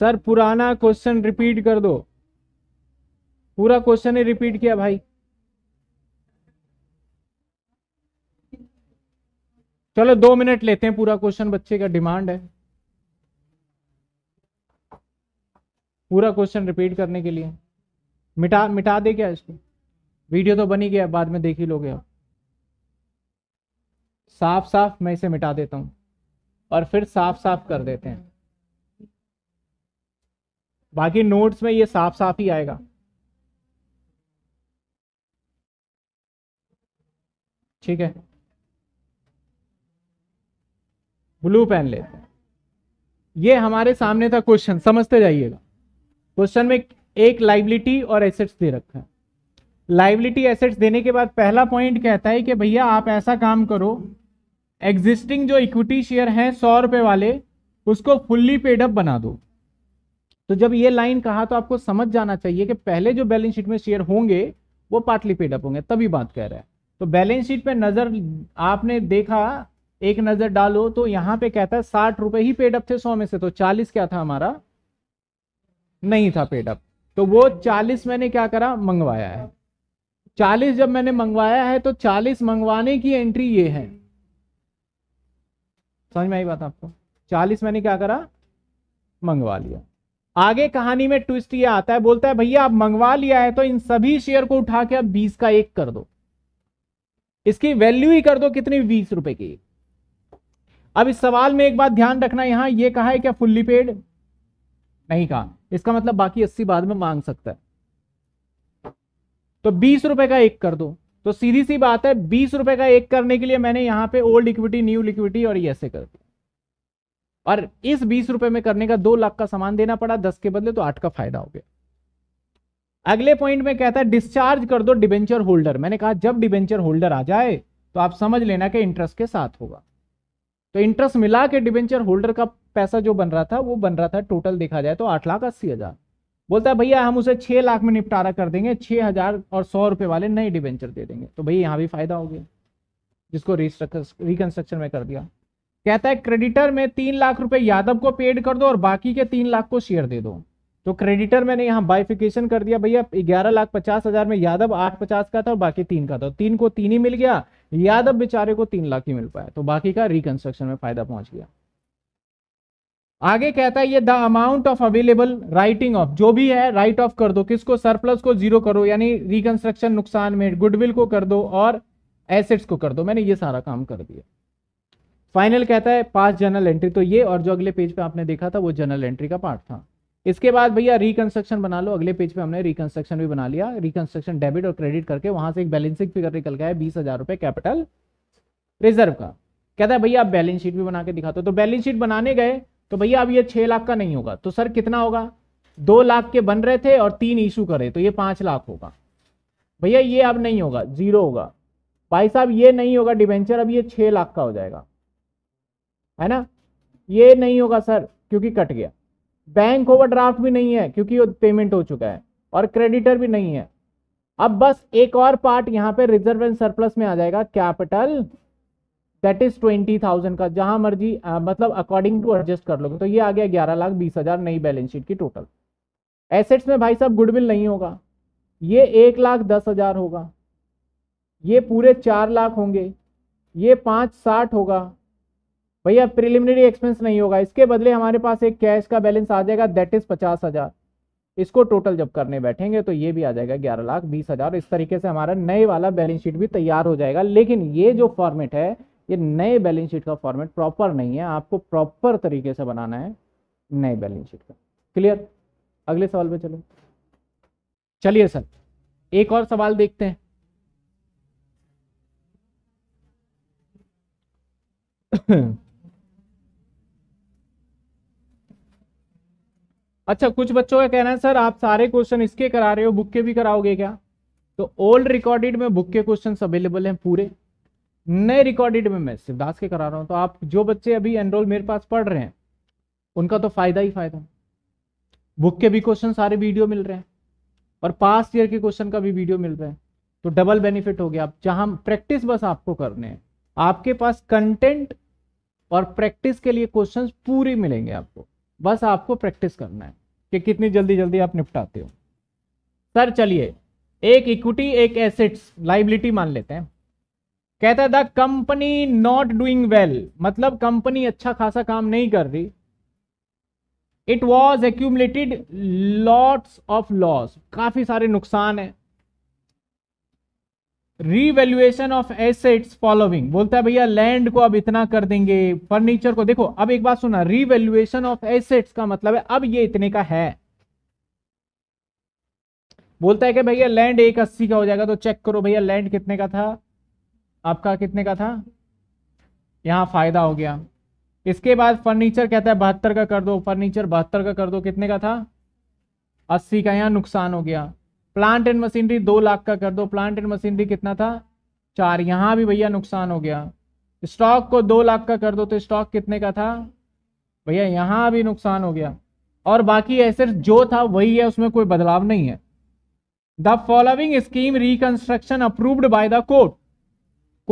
Speaker 1: सर पुराना क्वेश्चन रिपीट कर दो पूरा क्वेश्चन ही रिपीट किया भाई चलो दो मिनट लेते हैं पूरा क्वेश्चन बच्चे का डिमांड है पूरा क्वेश्चन रिपीट करने के लिए मिटा मिटा दे क्या इसको वीडियो तो बनी गया बाद में देख ही लोगे आप साफ साफ मैं इसे मिटा देता हूँ और फिर साफ साफ कर देते हैं बाकी नोट्स में ये साफ साफ ही आएगा ठीक है ब्लू पेन लेते ये हमारे सामने था क्वेश्चन समझते जाइएगा क्वेश्चन में एक लाइबिलिटी और एसेट्स दे रखा है लाइबिलिटी एसेट्स देने के बाद पहला पॉइंट कहता है कि भैया आप ऐसा काम करो एग्जिस्टिंग जो इक्विटी शेयर हैं सौ रुपए वाले उसको फुल्ली पेडअप बना दो तो जब ये लाइन कहा तो आपको समझ जाना चाहिए कि पहले जो बैलेंस शीट में शेयर होंगे वो पार्टली पेड अप होंगे तभी बात कह रहा है तो बैलेंस शीट पे नज़र आपने देखा एक नज़र डालो तो यहां पे कहता है साठ रुपए ही पेड अप थे सौ में से तो चालीस क्या था हमारा नहीं था पेड अप तो वो चालीस मैंने क्या करा मंगवाया है चालीस जब मैंने मंगवाया है तो चालीस मंगवाने की एंट्री ये है समझ में आई बात आपको चालीस मैंने क्या करा मंगवा लिया आगे कहानी में ट्विस्ट ये आता है बोलता है भैया आप मंगवा लिया है तो इन सभी शेयर को उठा के आप बीस का एक कर दो इसकी वैल्यू ही कर दो कितनी बीस रुपए की अब इस सवाल में एक बात ध्यान रखना यहां ये कहा है क्या फुल्ली पेड नहीं कहा इसका मतलब बाकी अस्सी बाद में मांग सकता है तो बीस रुपए का एक कर दो तो सीधी सी बात है बीस रुपए का एक करने के लिए मैंने यहां पे ओल्ड इक्विटी न्यू लिक्विटी और ये ऐसे कर दिया और इस बीस रुपए में करने का दो लाख का सामान देना पड़ा दस के बदले तो आठ का फायदा हो गया अगले पॉइंट में कहता है डिस्चार्ज कर दो डिबेंचर होल्डर मैंने कहा जब डिबेंचर होल्डर आ जाए तो आप समझ लेना कि इंटरेस्ट के साथ होगा तो इंटरेस्ट मिला के डिबेंचर होल्डर का पैसा जो बन रहा था वो बन रहा था टोटल देखा जाए तो आठ लाख अस्सी हजार बोलता है भैया हम उसे छह लाख में निपटारा कर देंगे छह हजार और सौ रुपए वाले नए डिबेंचर दे देंगे तो भैया यहां भी फायदा हो गया जिसको रिकंस्ट्रक्शन में कर दिया कहता है क्रेडिटर में तीन लाख रुपए यादव को पेड कर दो और बाकी के तीन लाख को शेयर दे दो तो क्रेडिटर मैंने यहाँ बाइफिकेशन कर दिया भैया ग्यारह लाख पचास हजार में यादव आठ पचास का था और बाकी तीन का था तो तीन को तीन ही मिल गया यादव बेचारे को तीन लाख ही मिल पाया तो बाकी का रिकंस्ट्रक्शन में फायदा पहुंच गया आगे कहता है ये the amount of available writing off जो भी है राइट ऑफ कर दो किसको सरप्लस को जीरो करो यानी रिकंस्ट्रक्शन नुकसान में गुडविल को कर दो और एसेट्स को कर दो मैंने ये सारा काम कर दिया फाइनल कहता है पास जर्नल एंट्री तो ये और जो अगले पेज पे आपने देखा था वो जर्नल एंट्री का पार्ट था इसके बाद भैया रिकंस्ट्रक्शन बना लो अगले पेज पे हमने रिकंस्ट्रक्शन भी बना लिया रिकंस्ट्रक्शन डेबिट और क्रेडिट करके वहां से एक बैलेंसिंग फिगर निकल गया है बीस हजार रुपए कैपिटल रिजर्व का कहता है भैया आप बैलेंस शीट भी बना के दिखा दो तो बैलेंस शीट बनाने गए तो भैया अब ये छह लाख का नहीं होगा तो सर कितना होगा दो लाख के बन रहे थे और तीन इशू करे तो ये पांच लाख होगा भैया ये अब नहीं होगा जीरो होगा भाई साहब ये नहीं होगा डिवेंचर अब ये छह लाख का हो जाएगा है ना ये नहीं होगा सर क्योंकि कट गया बैंक ओवरड्राफ्ट भी नहीं है क्योंकि वो पेमेंट हो चुका है और क्रेडिटर भी नहीं है अब बस एक और पार्ट यहाँ पे रिजर्व एंड सरप्लस में आ जाएगा capital that is twenty thousand का जहां मर्जी आ, मतलब अकॉर्डिंग टू एडजस्ट कर लोगे तो ये आ गया ग्यारह लाख बीस हजार नई बैलेंस शीट की टोटल एसेट्स में भाई साहब गुडविल नहीं होगा ये एक लाख दस हजार होगा ये पूरे चार लाख होंगे ये पाँच साठ होगा भैया प्रिलिमिनरी एक्सपेंस नहीं होगा इसके बदले हमारे पास एक कैश का बैलेंस आ जाएगा दैट इज पचास हजार इसको टोटल जब करने बैठेंगे तो ये भी आ जाएगा ग्यारह लाख बीस हजार इस तरीके से हमारा नए वाला बैलेंस शीट भी तैयार हो जाएगा लेकिन ये जो फॉर्मेट है ये नए बैलेंस शीट का फॉर्मेट प्रॉपर नहीं है आपको प्रॉपर तरीके से बनाना है नए बैलेंस शीट का क्लियर अगले सवाल पे चलो चलिए सर एक और सवाल देखते हैं अच्छा कुछ बच्चों का कहना है सर आप सारे क्वेश्चन इसके करा रहे हो बुक के भी कराओगे क्या तो ओल्ड रिकॉर्डेड में बुक के क्वेश्चन अवेलेबल हैं पूरे नए रिकॉर्डेड में मैं शिवदास के करा रहा हूँ तो आप जो बच्चे अभी एनरोल मेरे पास पढ़ रहे हैं उनका तो फायदा ही फायदा बुक के भी क्वेश्चन सारे वीडियो मिल रहे हैं और पास्ट ईयर के क्वेश्चन का भी वीडियो मिल रहे हैं तो डबल बेनिफिट हो गया आप जहां प्रैक्टिस बस आपको करने हैं आपके पास कंटेंट और प्रैक्टिस के लिए क्वेश्चंस पूरे मिलेंगे आपको बस आपको प्रैक्टिस करना है कि कितनी जल्दी जल्दी आप निपटाते हो सर चलिए एक इक्विटी एक एसेट्स लाइबिलिटी मान लेते हैं कहता है the company not doing well मतलब कंपनी अच्छा खासा काम नहीं कर रही it was accumulated lots of loss काफी सारे नुकसान है रीवेल्युएशन ऑफ एसेट्स फॉलोविंग बोलता है भैया लैंड को अब इतना कर देंगे फर्नीचर को देखो अब एक बात सुना रीवेल्युएशन ऑफ एसेट्स का मतलब है अब ये इतने का है बोलता है कि भैया लैंड एक अस्सी का हो जाएगा तो चेक करो भैया लैंड कितने का था आपका कितने का था यहाँ फायदा हो गया इसके बाद फर्नीचर कहता है बहत्तर का कर दो फर्नीचर बहत्तर का कर दो कितने का था अस्सी का यहाँ नुकसान हो गया प्लांट एंड मशीनरी दो लाख का कर दो प्लांट एंड मशीनरी कितना था चार यहां भी भैया नुकसान हो गया स्टॉक को दो लाख का कर दो तो स्टॉक कितने का था भैया यहां भी नुकसान हो गया और बाकी ऐसे जो था वही है उसमें कोई बदलाव नहीं है the following scheme reconstruction approved by the court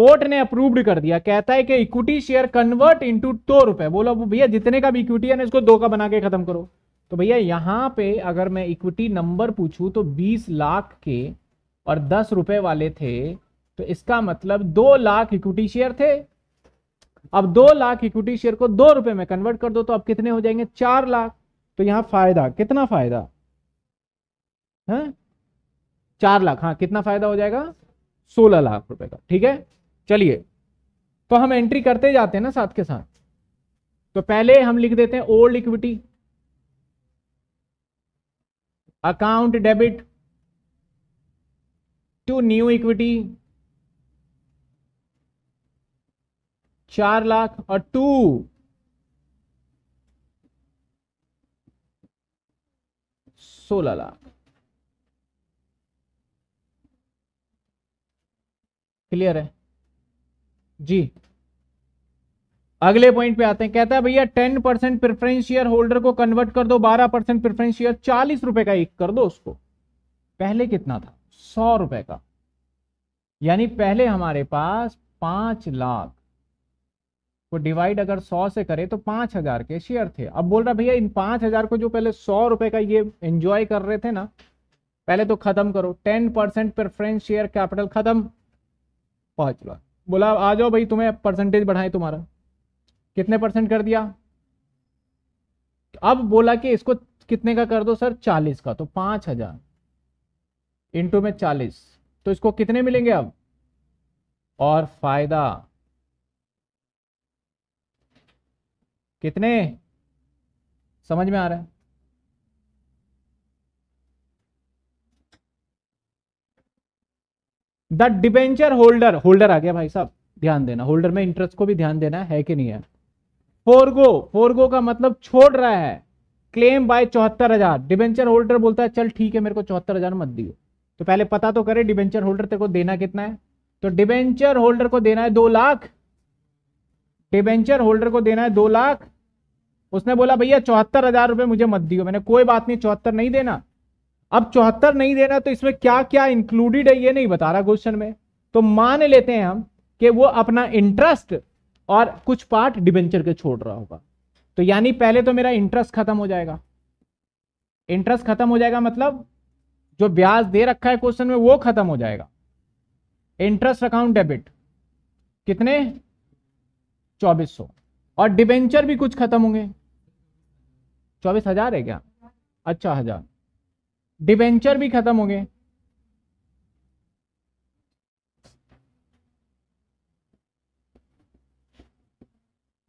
Speaker 1: court ने अप्रूव्ड कर दिया कहता है कि इक्विटी शेयर कन्वर्ट इनटू दो रुपए बोलो भैया जितने का भी इक्विटी है ना इसको दो का बना के खत्म करो तो भैया यहाँ पे अगर मैं इक्विटी नंबर पूछूँ तो बीस लाख के और दस रुपए वाले थे तो इसका मतलब दो लाख इक्विटी शेयर थे अब दो लाख इक्विटी शेयर को दो रुपए में कन्वर्ट कर दो तो अब कितने हो जाएंगे चार लाख तो यहाँ फायदा कितना फायदा है चार लाख हाँ कितना फायदा हो जाएगा सोलह लाख रुपए का ठीक है चलिए तो हम एंट्री करते जाते हैं ना साथ के साथ तो पहले हम लिख देते हैं old equity account debit to new equity चार लाख और टू सोलह लाख क्लियर है जी अगले पॉइंट पे आते हैं कहता है भैया ten percent preference share holder को कन्वर्ट कर दो बारह परसेंट प्रेफरेंस शेयर चालीस रुपए का एक कर दो उसको पहले कितना था सौ रुपए का यानी पहले हमारे पास पांच लाख को डिवाइड अगर सौ से करें तो पांच हजार के शेयर थे अब बोल रहा भैया इन पांच हजार को जो पहले सौ रुपए का ये एंजॉय कर रहे थे ना पहले तो खत्म करो ten percent preference share capital खत्म पांच लाख बोला आ जाओ भाई तुम्हें परसेंटेज बढ़ाए तुम्हारा कितने परसेंट कर दिया अब बोला कि इसको कितने का कर दो सर चालीस का तो पांच हजार इंटू में चालीस तो इसको कितने मिलेंगे अब और फायदा कितने समझ में आ रहा है द डिबेंचर होल्डर होल्डर आ गया भाई साहब ध्यान देना होल्डर में इंटरेस्ट को भी ध्यान देना है कि नहीं है फोरगो फोरगो का मतलब छोड़ रहा है क्लेम बाय चौहत्तर हजार डिवेंचर होल्डर बोलता है चल ठीक है मेरे को चौहत्तर हजार मत दियो तो पहले पता तो करे डिवेंचर होल्डर तेरे को देना कितना है तो डिवेंचर होल्डर को देना है दो लाख डिवेंचर होल्डर को देना है दो लाख उसने बोला भैया चौहत्तर हजार रुपये मुझे मत दियो मैंने कोई बात नहीं चौहत्तर नहीं देना अब चौहत्तर नहीं देना तो इसमें क्या क्या इंक्लूडेड है ये नहीं बता रहा क्वेश्चन में तो मान लेते हैं हम कि वो अपना इंटरेस्ट और कुछ पार्ट डिबेंचर के छोड़ रहा होगा तो यानी पहले तो मेरा इंटरेस्ट खत्म हो जाएगा इंटरेस्ट खत्म हो जाएगा मतलब जो ब्याज दे रखा है क्वेश्चन में वो खत्म हो जाएगा इंटरेस्ट अकाउंट डेबिट कितने चौबीस सौ और डिबेंचर भी कुछ खत्म होंगे चौबीस हजार है क्या अच्छा हजार डिबेंचर भी खत्म होंगे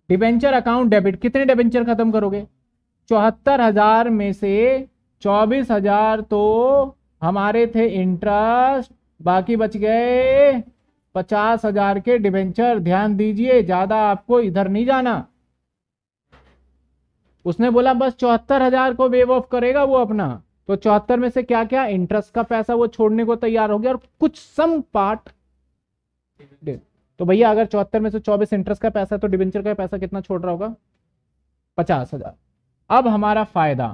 Speaker 1: डिबेंचर अकाउंट डेबिट कितने डिबेंचर खत्म करोगे चौहत्तर हजार में से चौबीस हजार तो हमारे थे इंटरेस्ट बाकी बच गए पचास हजार के डिबेंचर ध्यान दीजिए ज्यादा आपको इधर नहीं जाना उसने बोला बस चौहत्तर हजार को वेव ऑफ करेगा वो अपना तो चौहत्तर में से क्या क्या इंटरेस्ट का पैसा वो छोड़ने को तैयार हो गया और कुछ सम पार्ट तो भैया अगर चौहत्तर में से चौबीस इंटरेस्ट का पैसा है तो डिबेंचर का पैसा कितना छोड़ रहा होगा पचास हजार अब हमारा फायदा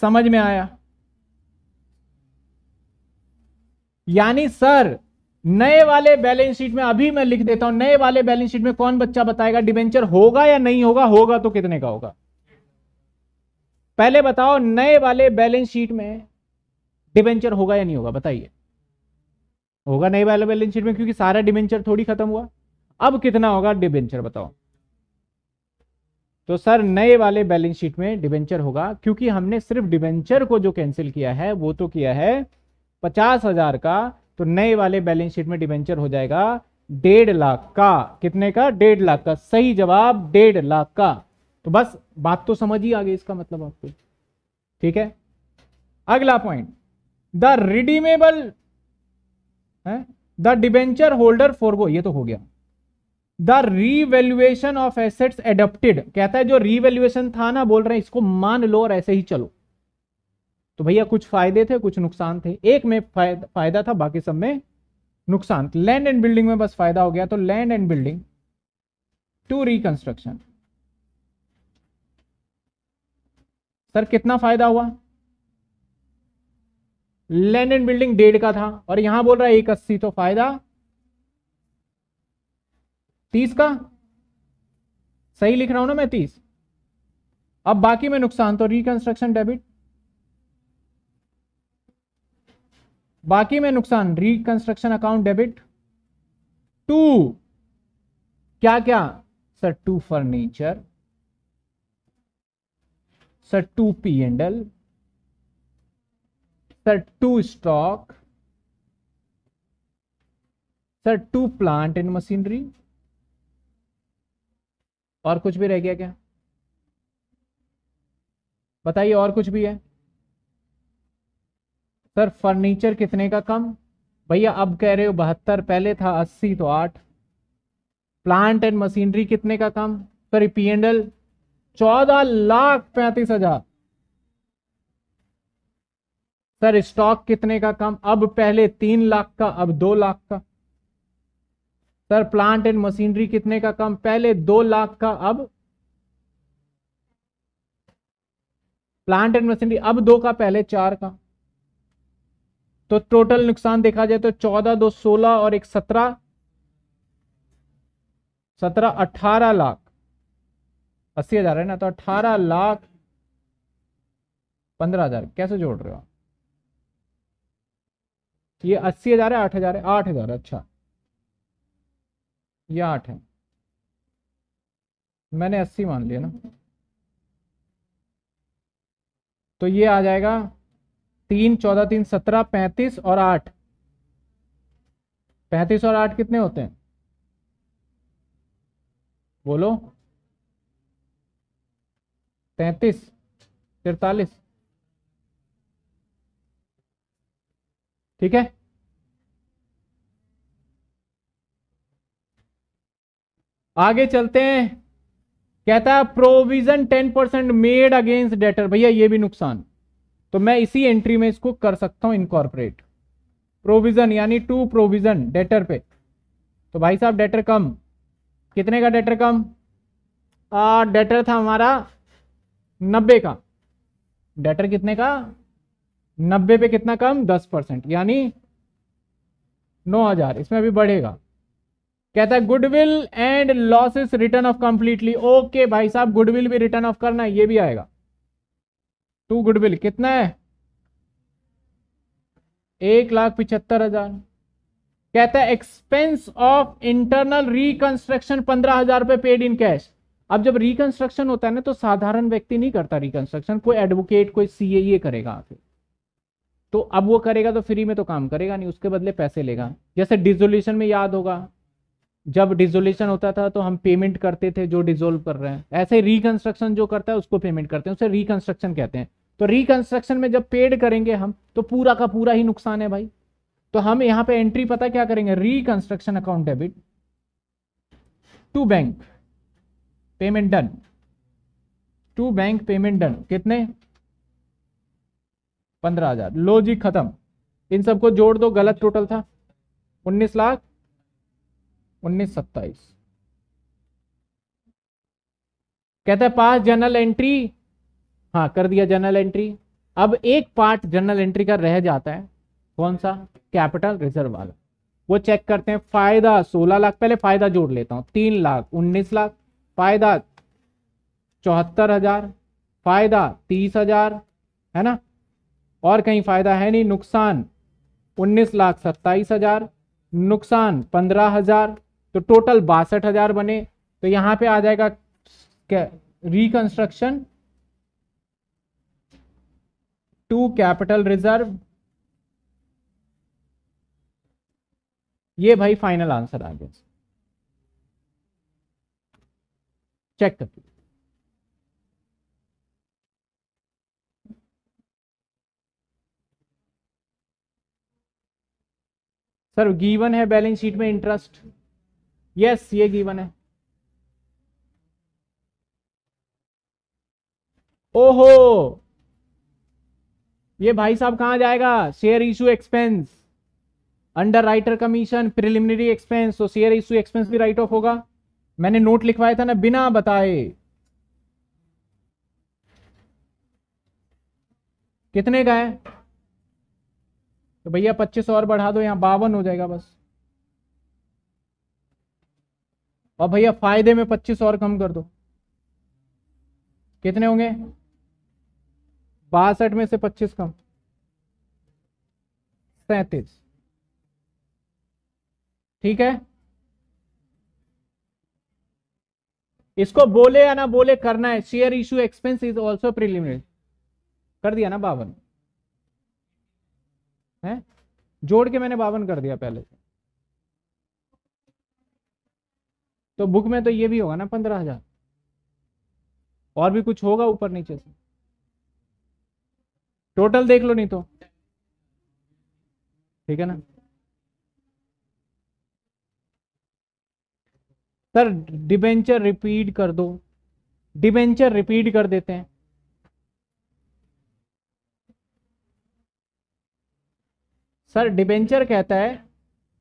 Speaker 1: समझ में आया यानी सर नए वाले बैलेंस शीट में अभी मैं लिख देता हूं नए वाले बैलेंस शीट में कौन बच्चा बताएगा डिबेंचर होगा या नहीं होगा होगा तो कितने का होगा पहले बताओ नए वाले बैलेंस शीट में डिबेंचर होगा या नहीं होगा बताइए होगा नहीं वाला बैलेंस शीट में क्योंकि सारा डिबेंचर थोड़ी खत्म हुआ अब कितना होगा डिबेंचर बताओ तो सर नए वाले बैलेंस शीट में डिबेंचर होगा क्योंकि हमने सिर्फ डिबेंचर को जो कैंसिल किया है वो तो किया है पचास हजार का तो नए वाले बैलेंस शीट में डिबेंचर हो जाएगा डेढ़ लाख का कितने का डेढ़ लाख का सही जवाब डेढ़ लाख का तो बस बात तो समझ ही आ गई इसका मतलब आपको ठीक है अगला पॉइंट द रिडीमेबल है द डिबेंचर होल्डर फोरगो ये तो हो गया the revaluation of assets adapted कहता है जो रीवेल्युएशन था ना बोल रहे हैं इसको मान लो और ऐसे ही चलो तो भैया कुछ फायदे थे कुछ नुकसान थे एक में फायदा, फायदा था बाकी सब में नुकसान लैंड एंड बिल्डिंग में बस फायदा हो गया तो land and building to reconstruction sir कितना फायदा हुआ एंड बिल्डिंग डेढ़ का था और यहां बोल रहा है एक अस्सी तो फायदा तीस का सही लिख रहा हूं ना मैं तीस अब बाकी में नुकसान तो रिकंस्ट्रक्शन डेबिट बाकी में नुकसान रिकंस्ट्रक्शन अकाउंट डेबिट टू क्या क्या sir to furniture sir to P and L sir to stock sir to plant and machinery और कुछ भी रह गया क्या बताइए और कुछ भी है सर फर्नीचर कितने का कम भैया अब कह रहे हो बहत्तर पहले था अस्सी तो आठ प्लांट एंड मशीनरी कितने का कम सर पी एंडल चौदह लाख पैंतीस हजार सर स्टॉक कितने का कम अब पहले तीन लाख का अब दो लाख का सर प्लांट एंड मशीनरी कितने का कम पहले दो लाख का अब प्लांट एंड मशीनरी अब दो का पहले चार का तो टोटल नुकसान देखा जाए तो चौदह दो सोलह और एक सत्रह सत्रह अठारह लाख अस्सी हजार है ना तो अठारह लाख पंद्रह हजार कैसे जोड़ रहे हो आप ये अस्सी हजार है आठ हजार है आठ हजार अच्छा ये आठ है मैंने अस्सी मान लिया ना तो ये आ जाएगा तीन चौदह तीन सत्रह पैंतीस और आठ पैंतीस और आठ कितने होते हैं बोलो तैतीस तिरतालीस ठीक है आगे चलते हैं कहता है provision ten percent made against debtor भैया ये भी नुकसान तो मैं इसी एंट्री में इसको कर सकता हूं इनकॉर्पोरेट प्रोविजन यानी टू प्रोविजन डेटर पे तो भाई साहब डेटर कम कितने का डेटर कम आ, डेटर था हमारा नब्बे का डेटर कितने का नब्बे पे कितना कम दस परसेंट यानी नौ हजार इसमें अभी बढ़ेगा कहता है goodwill and losses written off completely okay भाई साहब गुडविल भी रिटर्न ऑफ करना है ये भी आएगा टू गुडविल कितना है एक लाख पिछहत्तर हजार कहता है एक्सपेंस ऑफ इंटरनल रिकंस्ट्रक्शन पंद्रह हजार रुपए पेड इन कैश अब जब रिकंस्ट्रक्शन होता है ना तो साधारण व्यक्ति नहीं करता रिकंस्ट्रक्शन कोई एडवोकेट कोई सीए ये e करेगा फिर तो अब वो करेगा तो फ्री में तो काम करेगा नहीं उसके बदले पैसे लेगा जैसे डिजोल्यूशन में याद होगा जब डिजोल्यूशन होता था तो हम पेमेंट करते थे जो डिजोल्व कर रहे हैं ऐसे रिकंस्ट्रक्शन जो करता है उसको पेमेंट करते हैं उसे रिकंस्ट्रक्शन कहते हैं तो रिकंस्ट्रक्शन में जब पेड करेंगे हम तो पूरा का पूरा ही नुकसान है भाई तो हम यहां पे एंट्री पता क्या करेंगे reconstruction account debit to bank payment done to bank payment done कितने पंद्रह हजार लो जी खत्म इन सबको जोड़ दो गलत टोटल था उन्नीस लाख उन्नीस सत्ताईस कहता है पास जनरल एंट्री हाँ कर दिया जनरल एंट्री अब एक पार्ट जनरल एंट्री का रह जाता है कौन सा कैपिटल रिजर्व वाला वो चेक करते हैं फायदा सोलह लाख पहले फायदा जोड़ लेता हूं तीन लाख उन्नीस लाख फायदा चौहत्तर हजार फायदा तीस हजार है ना और कहीं फ़ायदा है नहीं नुकसान उन्नीस लाख सत्ताईस हज़ार नुकसान पंद्रह हज़ार तो टोटल बासठ हज़ार बने तो यहां पे आ जाएगा रिकंस्ट्रक्शन टू कैपिटल रिजर्व ये भाई फाइनल आंसर आ गया चेक कर सर गीवन है बैलेंस शीट में इंटरेस्ट यस ये गीवन है ओहो ये भाई साहब कहां जाएगा share issue expense underwriter commission preliminary expense तो शेयर इशू एक्सपेंस भी राइट ऑफ होगा मैंने नोट लिखवाया था ना बिना बताए कितने का है तो भैया पच्चीस और बढ़ा दो यहाँ बावन हो जाएगा बस और भैया फायदे में पच्चीस और कम कर दो कितने होंगे बासठ में से पच्चीस कम सैतीस ठीक है इसको बोले या ना बोले करना है share issue expense is also preliminary कर दिया ना बावन है जोड़ के मैंने बावन कर दिया पहले से तो बुक में तो ये भी होगा ना पंद्रह हजार और भी कुछ होगा ऊपर नीचे से टोटल देख लो नहीं तो ठीक है ना सर डिबेंचर रिपीट कर दो डिबेंचर रिपीट कर देते हैं सर डिबेंचर कहता है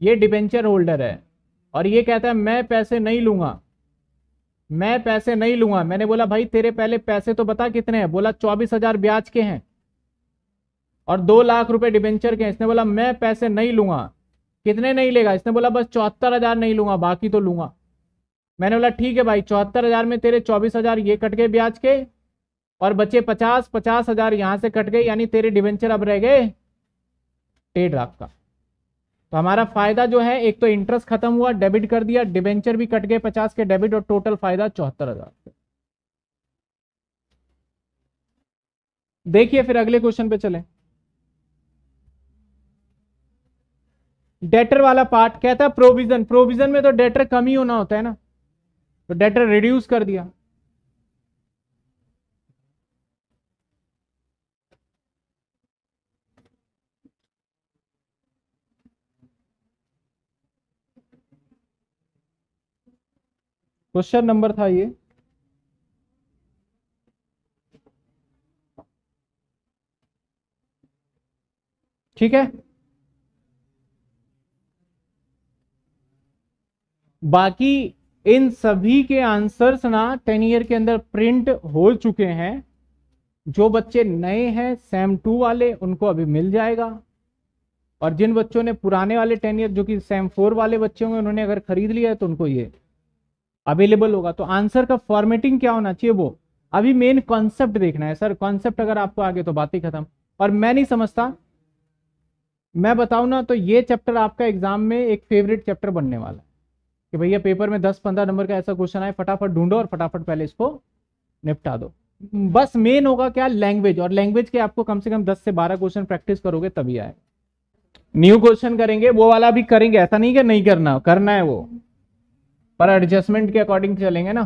Speaker 1: ये डिबेंचर होल्डर है और ये कहता है मैं पैसे नहीं लूँगा मैं पैसे नहीं लूँगा मैंने बोला भाई तेरे पहले पैसे तो बता कितने हैं बोला चौबीस हज़ार ब्याज के हैं और दो लाख रुपए डिबेंचर के हैं इसने बोला मैं पैसे नहीं लूँगा कितने नहीं लेगा इसने बोला बस चौहत्तर हज़ार नहीं लूँगा बाकी तो लूँगा मैंने बोला ठीक है भाई चौहत्तर हज़ार में तेरे चौबीस हज़ार ये कट गए ब्याज के और बचे पचास पचास हज़ार यहां से कट गए यानी तेरे डिबेंचर अब रह गए डेढ़ लाख का तो हमारा फायदा जो है एक तो इंटरेस्ट खत्म हुआ डेबिट कर दिया डिबेंचर भी कट गए पचास के डेबिट और टोटल फायदा चौहत्तर हजार देखिए फिर अगले क्वेश्चन पे चले डेटर वाला पार्ट कहता है प्रोविजन प्रोविजन में तो डेटर कम ही होना होता है ना तो डेटर रिड्यूस कर दिया क्वेश्चन नंबर था ये ठीक है बाकी इन सभी के आंसर्स ना टेन ईयर के अंदर प्रिंट हो चुके हैं जो बच्चे नए हैं सेम टू वाले उनको अभी मिल जाएगा और जिन बच्चों ने पुराने वाले टेन ईयर जो कि सेम फोर वाले बच्चे होंगे उन्होंने अगर खरीद लिया है तो उनको ये अवेलेबल होगा तो आंसर का फॉर्मेटिंग क्या होना चाहिए वो अभी मेन कॉन्सेप्ट देखना है सर कॉन्सेप्ट अगर आपको आगे तो बात ही खत्म और मैं नहीं समझता मैं बताऊँ ना तो ये चैप्टर आपका एग्जाम में एक फेवरेट चैप्टर बनने वाला है कि भैया पेपर में दस पंद्रह नंबर का ऐसा क्वेश्चन आए फटाफट ढूंढो और फटाफट पहले इसको निपटा दो बस मेन होगा क्या लैंग्वेज और लैंग्वेज के आपको कम से कम दस से बारह क्वेश्चन प्रैक्टिस करोगे तभी आए न्यू क्वेश्चन करेंगे वो वाला भी करेंगे ऐसा नहीं कि नहीं करना करना है वो पर एडजस्टमेंट के अकॉर्डिंग चलेंगे ना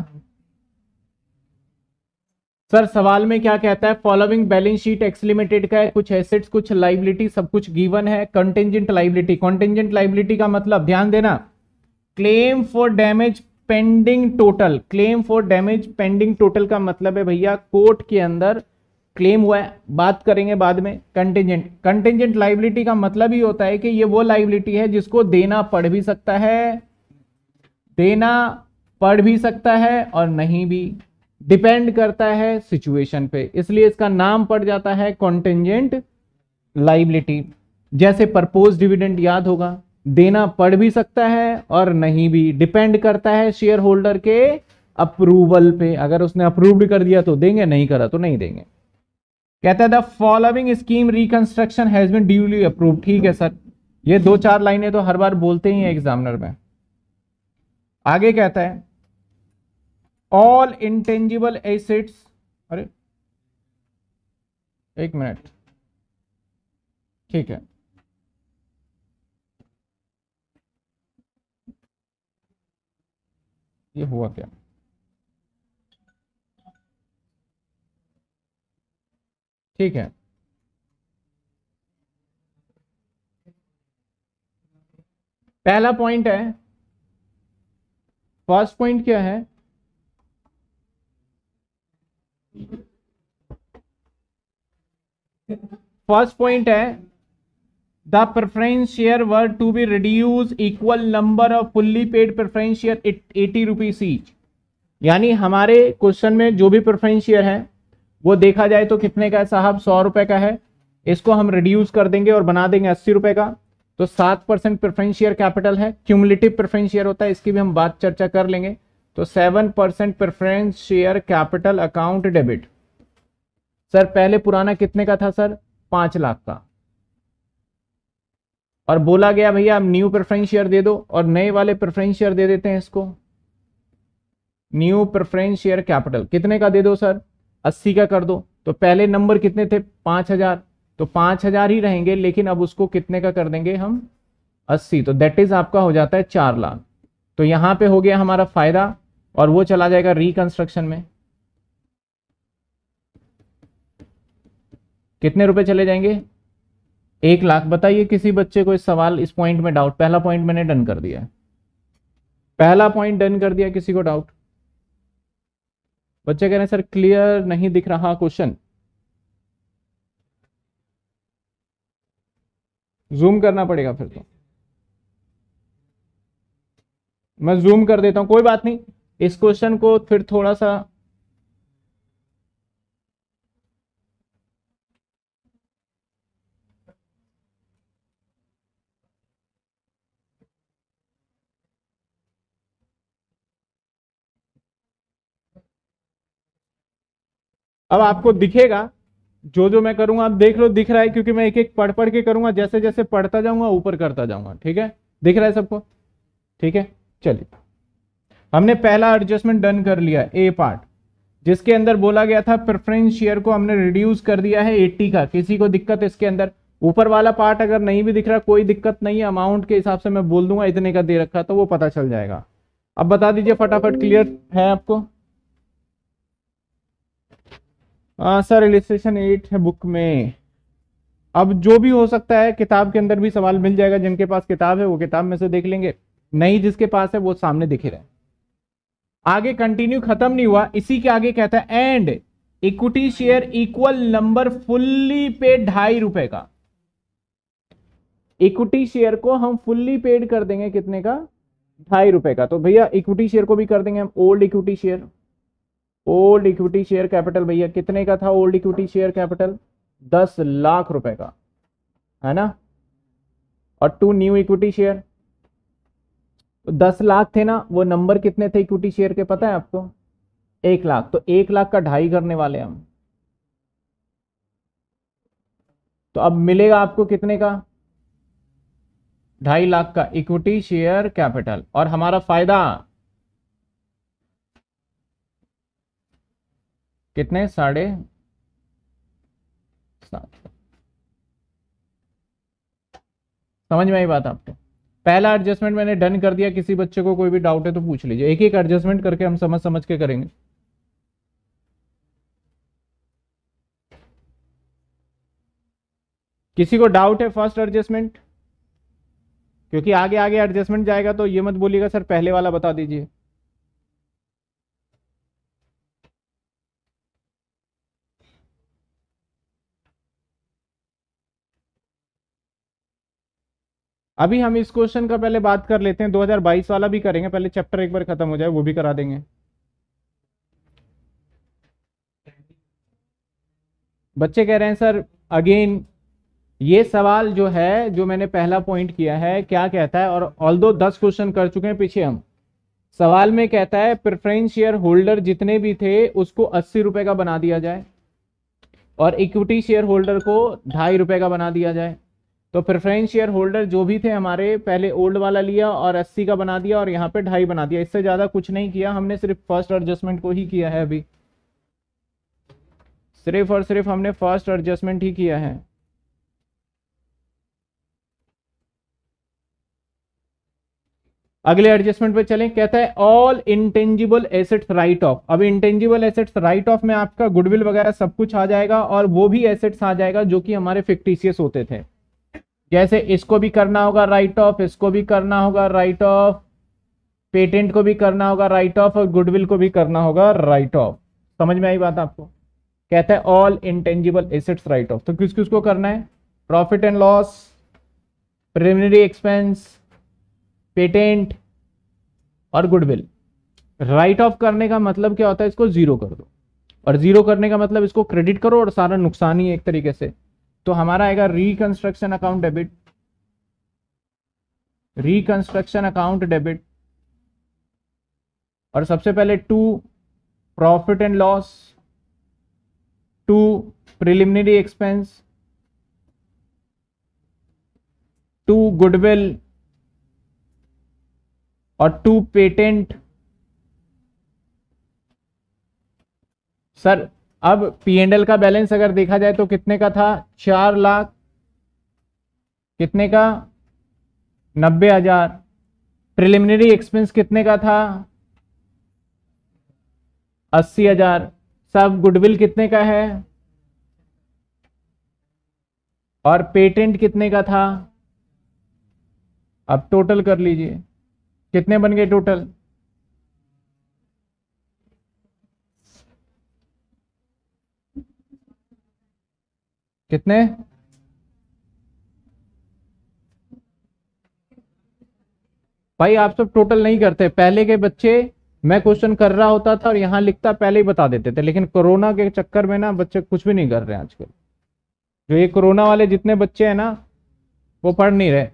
Speaker 1: सर सवाल में क्या कहता है फॉलोइंग बैलेंस शीट एक्सलिमिटेड का है कुछ एसेट्स कुछ लाइबिलिटी सब कुछ गिवन है कंटेंजेंट लाइबिलिटी कंटेंजेंट लाइबिलिटी का मतलब ध्यान देना claim for damage pending total claim for damage pending total का मतलब है भैया कोर्ट के अंदर क्लेम हुआ है बात करेंगे बाद में कंटेंजेंट कंटेंजेंट लाइबिलिटी का मतलब ही होता है कि ये वो लाइबिलिटी है जिसको देना पड़ भी सकता है देना पढ़ भी सकता है और नहीं भी डिपेंड करता है सिचुएशन पे इसलिए इसका नाम पड़ जाता है कॉन्टेंजेंट लाइबिलिटी जैसे परपोज डिविडेंड याद होगा देना पड़ भी सकता है और नहीं भी डिपेंड करता है शेयर होल्डर के अप्रूवल पे अगर उसने अप्रूव्ड कर दिया तो देंगे नहीं करा तो नहीं देंगे कहता है the following scheme reconstruction has been duly approve ठीक है सर ये दो चार लाइनें तो हर बार बोलते ही हैं एग्जामिनर में आगे कहता है ऑल इंटेंजिबल एसेट्स अरे एक मिनट ठीक है ये हुआ क्या ठीक है पहला पॉइंट है फर्स्ट पॉइंट क्या है फर्स्ट पॉइंट है the preference share were to be reduce equal number of fully paid preference share eighty rupees each यानी हमारे क्वेश्चन में जो भी प्रेफरेंस शेयर है वो देखा जाए तो कितने का है साहब सौ रुपए का है इसको हम रिड्यूस कर देंगे और बना देंगे अस्सी रुपए का तो सात परसेंट प्रेफरेंस शेयर कैपिटल है क्यूमुलेटिव प्रेफरेंस शेयर होता है इसकी भी हम बात चर्चा कर लेंगे तो seven percent preference share capital account debit sir पहले पुराना कितने का था सर पांच लाख का और बोला गया भैया आप न्यू प्रेफरेंस शेयर दे दो और नए वाले प्रेफरेंस शेयर दे देते हैं इसको न्यू प्रेफरेंस शेयर कैपिटल कितने का दे दो सर अस्सी का कर दो तो पहले नंबर कितने थे पांच हजार तो पांच हजार ही रहेंगे लेकिन अब उसको कितने का कर देंगे हम अस्सी तो देट इज आपका हो जाता है चार लाख तो यहां पे हो गया हमारा फायदा और वो चला जाएगा रिकंस्ट्रक्शन में कितने रुपए चले जाएंगे एक लाख बताइए किसी बच्चे को इस सवाल इस पॉइंट में डाउट पहला पॉइंट मैंने डन कर दिया पहला पॉइंट डन कर दिया किसी को डाउट बच्चे कह रहे हैं सर क्लियर नहीं दिख रहा क्वेश्चन जूम करना पड़ेगा फिर तो मैं जूम कर देता हूं कोई बात नहीं इस क्वेश्चन को फिर थोड़ा सा अब आपको दिखेगा जो जो मैं करूंगा आप देख लो दिख रहा है क्योंकि मैं एक एक पढ़ पढ़ के करूंगा जैसे जैसे पढ़ता जाऊंगा ऊपर करता जाऊंगा ठीक है दिख रहा है सबको ठीक है चलिए हमने पहला एडजस्टमेंट डन कर लिया ए पार्ट जिसके अंदर बोला गया था प्रेफरेंस शेयर को हमने रिड्यूस कर दिया है एट्टी का किसी को दिक्कत इसके अंदर ऊपर वाला पार्ट अगर नहीं भी दिख रहा कोई दिक्कत नहीं है अमाउंट के हिसाब से मैं बोल दूंगा इतने का दे रखा तो वो पता चल जाएगा अब बता दीजिए फटाफट क्लियर है आपको आ, हाँ सर इलिस्ट्रेशन एट है बुक में अब जो भी हो सकता है किताब के अंदर भी सवाल मिल जाएगा जिनके पास किताब है वो किताब में से देख लेंगे नहीं जिसके पास है वो सामने दिखे रहे आगे कंटिन्यू खत्म नहीं हुआ इसी के आगे कहता है and equity share equal number fully paid ढाई रुपए का इक्विटी शेयर को हम फुल्ली पेड कर देंगे कितने का ढाई रुपए का तो भैया इक्विटी शेयर को भी कर देंगे हम old equity share old equity share capital भैया कितने का था ओल्ड इक्विटी शेयर कैपिटल दस लाख रुपए का है ना और टू न्यू इक्विटी शेयर दस लाख थे ना वो नंबर कितने थे इक्विटी शेयर के पता है आपको एक लाख तो एक लाख का ढाई करने वाले हम तो अब मिलेगा आपको कितने का ढाई लाख का इक्विटी शेयर कैपिटल और हमारा फायदा कितने साढ़े सात समझ में आई बात आपको पहला एडजस्टमेंट मैंने डन कर दिया किसी बच्चे को कोई भी डाउट है तो पूछ लीजिए एक एक एडजस्टमेंट करके हम समझ समझ के करेंगे किसी को डाउट है फर्स्ट एडजस्टमेंट क्योंकि आगे आगे एडजस्टमेंट जाएगा तो ये मत बोलिएगा सर पहले वाला बता दीजिए अभी हम इस क्वेश्चन का पहले बात कर लेते हैं 2022 वाला भी करेंगे पहले चैप्टर एक बार खत्म हो जाए वो भी करा देंगे बच्चे कह रहे हैं सर अगेन ये सवाल जो है जो मैंने पहला पॉइंट किया है क्या कहता है और ऑल दो दस क्वेश्चन कर चुके हैं पीछे हम सवाल में कहता है प्रेफरेंस शेयर होल्डर जितने भी थे उसको अस्सी रुपए का बना दिया जाए और इक्विटी शेयर होल्डर को ढाई रुपए का बना दिया जाए तो प्रेफरेंस शेयर होल्डर जो भी थे हमारे पहले ओल्ड वाला लिया और अस्सी का बना दिया और यहाँ पे ढाई बना दिया इससे ज़्यादा कुछ नहीं किया हमने सिर्फ फर्स्ट एडजस्टमेंट को ही किया है अभी सिर्फ और सिर्फ हमने फर्स्ट एडजस्टमेंट ही किया है अगले एडजस्टमेंट पे चलें कहता है all intangible assets write off अब इंटेंजिबल एसेट्स राइट ऑफ में आपका गुडविल वगैरह सब कुछ आ जाएगा और वो भी एसेट्स आ जाएगा जो कि हमारे फिक्टिशियस होते थे जैसे इसको भी करना होगा राइट ऑफ इसको भी करना होगा राइट ऑफ पेटेंट को भी करना होगा राइट ऑफ और गुडविल को भी करना होगा राइट ऑफ समझ में आई बात आपको कहता है all intangible assets write off तो किस किस को करना है profit and loss preliminary expense patent और गुडविल राइट ऑफ करने का मतलब क्या होता है इसको जीरो कर दो और जीरो करने का मतलब इसको क्रेडिट करो और सारा नुकसान ही एक तरीके से तो हमारा आएगा reconstruction account debit reconstruction account debit और सबसे पहले to profit and loss to preliminary expense to goodwill और टू पेटेंट सर अब पी एंड एल का बैलेंस अगर देखा जाए तो कितने का था चार लाख कितने का नब्बे हजार प्रिलिमिनरी एक्सपेंस कितने का था अस्सी हजार सब गुडविल कितने का है और पेटेंट कितने का था अब टोटल कर लीजिए कितने बन गए टोटल कितने भाई आप सब टोटल नहीं करते पहले के बच्चे मैं क्वेश्चन कर रहा होता था और यहां लिखता पहले ही बता देते थे लेकिन कोरोना के चक्कर में ना बच्चे कुछ भी नहीं कर रहे हैं आजकल जो ये कोरोना वाले जितने बच्चे हैं ना वो पढ़ नहीं रहे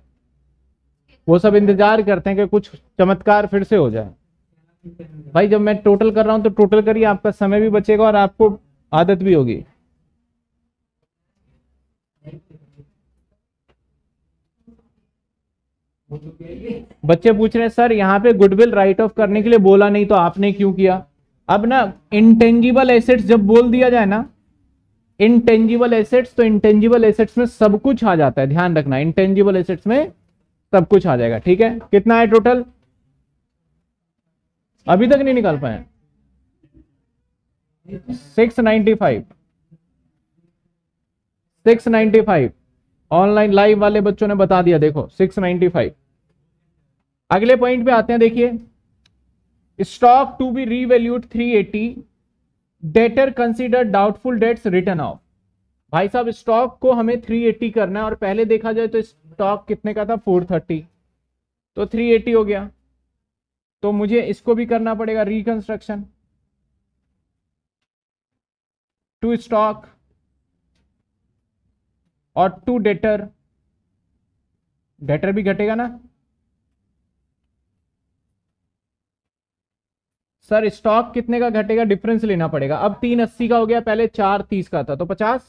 Speaker 1: वो सब इंतजार करते हैं कि कुछ चमत्कार फिर से हो जाए भाई जब मैं टोटल कर रहा हूँ तो टोटल करिए आपका समय भी बचेगा और आपको आदत भी होगी बच्चे पूछ रहे हैं सर यहाँ पे गुडविल राइट ऑफ करने के लिए बोला नहीं तो आपने क्यों किया अब ना इंटेंजिबल एसेट्स जब बोल दिया जाए ना इंटेंजिबल एसेट्स तो इंटेंजिबल एसेट्स में सब कुछ आ जाता है ध्यान रखना इंटेंजिबल एसेट्स में सब कुछ आ जाएगा ठीक है कितना है टोटल अभी तक नहीं निकाल पाए six ninety five six five online live वाले बच्चों ने बता दिया देखो सिक्स नाइनटी फाइव अगले पॉइंट पे आते हैं देखिए stock to be three 380 debtor consider doubtful debts return off भाई साहब स्टॉक को हमें 380 करना है और पहले देखा जाए तो स्टॉक कितने का था 430 तो 380 हो गया तो मुझे इसको भी करना पड़ेगा रिकंस्ट्रक्शन टू स्टॉक और टू डेटर डेटर भी घटेगा ना सर स्टॉक कितने का घटेगा डिफरेंस लेना पड़ेगा अब तीन अस्सी का हो गया पहले चार तीस का था तो पचास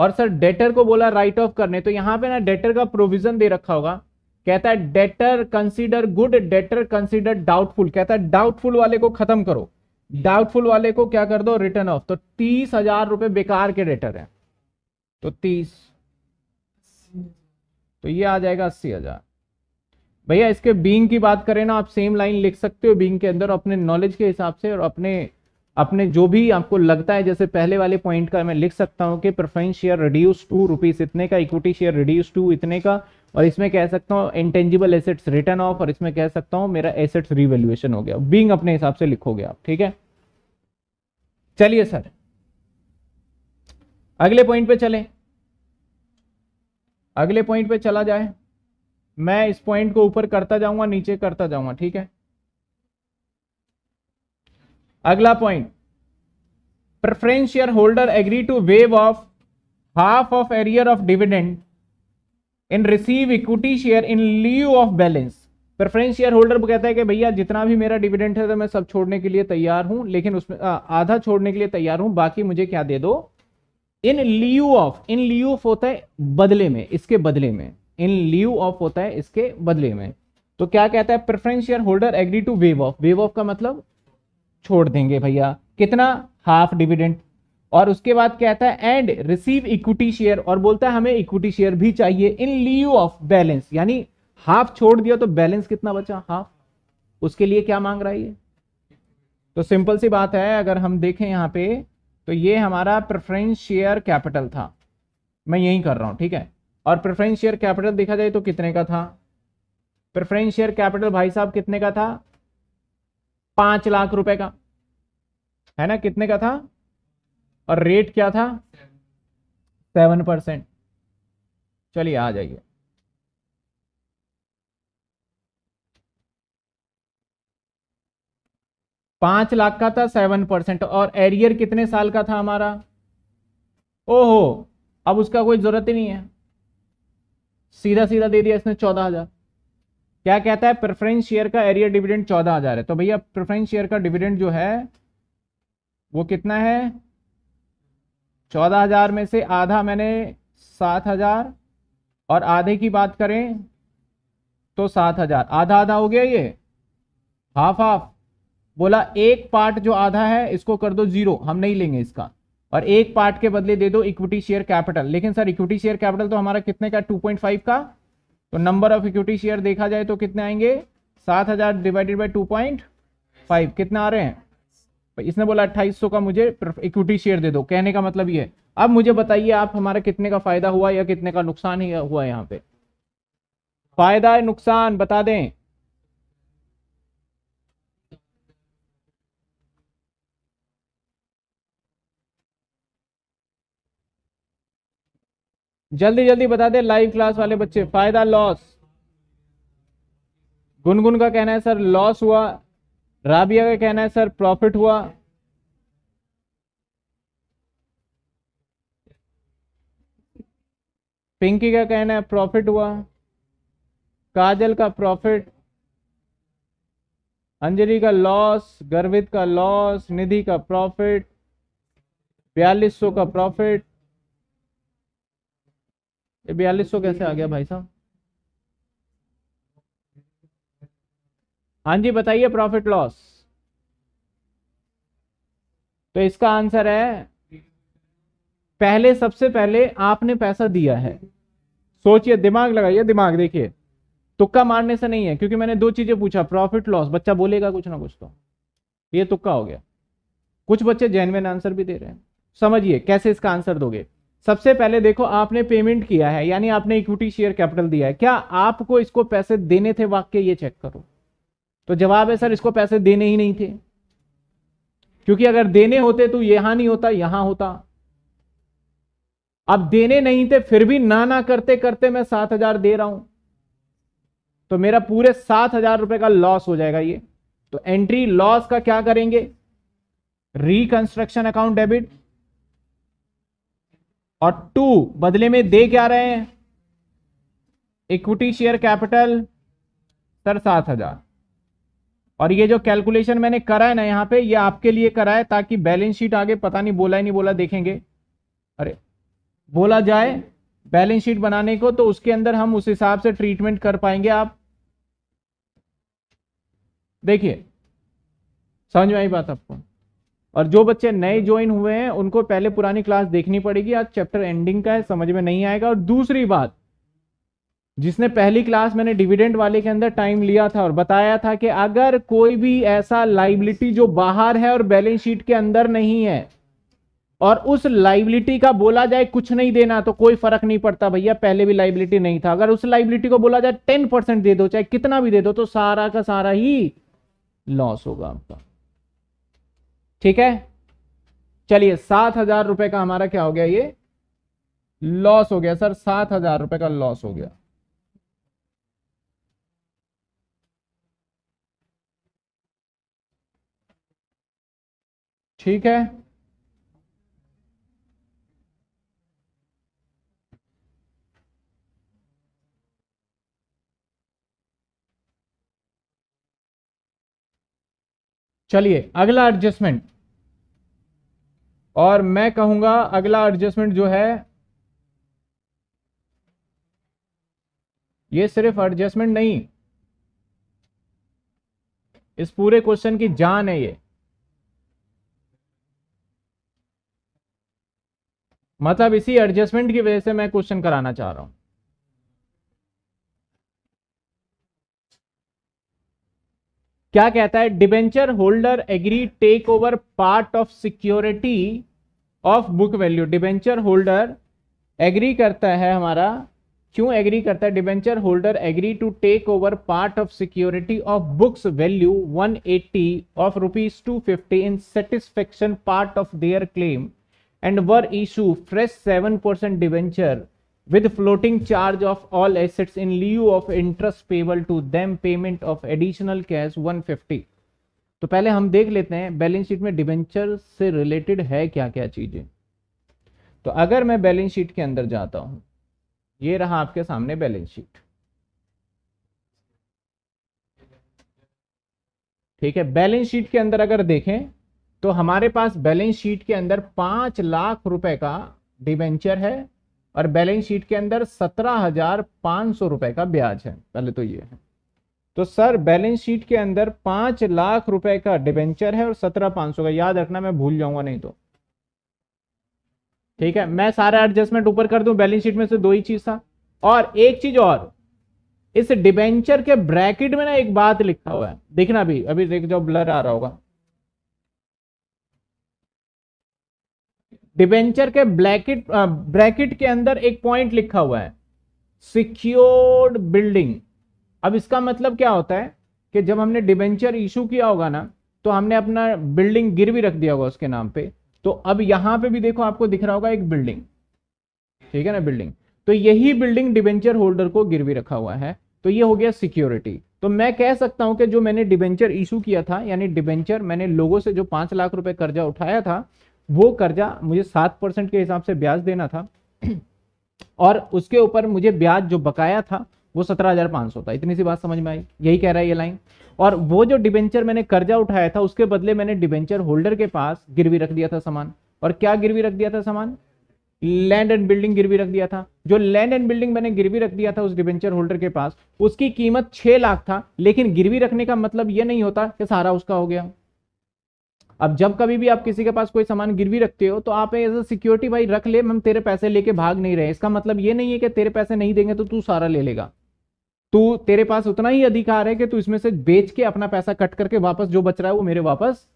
Speaker 1: और सर डेटर को बोला राइट ऑफ करने तो यहां पे ना डेटर का प्रोविजन दे रखा होगा कहता है debtor consider good debtor consider doubtful कहता है डाउटफुल वाले को खत्म करो डाउटफुल वाले को क्या कर दो रिटर्न ऑफ तो तीस हजार रुपए बेकार के डेटर है तो तीस तो ये आ जाएगा अस्सी हजार भैया इसके बींग की बात करें ना आप सेम लाइन लिख सकते हो बींग के अंदर अपने नॉलेज के हिसाब से और अपने अपने जो भी आपको लगता है जैसे पहले वाले पॉइंट का मैं लिख सकता हूँ कि preference share reduce to rupees इतने का इक्विटी शेयर रिड्यूस टू इतने का और इसमें कह सकता हूँ इंटेंजिबल एसेट्स रिटर्न ऑफ और इसमें कह सकता हूँ मेरा एसेट्स रिवेल्युएशन हो गया बींग अपने हिसाब से लिखोगे आप ठीक है चलिए सर अगले पॉइंट पे चलें अगले पॉइंट पे चला जाए मैं इस पॉइंट को ऊपर करता जाऊंगा नीचे करता जाऊंगा ठीक है अगला point preference share holder agree to waive off half of arrear of dividend in receive equity share in lieu of balance preference share holder कहता है कि भैया जितना भी मेरा डिविडेंड है तो मैं सब छोड़ने के लिए तैयार हूं लेकिन उसमें आ, आधा छोड़ने के लिए तैयार हूं बाकी मुझे क्या दे दो in lieu of in lieu of होता है बदले में इसके बदले में इन लीव ऑफ होता है इसके बदले में तो क्या कहता है preference share holder agree to waive off waive off का मतलब छोड़ देंगे भैया कितना हाफ डिविडेंट और उसके बाद कहता है एंड रिसीव इक्विटी शेयर और बोलता है हमें इक्विटी शेयर भी चाहिए इन लीव ऑफ बैलेंस यानी हाफ छोड़ दिया तो बैलेंस कितना बचा हाफ उसके लिए क्या मांग रहा है ये तो सिंपल सी बात है अगर हम देखें यहां पे तो ये हमारा प्रेफरेंस शेयर कैपिटल था मैं यही कर रहा हूं ठीक है और प्रेफरेंस शेयर कैपिटल देखा जाए तो कितने का था प्रेफरेंस शेयर कैपिटल भाई साहब कितने का था पांच लाख रुपए का है ना कितने का था और रेट क्या था सेवन परसेंट चलिए आ जाइए पांच लाख का था सेवन परसेंट और एरियर कितने साल का था हमारा ओहो अब उसका कोई जरूरत ही नहीं है सीधा सीधा दे दिया इसने चौदह हजार क्या कहता है प्रेफरेंस शेयर का एरियर डिविडेंड चौदह हजार है तो भैया प्रेफरेंस शेयर का डिविडेंड जो है वो कितना है चौदह हजार में से आधा मैंने सात हजार और आधे की बात करें तो सात हजार आधा आधा हो गया ये हाफ हाफ बोला एक पार्ट जो आधा है इसको कर दो जीरो हम नहीं लेंगे इसका और एक पार्ट के बदले दे दो इक्विटी शेयर कैपिटल लेकिन सर इक्विटी शेयर कैपिटल तो हमारा कितने का 2.5 का तो नंबर ऑफ इक्विटी शेयर देखा जाए तो कितने आएंगे 7000 डिवाइडेड बाय 2.5 कितने आ रहे हैं इसने बोला 2800 का मुझे इक्विटी शेयर दे दो कहने का मतलब ये अब मुझे बताइए आप हमारा कितने का फायदा हुआ या कितने का नुकसान हुआ यहाँ पे फायदा नुकसान बता दें जल्दी जल्दी बता दे लाइव क्लास वाले बच्चे फायदा लॉस गुनगुन का कहना है सर लॉस हुआ राबिया का कहना है सर प्रॉफिट हुआ पिंकी का कहना है प्रॉफिट हुआ काजल का प्रॉफिट अंजलि का लॉस गर्वित का लॉस निधि का प्रॉफिट बयालीस सौ का प्रॉफिट ये बयालीस सौ कैसे आ गया भाई साहब हाँ जी बताइए प्रॉफिट लॉस तो इसका आंसर है पहले सबसे पहले आपने पैसा दिया है सोचिए दिमाग लगाइए दिमाग देखिए तुक्का मारने से नहीं है क्योंकि मैंने दो चीजें पूछा प्रॉफिट लॉस बच्चा बोलेगा कुछ ना कुछ तो ये तुक्का हो गया कुछ बच्चे जेनविन आंसर भी दे रहे हैं समझिए कैसे इसका आंसर दोगे सबसे पहले देखो आपने पेमेंट किया है यानी आपने इक्विटी शेयर कैपिटल दिया है क्या आपको इसको पैसे देने थे वाक्य ये चेक करो तो जवाब है सर इसको पैसे देने ही नहीं थे क्योंकि अगर देने होते तो यहां नहीं होता यहां होता अब देने नहीं थे फिर भी ना ना करते करते मैं सात हजार दे रहा हूं तो मेरा पूरे सात हजार रुपए का लॉस हो जाएगा ये तो एंट्री लॉस का क्या करेंगे रिकंस्ट्रक्शन अकाउंट डेबिट और टू बदले में दे क्या रहे हैं इक्विटी शेयर कैपिटल सर सात हजार और ये जो कैलकुलेशन मैंने करा है ना यहाँ पे ये आपके लिए करा है ताकि बैलेंस शीट आगे पता नहीं बोला ही नहीं बोला देखेंगे अरे बोला जाए बैलेंस शीट बनाने को तो उसके अंदर हम उस हिसाब से ट्रीटमेंट कर पाएंगे आप देखिए समझ में आई बात आपको और जो बच्चे नए ज्वाइन हुए हैं उनको पहले पुरानी क्लास देखनी पड़ेगी आज चैप्टर एंडिंग का है समझ में नहीं आएगा और दूसरी बात जिसने पहली क्लास मैंने डिविडेंड वाले के अंदर टाइम लिया था और बताया था कि अगर कोई भी ऐसा लाइबिलिटी जो बाहर है और बैलेंस शीट के अंदर नहीं है और उस लाइबिलिटी का बोला जाए कुछ नहीं देना तो कोई फर्क नहीं पड़ता भैया पहले भी लाइबिलिटी नहीं था अगर उस लाइबिलिटी को बोला जाए टेन परसेंट दे दो चाहे कितना भी दे दो तो सारा का सारा ही लॉस होगा आपका ठीक है चलिए सात हजार रुपए का हमारा क्या हो गया ये लॉस हो गया सर सात हजार रुपए का लॉस हो गया ठीक है चलिए अगला एडजस्टमेंट और मैं कहूंगा अगला एडजस्टमेंट जो है ये सिर्फ एडजस्टमेंट नहीं इस पूरे क्वेश्चन की जान है ये मतलब इसी एडजस्टमेंट की वजह से मैं क्वेश्चन कराना चाह रहा हूं क्या कहता है debenture holder agree take over part of security of book value debenture holder agree करता है हमारा क्यों एग्री करता है debenture holder agree to take over part of security of books value 180 of rupees 250 in satisfaction part of their claim and were issue fresh 7% debenture with floating charge of all assets in lieu of interest payable to them payment of additional cash 150 तो पहले हम देख लेते हैं बैलेंस शीट में डिबेंचर से रिलेटेड है क्या क्या चीजें तो अगर मैं बैलेंस शीट के अंदर जाता हूं ये रहा आपके सामने बैलेंस शीट ठीक है बैलेंस शीट के अंदर अगर देखें तो हमारे पास बैलेंस शीट के अंदर पांच लाख रुपए का डिबेंचर है और बैलेंस शीट के अंदर सत्रह हजार पांच सौ रुपए का ब्याज है पहले तो ये है तो सर बैलेंस शीट के अंदर पांच लाख रुपए का डिबेंचर है और सत्रह पांच सौ का याद रखना मैं भूल जाऊंगा नहीं तो ठीक है मैं सारा एडजस्टमेंट ऊपर कर दू बैलेंस शीट में से दो ही चीज था और एक चीज और इस डिबेंचर के ब्रैकेट में ना एक बात लिखा हुआ है देखना भी अभी देख जाओ ब्लर आ रहा होगा डिबेंचर के ब्लैकेट ब्रैकेट के अंदर एक पॉइंट लिखा हुआ है सिक्योर्ड बिल्डिंग अब इसका मतलब क्या होता है कि जब हमने डिबेंचर इशू किया होगा ना तो हमने अपना बिल्डिंग गिरवी रख दिया होगा उसके नाम पे तो अब यहां पे भी देखो आपको दिख रहा होगा एक बिल्डिंग ठीक है ना बिल्डिंग तो यही बिल्डिंग डिबेंचर होल्डर को गिरवी रखा हुआ है तो ये हो गया सिक्योरिटी तो मैं कह सकता हूं कि जो मैंने डिबेंचर इशू किया था यानी डिबेंचर मैंने लोगों से जो पांच लाख रुपए कर्जा उठाया था वो कर्जा मुझे सात परसेंट के हिसाब से ब्याज देना था और उसके ऊपर मुझे ब्याज जो बकाया था वो सत्रह हजार पाँच सौ था इतनी सी बात समझ में आई यही कह रहा है ये लाइन और वो जो डिबेंचर मैंने कर्जा उठाया था उसके बदले मैंने डिबेंचर होल्डर के पास गिरवी रख दिया था सामान और क्या गिरवी रख दिया था सामान लैंड एंड बिल्डिंग गिरवी रख दिया था जो लैंड एंड बिल्डिंग मैंने गिरवी रख दिया था उस डिबेंचर होल्डर के पास उसकी कीमत छह लाख था लेकिन गिरवी रखने का मतलब यह नहीं होता कि सारा उसका हो गया अब जब कभी भी आप किसी के पास कोई सामान गिरवी रखते हो तो आप एज अ सिक्योरिटी भाई रख ले हम तेरे पैसे लेके भाग नहीं रहे इसका मतलब ये नहीं है कि तेरे पैसे नहीं देंगे तो तू सारा ले लेगा तू तेरे पास उतना ही अधिकार है कि तू इसमें से बेच के अपना पैसा कट करके वापस जो बच रहा है वो मेरे वापस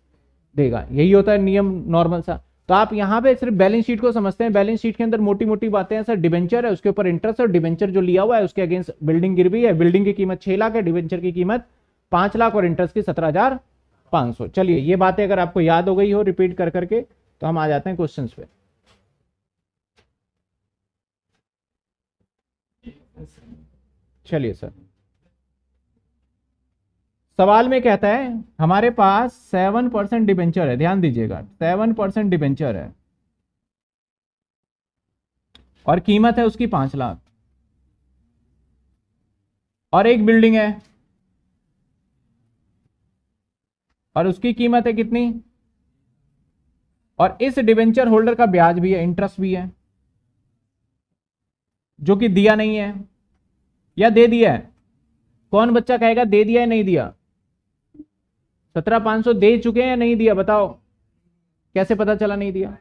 Speaker 1: देगा यही होता है नियम नॉर्मल सा तो आप यहाँ पे सिर्फ बैलेंस शीट को समझते हैं बैलेंस शीट के अंदर मोटी मोटी बातें हैं सर डिवेंचर है उसके ऊपर इंटरेस्ट और डिवेंचर जो लिया हुआ है उसके अगेंस्ट बिल्डिंग गिर भी है बिल्डिंग की कीमत छह लाख है डिवेंचर की कीमत पांच लाख और इंटरेस्ट की सत्रह हजार सौ चलिए ये बातें अगर आपको याद हो गई हो रिपीट कर करके तो हम आ जाते हैं क्वेश्चन पे चलिए सर सवाल में कहता है हमारे पास सेवन परसेंट डिबेंचर है ध्यान दीजिएगा सेवन परसेंट डिबेंचर है और कीमत है उसकी पांच लाख और एक बिल्डिंग है और उसकी कीमत है कितनी और इस डिवेंचर होल्डर का ब्याज भी है इंटरेस्ट भी है जो कि दिया नहीं है या दे दिया है कौन बच्चा कहेगा दे दिया या नहीं दिया सत्रह पांच सौ दे चुके हैं या नहीं दिया बताओ कैसे पता चला नहीं दिया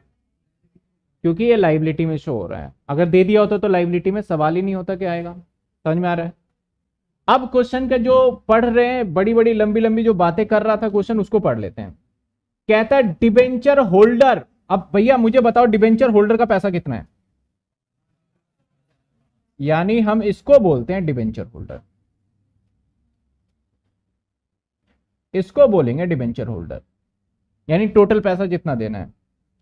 Speaker 1: क्योंकि ये लाइबिलिटी में शो हो रहा है अगर दे दिया होता तो लाइबिलिटी में सवाल ही नहीं होता क्या आएगा समझ में आ रहा है अब क्वेश्चन का जो पढ़ रहे हैं बड़ी बड़ी लंबी लंबी जो बातें कर रहा था क्वेश्चन उसको पढ़ लेते हैं कहता है डिबेंचर होल्डर अब भैया मुझे बताओ डिबेंचर होल्डर का पैसा कितना है यानी हम इसको बोलते हैं डिबेंचर होल्डर इसको बोलेंगे डिबेंचर होल्डर यानी टोटल पैसा जितना देना है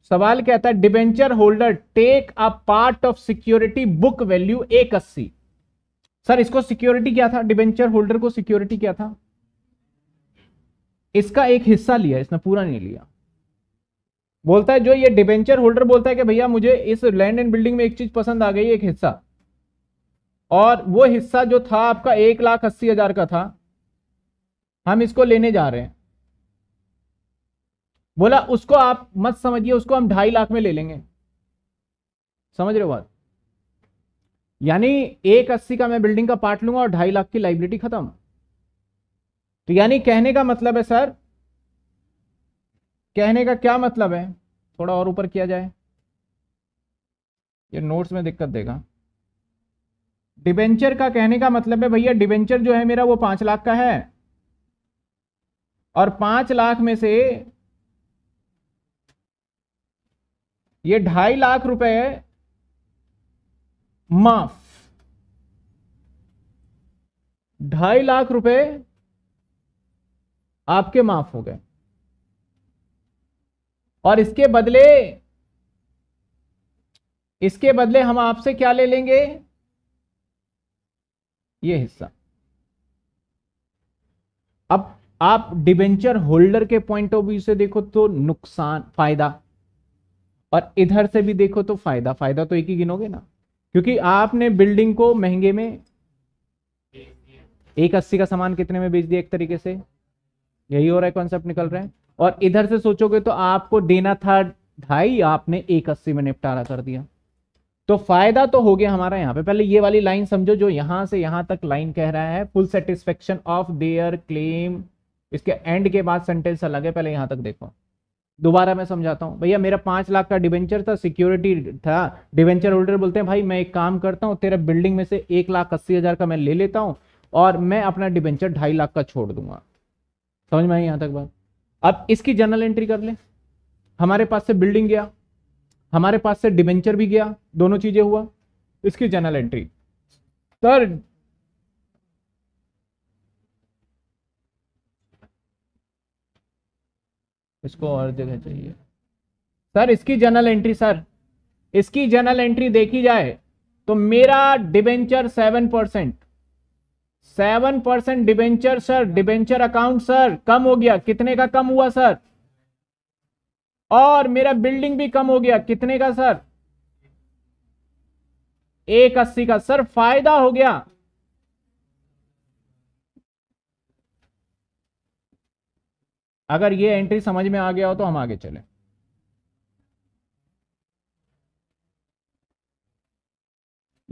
Speaker 1: सवाल कहता है debenture holder take a part of security book value एक अस्सी सर इसको सिक्योरिटी क्या था डिबेंचर होल्डर को सिक्योरिटी क्या था इसका एक हिस्सा लिया इसने पूरा नहीं लिया बोलता है जो ये डिबेंचर होल्डर बोलता है कि भैया मुझे इस लैंड एंड बिल्डिंग में एक चीज पसंद आ गई एक हिस्सा और वो हिस्सा जो था आपका एक लाख अस्सी हजार का था हम इसको लेने जा रहे हैं बोला उसको आप मत समझिए उसको हम ढाई लाख में ले लेंगे समझ रहे हो बात यानी एक अस्सी का मैं बिल्डिंग का पार्ट लूंगा और ढाई लाख की लाइबिलिटी खत्म तो यानी कहने का मतलब है सर कहने का क्या मतलब है थोड़ा और ऊपर किया जाए ये नोट्स में दिक्कत देगा डिबेंचर का कहने का मतलब है भैया डिबेंचर जो है मेरा वो पांच लाख का है और पांच लाख में से ये ढाई लाख रुपए माफ ढाई लाख रुपए आपके माफ हो गए और इसके बदले इसके बदले हम आपसे क्या ले लेंगे ये हिस्सा अब आप डिबेंचर होल्डर के पॉइंट ऑफ व्यू से देखो तो नुकसान फायदा और इधर से भी देखो तो फायदा फायदा तो एक ही गिनोगे ना क्योंकि आपने बिल्डिंग को महंगे में एक अस्सी का सामान कितने में बेच दिया एक तरीके से यही हो रहा है कॉन्सेप्ट निकल रहा है और इधर से सोचोगे तो आपको देना था ढाई आपने एक अस्सी में निपटारा कर दिया तो फायदा तो हो गया हमारा यहाँ पे पहले ये वाली लाइन समझो जो यहां से यहां तक लाइन कह रहा है full satisfaction of their claim इसके एंड के बाद सेंटेंस अलग है पहले यहां तक देखो दोबारा मैं समझाता हूँ भैया मेरा पाँच लाख का डिवेंचर था सिक्योरिटी था डिवेंचर होल्डर बोलते हैं भाई मैं एक काम करता हूँ तेरा बिल्डिंग में से एक लाख अस्सी हज़ार का मैं ले लेता हूँ और मैं अपना डिवेंचर ढाई लाख का छोड़ दूंगा समझ में आई यहाँ तक बात अब इसकी जनरल एंट्री कर ले हमारे पास से बिल्डिंग गया हमारे पास से डिवेंचर भी गया दोनों चीज़ें हुआ इसकी जनरल एंट्री सर इसको और जगह चाहिए सर इसकी जर्नल एंट्री सर इसकी जर्नल एंट्री देखी जाए तो मेरा debenture seven percent seven percent debenture sir debenture account sir कम हो गया कितने का कम हुआ सर और मेरा बिल्डिंग भी कम हो गया कितने का सर एक अस्सी का सर फायदा हो गया अगर ये एंट्री समझ में आ गया हो तो हम आगे चलें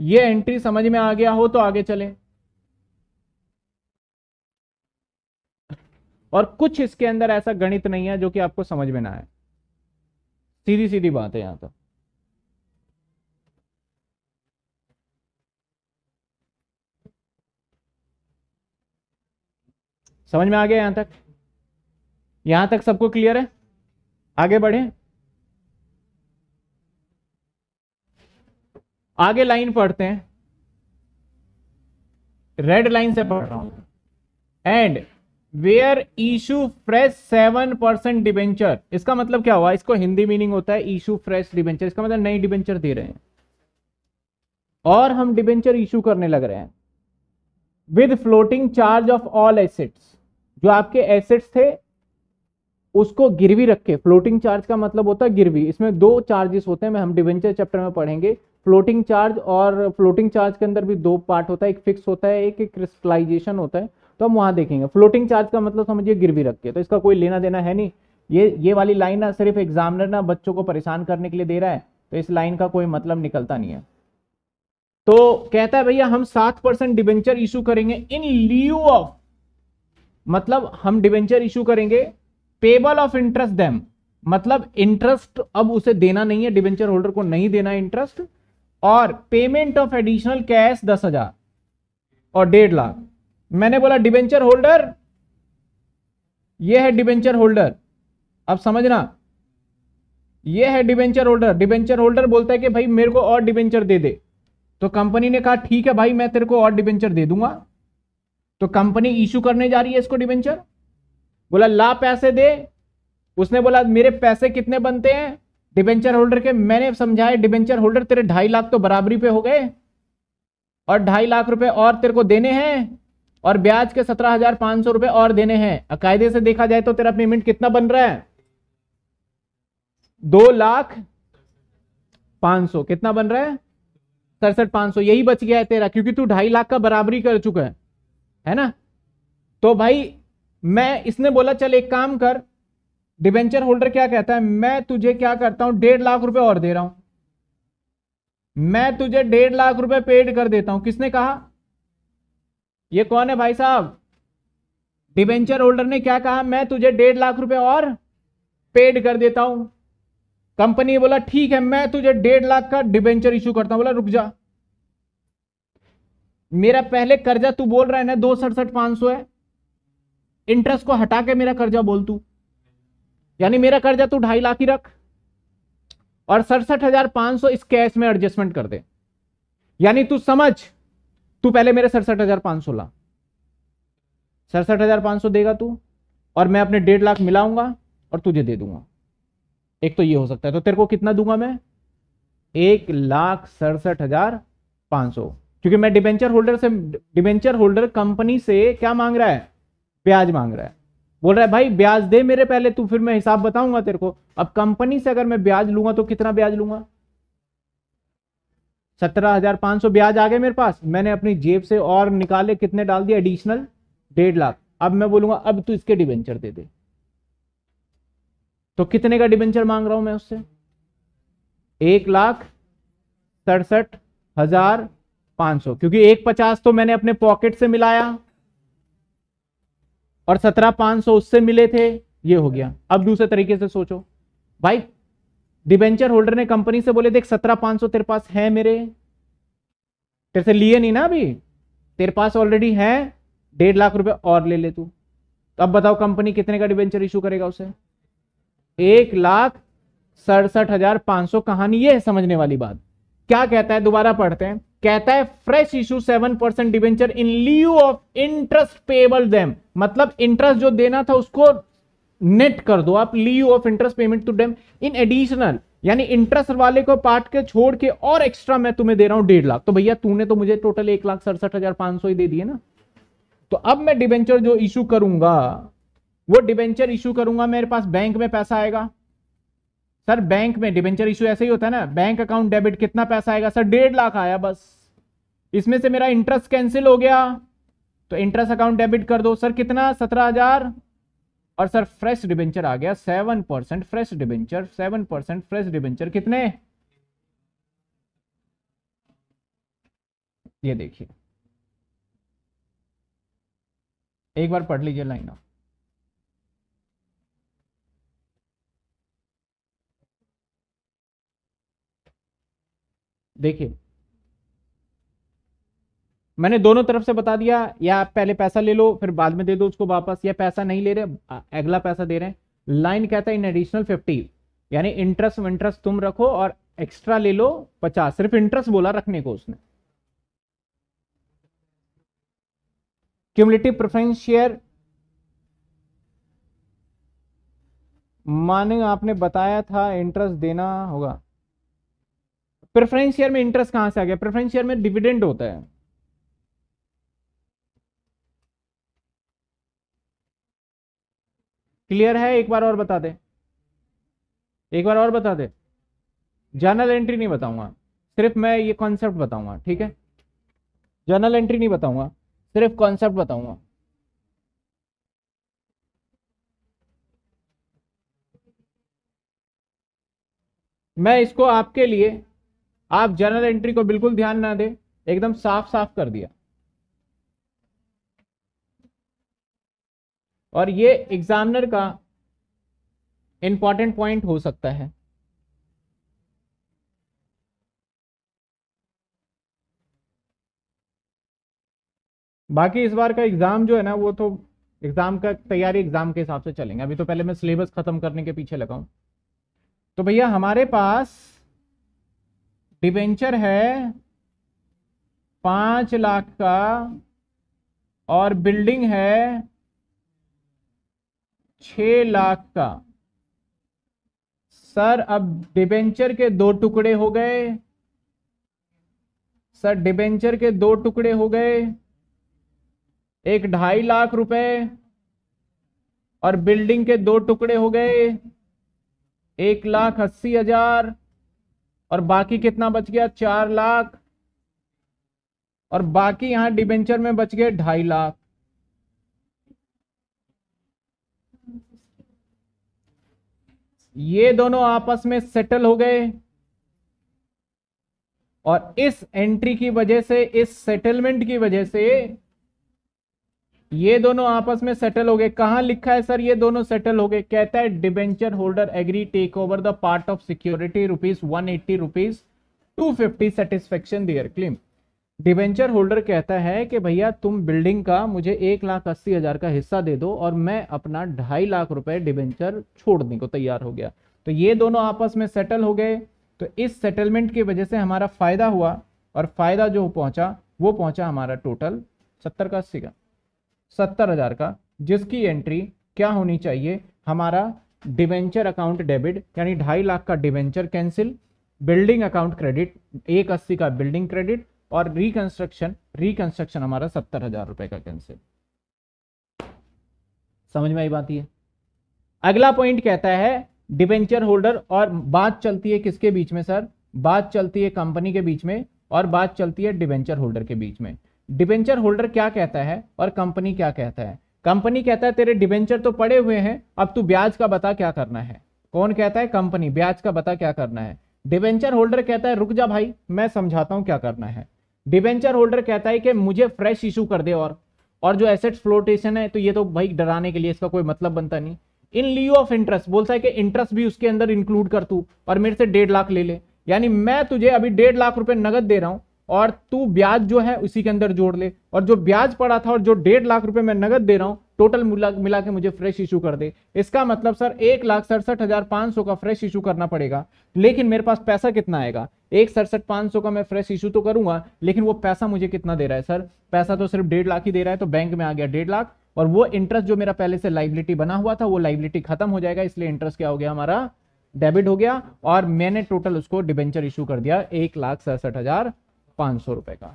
Speaker 1: ये एंट्री समझ में आ गया हो तो आगे चलें और कुछ इसके अंदर ऐसा गणित नहीं है जो कि आपको समझ में ना आए सीधी सीधी बात है यहां तो समझ में आ गया यहां तक यहां तक सबको क्लियर है आगे बढ़े आगे लाइन पढ़ते हैं रेड लाइन से पढ़ रहा हूं and where issue fresh seven percent debenture इसका मतलब क्या हुआ इसको हिंदी मीनिंग होता है इशू फ्रेश डिबेंचर इसका मतलब नई डिबेंचर दे रहे हैं और हम डिबेंचर इशू करने लग रहे हैं with floating charge of all assets जो आपके एसेट्स थे उसको गिरवी रखे फ्लोटिंग चार्ज का मतलब होता है गिरवी इसमें दो चार्जेस होते हैं हम डिवेंचर चैप्टर में पढ़ेंगे फ्लोटिंग चार्ज और फ्लोटिंग चार्ज के अंदर भी दो पार्ट होता है एक फिक्स होता है एक क्रिस्टलाइजेशन होता है तो हम वहां देखेंगे फ्लोटिंग चार्ज का मतलब समझिए गिरवी रखिए तो इसका कोई लेना देना है नहीं ये ये वाली लाइन ना सिर्फ एग्जामिनर ना बच्चों को परेशान करने के लिए दे रहा है तो इस लाइन का कोई मतलब निकलता नहीं है तो कहता है भैया हम सात परसेंट डिवेंचर इशू करेंगे इन लियो ऑफ मतलब हम डिवेंचर इशू करेंगे पेबल ऑफ इंटरेस्ट दैम मतलब इंटरेस्ट अब उसे देना नहीं है डिवेंचर होल्डर को नहीं देना इंटरेस्ट और पेमेंट ऑफ एडिशनल कैश दस हजार और डेढ़ लाख मैंने बोला डिवेंचर होल्डर यह है डिवेंचर होल्डर अब समझना यह है डिवेंचर होल्डर डिवेंचर होल्डर बोलता है कि भाई मेरे को और डिवेंचर दे दे तो कंपनी ने कहा ठीक है भाई मैं तेरे को और डिवेंचर दे दूंगा तो कंपनी इश्यू करने जा रही है इसको डिवेंचर बोला ला पैसे दे उसने बोला मेरे पैसे कितने बनते हैं डिबेंचर होल्डर के मैंने समझाया डिबेंचर होल्डर तेरे ढाई लाख तो बराबरी पे हो गए और ढाई लाख रुपए और तेरे को देने हैं और ब्याज के सत्रह हजार पांच सौ रुपए और देने हैं अकायदे से देखा जाए तो तेरा पेमेंट कितना बन रहा है दो लाख पांच सौ कितना बन रहा है सड़सठ पांच सौ यही बच गया है तेरा क्योंकि तू ढाई लाख का बराबरी कर चुका है है ना तो भाई मैं इसने बोला चल एक काम कर डिबेंचर होल्डर क्या कहता है मैं तुझे क्या करता हूं डेढ़ लाख रुपए और दे रहा हूं मैं तुझे डेढ़ लाख रुपए पेड कर देता हूं किसने कहा ये कौन है भाई साहब डिबेंचर होल्डर ने क्या कहा मैं तुझे डेढ़ लाख रुपए और पेड कर देता हूं कंपनी बोला ठीक है मैं तुझे डेढ़ लाख का डिबेंचर इश्यू करता हूं बोला रुक जा मेरा पहले कर्जा तू बोल रहा है ना दो सड़सठ पांच सौ है इंटरेस्ट को हटा के मेरा कर्जा बोल तू यानी मेरा कर्जा तू ढाई लाख ही रख और सड़सठ हजार पांच सौ इस कैश में एडजस्टमेंट कर दे यानी तू समझ तू पहले मेरे सड़सठ हजार पांच सौ ला सड़सठ हजार पांच सौ देगा तू और मैं अपने डेढ़ लाख मिलाऊंगा और तुझे दे दूंगा एक तो ये हो सकता है तो तेरे को कितना दूंगा मैं एक लाख सड़सठ हजार पांच सौ क्योंकि मैं डिबेंचर होल्डर से डिबेंचर होल्डर कंपनी से क्या मांग रहा है ब्याज मांग रहा है बोल रहा है भाई ब्याज दे मेरे पहले तू फिर मैं हिसाब बताऊंगा तेरे को अब कंपनी से अगर मैं ब्याज लूंगा तो कितना ब्याज लूंगा सत्रह हजार पांच सौ ब्याज आ गए मेरे पास मैंने अपनी जेब से और निकाले कितने डाल दिए एडिशनल डेढ़ लाख अब मैं बोलूंगा अब तू इसके डिबेंचर दे दे तो कितने का डिबेंचर मांग रहा हूं मैं उससे एक लाख सड़सठ हजार पांच सौ क्योंकि एक पचास तो मैंने अपने पॉकेट से मिलाया और सत्रह पांच सौ उससे मिले थे ये हो गया हाँ। अब दूसरे तरीके से सोचो भाई डिबेंचर होल्डर ने कंपनी से बोले देख सत्रह पांच सौ तेरे पास है मेरे तेरे से लिए नहीं ना अभी तेरे पास ऑलरेडी है डेढ़ लाख रुपए और ले ले तू तो अब बताओ कंपनी कितने का डिबेंचर इशू करेगा उसे एक लाख सड़सठ हजार पांच सौ कहानी ये है समझने वाली बात क्या कहता है दोबारा पढ़ते हैं कहता है fresh issue seven percent debenture in lieu of interest payable them मतलब इंटरेस्ट जो देना था उसको नेट कर दो आप lieu of interest payment to them in additional यानी इंटरेस्ट वाले को पार्ट के छोड़ के और एक्स्ट्रा मैं तुम्हें दे रहा हूं डेढ़ लाख तो भैया तूने तो मुझे टोटल एक लाख सड़सठ हजार पांच सौ ही दे दिए ना तो अब मैं डिबेंचर जो इशू करूंगा वो डिबेंचर इशू करूंगा मेरे पास बैंक में पैसा आएगा सर बैंक में डिबेंचर इशू ऐसे ही होता है ना बैंक अकाउंट डेबिट कितना पैसा आएगा सर डेढ़ लाख आया बस इसमें से मेरा इंटरेस्ट कैंसिल हो गया तो इंटरेस्ट अकाउंट डेबिट कर दो सर कितना सत्रह हजार और सर फ्रेश डिबेंचर आ गया seven percent fresh debenture seven percent fresh debenture कितने ये देखिए एक बार पढ़ लीजिए लाइन आप देखिए मैंने दोनों तरफ से बता दिया या आप पहले पैसा ले लो फिर बाद में दे दो उसको वापस या पैसा नहीं ले रहे अगला पैसा दे रहे हैं लाइन कहता है इन एडिशनल फिफ्टी यानी इंटरेस्ट विंटरेस्ट तुम रखो और एक्स्ट्रा ले लो पचास सिर्फ इंटरेस्ट बोला रखने को उसने क्यूमलेटिव प्रेफरेंस शेयर माने आपने बताया था इंटरेस्ट देना होगा प्रेफरेंस शेयर में इंटरेस्ट कहां से आ गया प्रेफरेंस शेयर में डिविडेंड होता है क्लियर है एक बार और बता दे एक बार और बता दे जर्नल एंट्री नहीं बताऊंगा सिर्फ मैं ये कॉन्सेप्ट बताऊंगा ठीक है जर्नल एंट्री नहीं बताऊंगा सिर्फ कॉन्सेप्ट बताऊंगा मैं इसको आपके लिए आप जनरल एंट्री को बिल्कुल ध्यान ना दे एकदम साफ साफ कर दिया और ये एग्जामिनर का इंपॉर्टेंट पॉइंट हो सकता है बाकी इस बार का एग्जाम जो है ना वो तो एग्जाम का तैयारी एग्जाम के हिसाब से चलेंगे अभी तो पहले मैं सिलेबस खत्म करने के पीछे लगा हूं तो भैया हमारे पास डिबेंचर है पांच लाख का और बिल्डिंग है छ लाख का सर अब डिबेंचर के दो टुकड़े हो गए सर डिबेंचर के दो टुकड़े हो गए एक ढाई लाख रुपए और बिल्डिंग के दो टुकड़े हो गए एक लाख अस्सी हजार और बाकी कितना बच गया चार लाख और बाकी यहां डिबेंचर में बच गए ढाई लाख ये दोनों आपस में सेटल हो गए और इस एंट्री की वजह से इस सेटलमेंट की वजह से ये दोनों आपस में सेटल हो गए कहां लिखा है सर ये दोनों सेटल हो गए कहता है debenture holder agree take over the part of security rupees one eighty rupees two fifty satisfaction their claim debenture holder कहता है कि भैया तुम बिल्डिंग का मुझे एक लाख अस्सी हज़ार का हिस्सा दे दो और मैं अपना ढाई लाख रुपए डिबेंचर छोड़ने को तैयार हो गया तो ये दोनों आपस में सेटल हो गए तो इस सेटलमेंट की वजह से हमारा फ़ायदा हुआ और फ़ायदा जो पहुंचा वो पहुंचा हमारा टोटल सत्तर का अस्सी का सत्तर हज़ार का जिसकी एंट्री क्या होनी चाहिए हमारा डिवेंचर अकाउंट डेबिट यानी ढाई लाख का debenture cancel building account credit एक अस्सी का बिल्डिंग क्रेडिट और रिकंस्ट्रक्शन रिकंस्ट्रक्शन हमारा सत्तर हज़ार रुपये का कैंसिल समझ में आई बात ये अगला पॉइंट कहता है डिवेंचर होल्डर और बात चलती है किसके बीच में सर बात चलती है कंपनी के बीच में और बात चलती है डिवेंचर होल्डर के बीच में डिबेंचर होल्डर क्या कहता है और कंपनी क्या कहता है कंपनी कहता है तेरे डिबेंचर तो पड़े हुए हैं अब तू ब्याज का बता क्या करना है कौन कहता है कंपनी ब्याज का बता क्या करना है डिबेंचर होल्डर कहता है रुक जा भाई मैं समझाता हूं क्या करना है डिबेंचर होल्डर कहता है कि मुझे फ्रेश इशू कर दे और और जो एसेट फ्लोटेशन है तो ये तो भाई डराने के लिए इसका कोई मतलब बनता नहीं इन लियो ऑफ इंटरेस्ट बोलता है कि इंटरेस्ट भी उसके अंदर इंक्लूड कर तू और मेरे से डेढ़ लाख ले ले यानी मैं तुझे अभी डेढ़ लाख रुपए नगद दे रहा हूं और तू ब्याज जो है उसी के अंदर जोड़ ले और जो ब्याज पड़ा था और जो डेढ़ लाख रुपए मैं नगद दे रहा हूँ टोटल मिला के मुझे फ्रेश इशू कर दे इसका मतलब सर एक लाख सड़सठ हजार पाँच सौ का फ्रेश इशू करना पड़ेगा लेकिन मेरे पास पैसा कितना आएगा एक सड़सठ पाँच सौ का मैं फ्रेश इशू तो करूंगा लेकिन वो पैसा मुझे कितना दे रहा है सर पैसा तो सिर्फ डेढ़ लाख ही दे रहा है तो बैंक में आ गया डेढ़ लाख और वो इंटरेस्ट जो मेरा पहले से लाइबिलिटी बना हुआ था वो लाइबिलिटी खत्म हो जाएगा इसलिए इंटरेस्ट क्या हो गया हमारा डेबिट हो गया और मैंने टोटल उसको डिबेंचर इशू कर दिया एक लाख सड़सठ हजार पांच सौ रुपए का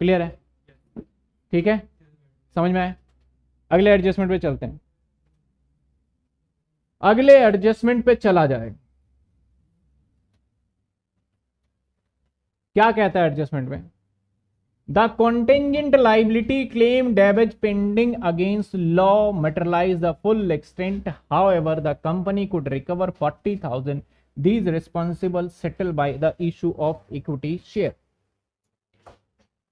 Speaker 1: क्लियर है ठीक है समझ में आए अगले एडजस्टमेंट पे चलते हैं अगले एडजस्टमेंट पे चला जाएगा क्या कहता है एडजस्टमेंट में the contingent liability claim damage pending against law materialise the full extent however the company could recover forty thousand these responsible settle by the issue of equity share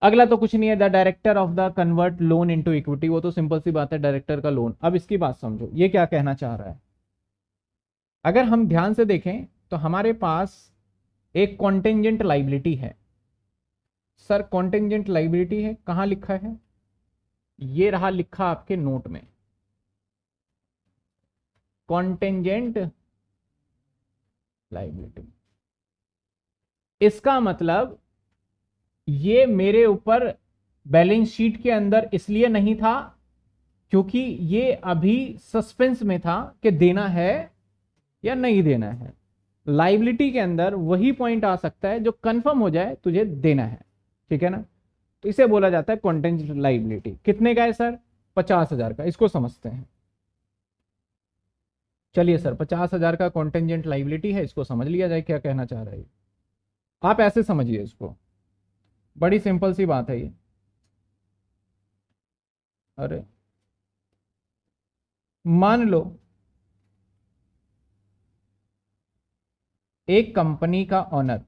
Speaker 1: अगला तो कुछ नहीं है the director of the convert loan into equity वो तो सिंपल सी बात है डायरेक्टर का लोन अब इसकी बात समझो ये क्या कहना चाह रहा है अगर हम ध्यान से देखें तो हमारे पास एक कॉन्टेंजेंट लाइबिलिटी है सर कॉन्टेंजेंट लाइबिलिटी है कहां लिखा है ये रहा लिखा आपके नोट में कॉन्टेंजेंट लाइबिलिटी hmm. इसका मतलब ये मेरे ऊपर बैलेंस शीट के अंदर इसलिए नहीं था क्योंकि ये अभी सस्पेंस में था कि देना है या नहीं देना है लाइबिलिटी के अंदर वही पॉइंट आ सकता है जो कंफर्म हो जाए तुझे देना है ठीक है ना तो इसे बोला जाता है कॉन्टेंट लाइबिलिटी कितने का है सर पचास हजार का इसको समझते हैं चलिए सर पचास हजार का कॉन्टेंजेंट लाइबिलिटी है इसको समझ लिया जाए क्या कहना चाह रहा है आप ऐसे समझिए इसको बड़ी सिंपल सी बात है ये अरे मान लो एक कंपनी का ऑनर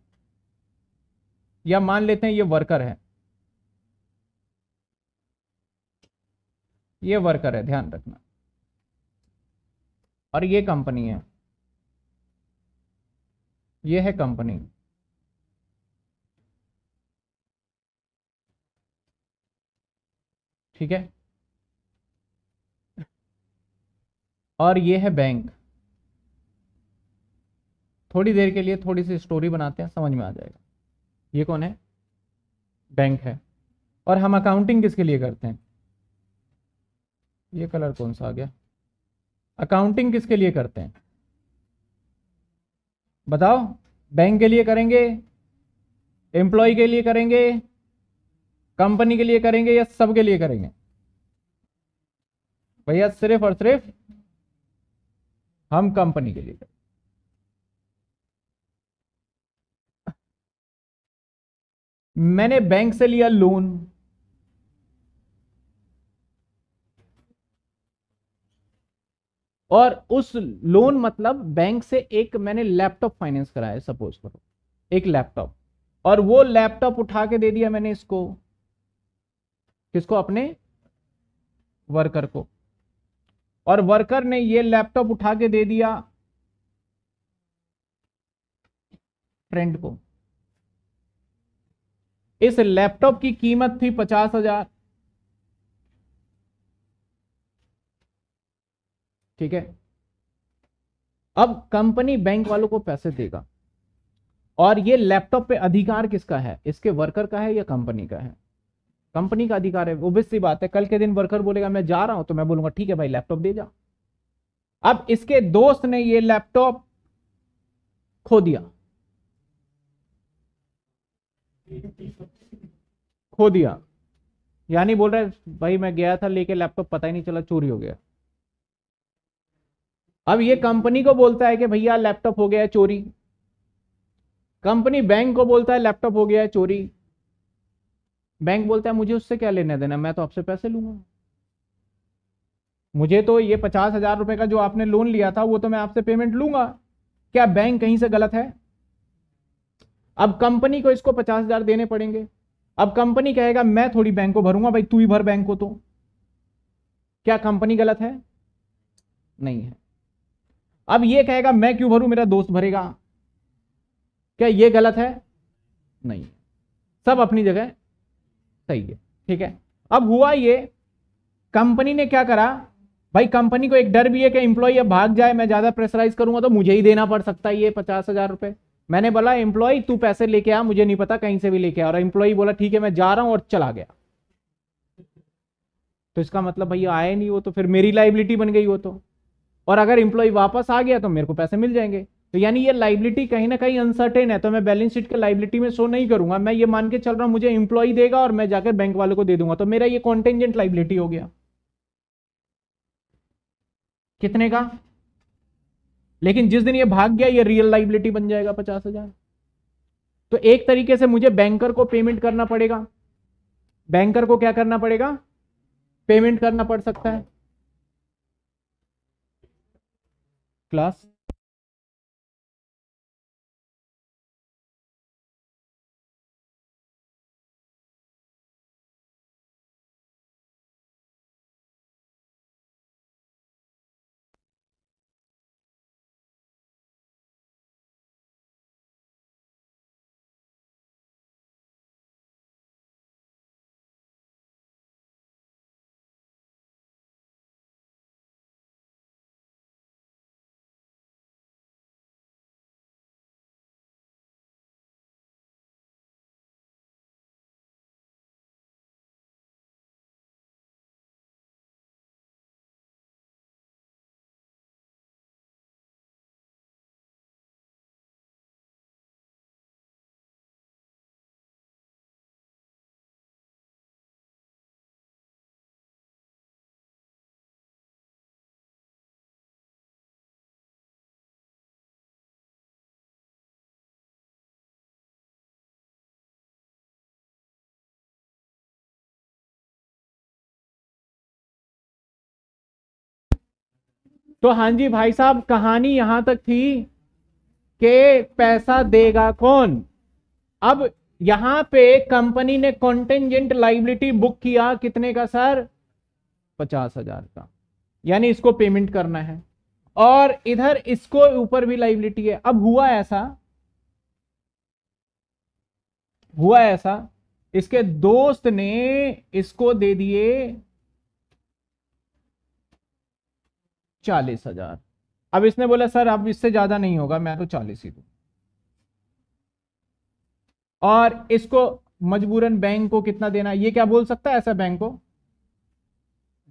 Speaker 1: या मान लेते हैं ये वर्कर है ये वर्कर है ध्यान रखना और ये कंपनी है ये है कंपनी ठीक है और ये है बैंक थोड़ी देर के लिए थोड़ी सी स्टोरी बनाते हैं समझ में आ जाएगा ये कौन है बैंक है और हम अकाउंटिंग किसके लिए करते हैं ये कलर कौन सा आ गया अकाउंटिंग किसके लिए करते हैं बताओ बैंक के लिए करेंगे एम्प्लॉय के लिए करेंगे कंपनी के लिए करेंगे या सबके लिए करेंगे भैया सिर्फ और सिर्फ हम कंपनी के लिए करेंगे मैंने बैंक से लिया लोन और उस लोन मतलब बैंक से एक मैंने लैपटॉप फाइनेंस कराया सपोज करो एक लैपटॉप और वो लैपटॉप उठा के दे दिया मैंने इसको किसको अपने वर्कर को और वर्कर ने ये लैपटॉप उठा के दे दिया फ्रेंड को इस लैपटॉप की कीमत थी पचास हजार ठीक है अब कंपनी बैंक वालों को पैसे देगा और ये लैपटॉप पे अधिकार किसका है इसके वर्कर का है या कंपनी का है कंपनी का अधिकार है वो सी बात है कल के दिन वर्कर बोलेगा मैं जा रहा हूं तो मैं बोलूंगा ठीक है भाई लैपटॉप दे जा अब इसके दोस्त ने ये लैपटॉप खो दिया खो दिया यानी बोल रहा है भाई मैं गया था लेके लैपटॉप पता ही नहीं चला चोरी हो गया अब ये कंपनी को बोलता है कि भैया लैपटॉप हो गया है चोरी कंपनी बैंक को बोलता है लैपटॉप हो गया है चोरी बैंक बोलता है मुझे उससे क्या लेने देना मैं तो आपसे पैसे लूंगा मुझे तो ये पचास हजार रुपए का जो आपने लोन लिया था वो तो मैं आपसे पेमेंट लूंगा क्या बैंक कहीं से गलत है अब कंपनी को इसको पचास हजार देने पड़ेंगे अब कंपनी कहेगा मैं थोड़ी बैंक को भरूंगा भाई तू ही भर बैंक को तो क्या कंपनी गलत है नहीं है अब ये कहेगा मैं क्यों भरूं मेरा दोस्त भरेगा क्या ये गलत है नहीं सब अपनी जगह सही है ठीक है अब हुआ ये कंपनी ने क्या करा भाई कंपनी को एक डर भी है कि एम्प्लॉय अब भाग जाए मैं ज्यादा प्रेशराइज करूंगा तो मुझे ही देना पड़ सकता है ये पचास हजार रुपए मैंने बोला एम्प्लॉय तू पैसे लेके आ मुझे नहीं पता कहीं से भी लेके आ और एम्प्लॉय बोला ठीक है मैं जा रहा हूं और चला गया तो इसका मतलब भाई आए नहीं वो तो फिर मेरी लाइबिलिटी बन गई वो तो और अगर इंप्लॉई वापस आ गया तो मेरे को पैसे मिल जाएंगे तो यानी ये लाइबिलिटी कहीं ना कहीं अनसर्टेन है तो मैं बैलेंस शीट के लाइबिलिटी में शो नहीं करूंगा मैं ये मान के चल रहा हूं मुझे इंप्लॉई देगा और मैं जाकर बैंक वालों को दे दूंगा तो मेरा ये कॉन्टेंजेंट लाइबिलिटी हो गया कितने का लेकिन जिस दिन ये भाग गया ये रियल लाइबिलिटी बन जाएगा पचास हजार तो एक तरीके से मुझे बैंकर को पेमेंट करना पड़ेगा बैंकर को क्या करना पड़ेगा पेमेंट करना पड़ सकता है class तो हाँ जी भाई साहब कहानी यहां तक थी कि पैसा देगा कौन अब यहां पे कंपनी ने कॉन्टेंजेंट लाइबिलिटी बुक किया कितने का सर पचास हजार का यानी इसको पेमेंट करना है और इधर इसको ऊपर भी लाइबिलिटी है अब हुआ ऐसा हुआ ऐसा इसके दोस्त ने इसको दे दिए चालीस हजार अब इसने बोला सर अब इससे ज्यादा नहीं होगा मैं तो चालीस ही दू और इसको मजबूरन बैंक को कितना देना ये क्या बोल सकता है ऐसा बैंक को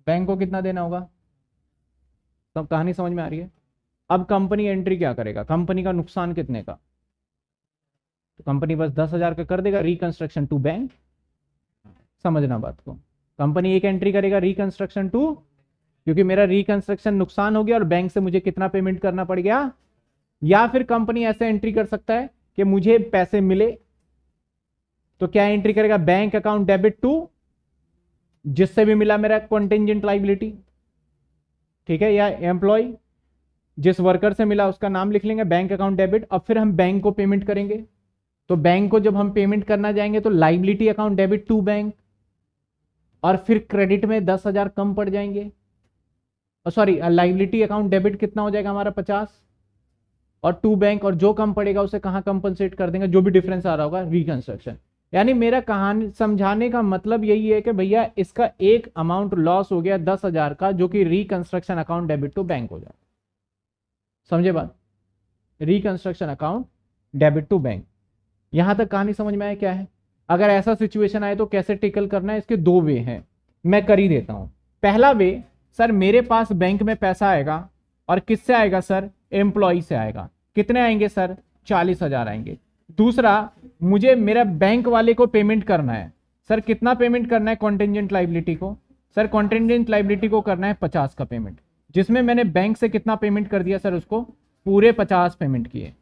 Speaker 1: बैंक को कितना देना होगा सब कहानी समझ में आ रही है अब कंपनी एंट्री क्या करेगा कंपनी का नुकसान कितने का तो कंपनी बस दस हजार का कर देगा रिकंस्ट्रक्शन टू बैंक समझना बात को कंपनी एक एंट्री करेगा रिकंस्ट्रक्शन टू क्योंकि मेरा रिकंस्ट्रक्शन नुकसान हो गया और बैंक से मुझे कितना पेमेंट करना पड़ गया या फिर कंपनी ऐसे एंट्री कर सकता है कि मुझे पैसे मिले तो क्या एंट्री करेगा बैंक अकाउंट डेबिट टू जिससे भी मिला मेरा कॉन्टेंजेंट लाइबिलिटी ठीक है या एम्प्लॉय जिस वर्कर से मिला उसका नाम लिख लेंगे बैंक अकाउंट डेबिट और फिर हम बैंक को पेमेंट करेंगे तो बैंक को जब हम पेमेंट करना जाएंगे तो liability account debit to bank और फिर क्रेडिट में दस हजार कम पड़ जाएंगे सॉरी लाइबिलिटी अकाउंट डेबिट कितना हो जाएगा हमारा पचास और टू बैंक और जो कम पड़ेगा उसे कहाँ कंपनसेट कर देंगे जो भी डिफरेंस आ रहा होगा रिकंस्ट्रक्शन यानी मेरा कहानी समझाने का मतलब यही है कि भैया इसका एक अमाउंट लॉस हो गया दस हजार का जो कि reconstruction account debit to bank हो जाए समझे बात reconstruction account debit to bank यहां तक कहानी समझ में आया क्या है अगर ऐसा सिचुएशन आए तो कैसे टिकल करना है इसके दो वे हैं मैं कर ही देता हूं पहला वे सर मेरे पास बैंक में पैसा आएगा और किससे आएगा सर एम्प्लॉय से आएगा कितने आएंगे सर चालीस हजार आएंगे दूसरा मुझे मेरा बैंक वाले को पेमेंट करना है सर कितना पेमेंट करना है कॉन्टेंजेंट लाइबिलिटी को सर कॉन्टेंजेंट लाइबिलिटी को करना है पचास का पेमेंट जिसमें मैंने बैंक से कितना पेमेंट कर दिया सर उसको पूरे पचास पेमेंट किए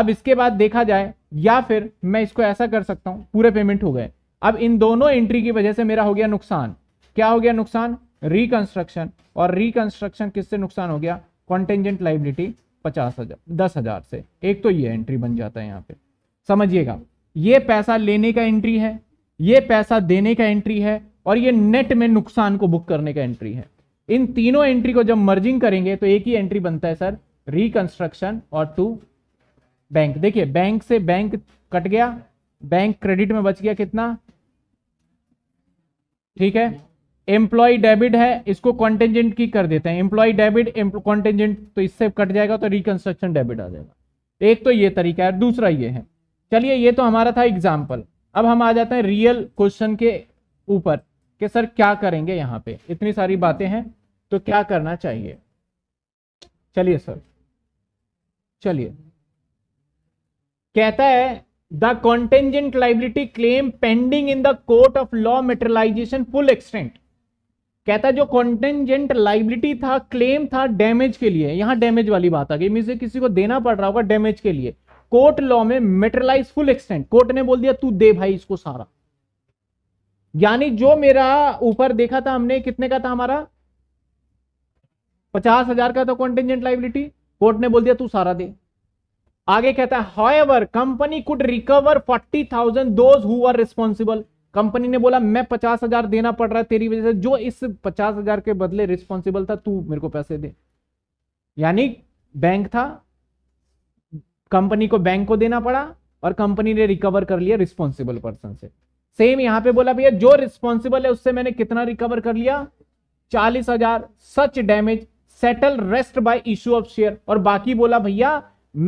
Speaker 1: अब इसके बाद देखा जाए या फिर मैं इसको ऐसा कर सकता हूँ पूरे पेमेंट हो गए अब इन दोनों एंट्री की वजह से मेरा हो गया नुकसान क्या हो गया नुकसान रिकंस्ट्रक्शन और रिकंस्ट्रक्शन किससे नुकसान हो गया कॉन्टेंजेंट लाइबिलिटी पचास हजार दस हजार से एक तो ये एंट्री बन जाता है यहाँ पे समझिएगा ये पैसा लेने का एंट्री है ये पैसा देने का एंट्री है और ये नेट में नुकसान को बुक करने का एंट्री है इन तीनों एंट्री को जब मर्जिंग करेंगे तो एक ही एंट्री बनता है सर रिकंस्ट्रक्शन और टू बैंक देखिए बैंक से बैंक कट गया बैंक क्रेडिट में बच गया कितना ठीक है एम्प्लॉय डेबिट है इसको कॉन्टेंजेंट की कर देते हैं एम्प्लॉय डेबिट कॉन्टेंजेंट तो इससे कट जाएगा तो रिकंस्ट्रक्शन डेबिट आ जाएगा एक तो ये तरीका है दूसरा ये है चलिए ये तो हमारा था एग्जाम्पल अब हम आ जाते हैं रियल क्वेश्चन के ऊपर कि सर क्या करेंगे यहाँ पे इतनी सारी बातें हैं तो क्या करना चाहिए चलिए सर चलिए कहता है the contingent liability claim pending in the court of law materialisation full extent कहता जो कॉन्टेंजेंट लाइबिलिटी था क्लेम था डैमेज के लिए यहां डैमेज वाली बात आ गई मीन से किसी को देना पड़ रहा होगा डैमेज के लिए कोर्ट लॉ में मेटरलाइज फुल एक्सटेंट कोर्ट ने बोल दिया तू दे भाई इसको सारा यानी जो मेरा ऊपर देखा था हमने कितने का था हमारा पचास हजार का था कॉन्टेंजेंट लाइबिलिटी कोर्ट ने बोल दिया तू सारा दे आगे कहता है however company could recover forty thousand those who are responsible company ने बोला मैं पचास हजार देना पड़ रहा है तेरी वजह से जो इस पचास हजार के बदले रिस्पॉन्सिबल था तू मेरे को पैसे दे यानी बैंक था कंपनी को बैंक को देना पड़ा और कंपनी ने रिकवर कर लिया रिस्पॉन्सिबल पर्सन से सेम यहां पे बोला भैया जो रिस्पॉन्सिबल है उससे मैंने कितना रिकवर कर लिया चालीस हजार such damage settle rest by issue of share और बाकी बोला भैया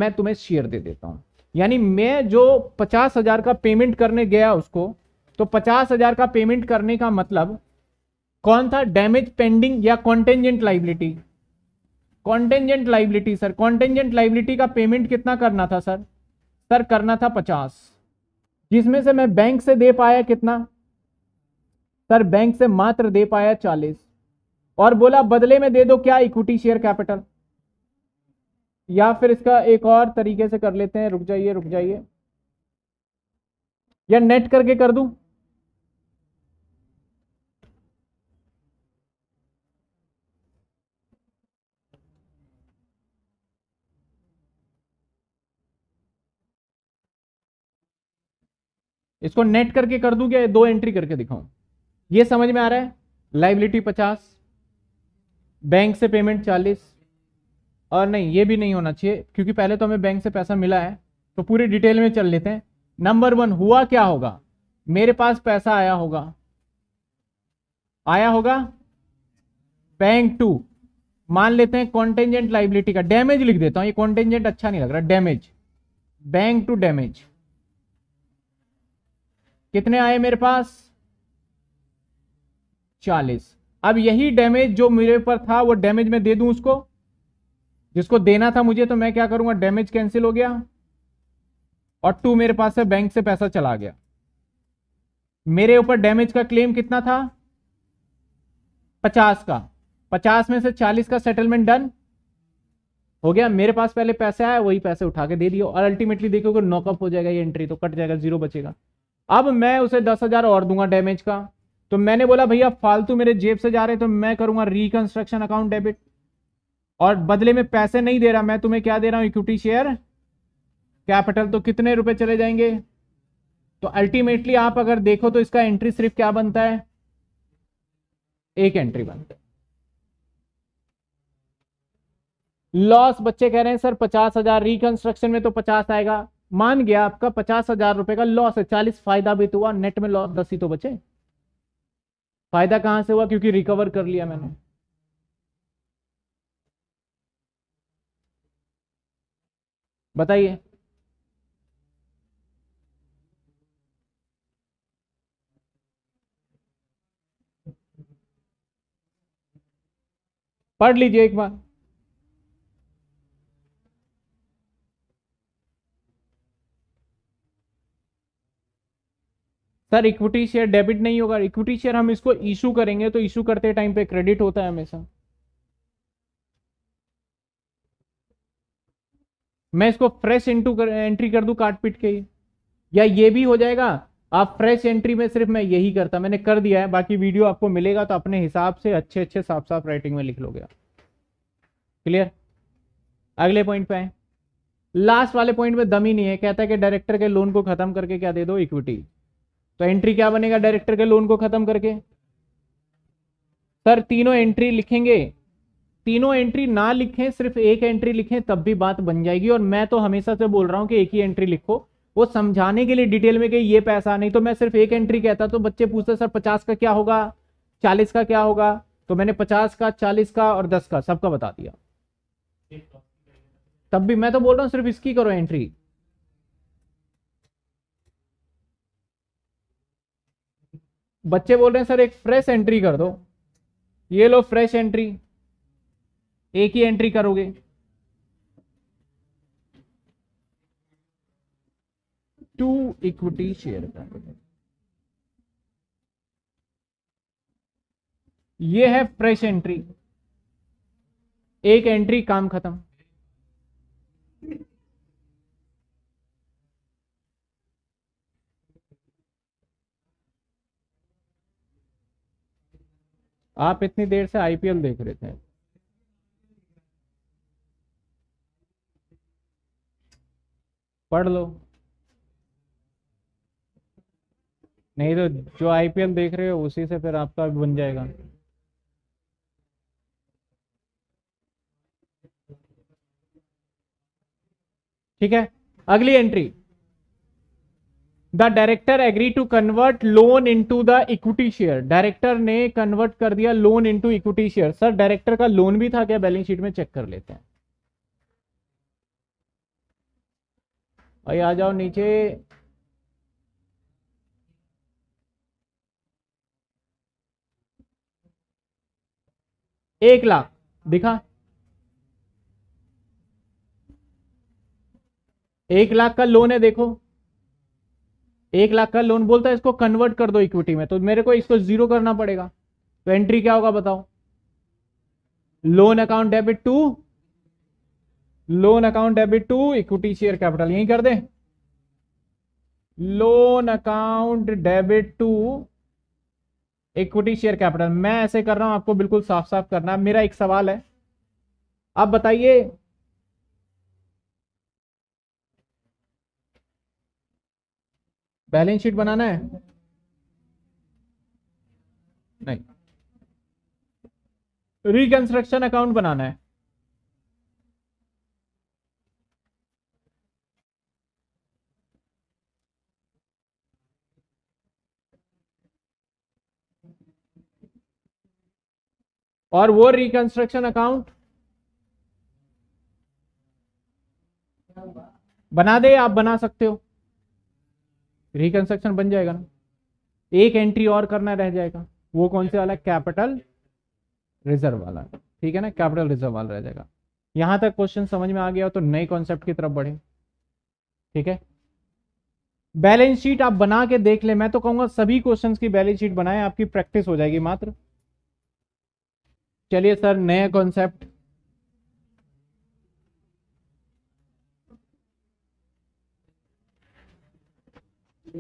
Speaker 1: मैं तुम्हें शेयर दे देता हूं यानी मैं जो पचास हजार का पेमेंट करने गया उसको तो पचास हजार का पेमेंट करने का मतलब कौन था डैमेज पेंडिंग या contingent liability contingent liability sir contingent liability का पेमेंट कितना करना था सर सर करना था पचास जिसमें से मैं बैंक से दे पाया कितना सर बैंक से मात्र दे पाया चालीस और बोला बदले में दे दो क्या इक्विटी शेयर कैपिटल या फिर इसका एक और तरीके से कर लेते हैं रुक जाइए रुक जाइए या नेट करके कर दूं इसको नेट करके कर दूं क्या दो एंट्री करके दिखाऊं ये समझ में आ रहा है लाइबिलिटी पचास बैंक से पेमेंट चालीस और नहीं ये भी नहीं होना चाहिए क्योंकि पहले तो हमें बैंक से पैसा मिला है तो पूरे डिटेल में चल लेते हैं नंबर वन हुआ क्या होगा मेरे पास पैसा आया होगा आया होगा बैंक टू मान लेते हैं कॉन्टेंजेंट लाइबिलिटी का डैमेज लिख देता हूं ये कॉन्टेंजेंट अच्छा नहीं लग रहा डैमेज बैंक टू डैमेज कितने आए मेरे पास चालीस अब यही डैमेज जो मेरे पर था वो डैमेज मैं दे दूं उसको जिसको देना था मुझे तो मैं क्या करूंगा डैमेज कैंसिल हो गया और टू मेरे पास है बैंक से पैसा चला गया मेरे ऊपर डैमेज का क्लेम कितना था पचास का पचास में से चालीस का सेटलमेंट डन हो गया मेरे पास पहले पैसे आया वही पैसे उठा के दे दिए और अल्टीमेटली देखोगे नॉकअप हो जाएगा ये एंट्री तो कट जाएगा जीरो बचेगा अब मैं उसे दस हजार और दूंगा डैमेज का तो मैंने बोला भैया फालतू मेरे जेब से जा रहे तो मैं करूंगा रिकंस्ट्रक्शन अकाउंट डेबिट और बदले में पैसे नहीं दे रहा मैं तुम्हें क्या दे रहा हूं इक्विटी शेयर कैपिटल तो कितने रुपए चले जाएंगे तो अल्टीमेटली आप अगर देखो तो इसका एंट्री सिर्फ क्या बनता है एक एंट्री बनता है लॉस बच्चे कह रहे हैं सर पचास हजार रिकंस्ट्रक्शन में तो पचास आएगा मान गया आपका पचास हजार रुपए का लॉस है चालीस फायदा भी तो हुआ नेट में लॉस दस ही तो बचे फायदा कहां से हुआ क्योंकि रिकवर कर लिया मैंने बताइए पढ़ लीजिए एक बार सर इक्विटी शेयर डेबिट नहीं होगा इक्विटी शेयर हम इसको इशू करेंगे तो इशू करते टाइम पे क्रेडिट होता है हमेशा मैं इसको फ्रेश इंटू कर, एंट्री कर दूं काट पीट के या ये भी हो जाएगा आप फ्रेश एंट्री में सिर्फ मैं यही करता मैंने कर दिया है बाकी वीडियो आपको मिलेगा तो अपने हिसाब से अच्छे अच्छे साफ साफ राइटिंग में लिख लोगे क्लियर अगले पॉइंट पे आए लास्ट वाले पॉइंट में दम ही नहीं है कहता है कि डायरेक्टर के लोन को खत्म करके क्या दे दो इक्विटी तो एंट्री क्या बनेगा डायरेक्टर के लोन को खत्म करके सर तीनों एंट्री लिखेंगे तीनों एंट्री ना लिखें सिर्फ एक एंट्री लिखें तब भी बात बन जाएगी और मैं तो हमेशा से बोल रहा हूं कि एक ही एंट्री लिखो वो समझाने के लिए डिटेल में कि ये पैसा नहीं तो मैं सिर्फ एक एंट्री कहता तो बच्चे पूछते सर पचास का क्या होगा चालीस का क्या होगा तो मैंने पचास का चालीस का और दस का सबका बता दिया तब भी मैं तो बोल रहा हूँ सिर्फ इसकी करो एंट्री बच्चे बोल रहे हैं सर एक फ्रेश एंट्री कर दो ये लो फ्रेश एंट्री एक ही एंट्री करोगे टू इक्विटी शेयर का ये है फ्रेश एंट्री एक एंट्री काम खत्म आप इतनी देर से आईपीएल देख रहे थे पढ़ लो नहीं तो जो आईपीएल देख रहे हो उसी से फिर आपका भी बन जाएगा ठीक है अगली entry the director agree to convert loan into the equity share director ने कन्वर्ट कर दिया loan into equity share sir director का लोन भी था क्या बैलेंस शीट में चेक कर लेते हैं भाई आ जाओ नीचे एक लाख दिखा एक लाख का लोन है देखो एक लाख का लोन बोलता है इसको कन्वर्ट कर दो इक्विटी में तो मेरे को इसको जीरो करना पड़ेगा तो एंट्री क्या होगा बताओ loan account debit to loan account debit to equity share capital यही कर दे loan account debit to equity share capital मैं ऐसे कर रहा हूं आपको बिल्कुल साफ साफ करना मेरा एक सवाल है आप बताइए बैलेंस शीट बनाना है नहीं रिकंस्ट्रक्शन अकाउंट बनाना है और वो रिकंस्ट्रक्शन अकाउंट बना दे आप बना सकते हो रिकंस्ट्रक्शन बन जाएगा ना एक एंट्री और करना रह जाएगा वो कौन से वाला कैपिटल रिजर्व वाला ठीक है ना कैपिटल रिजर्व वाला रह जाएगा यहां तक क्वेश्चन समझ में आ गया तो नए कॉन्सेप्ट की तरफ बढ़े ठीक है बैलेंस शीट आप बना के देख ले मैं तो कहूंगा सभी क्वेश्चन की बैलेंस शीट बनाए आपकी प्रैक्टिस हो जाएगी मात्र चलिए सर नया कॉन्सेप्ट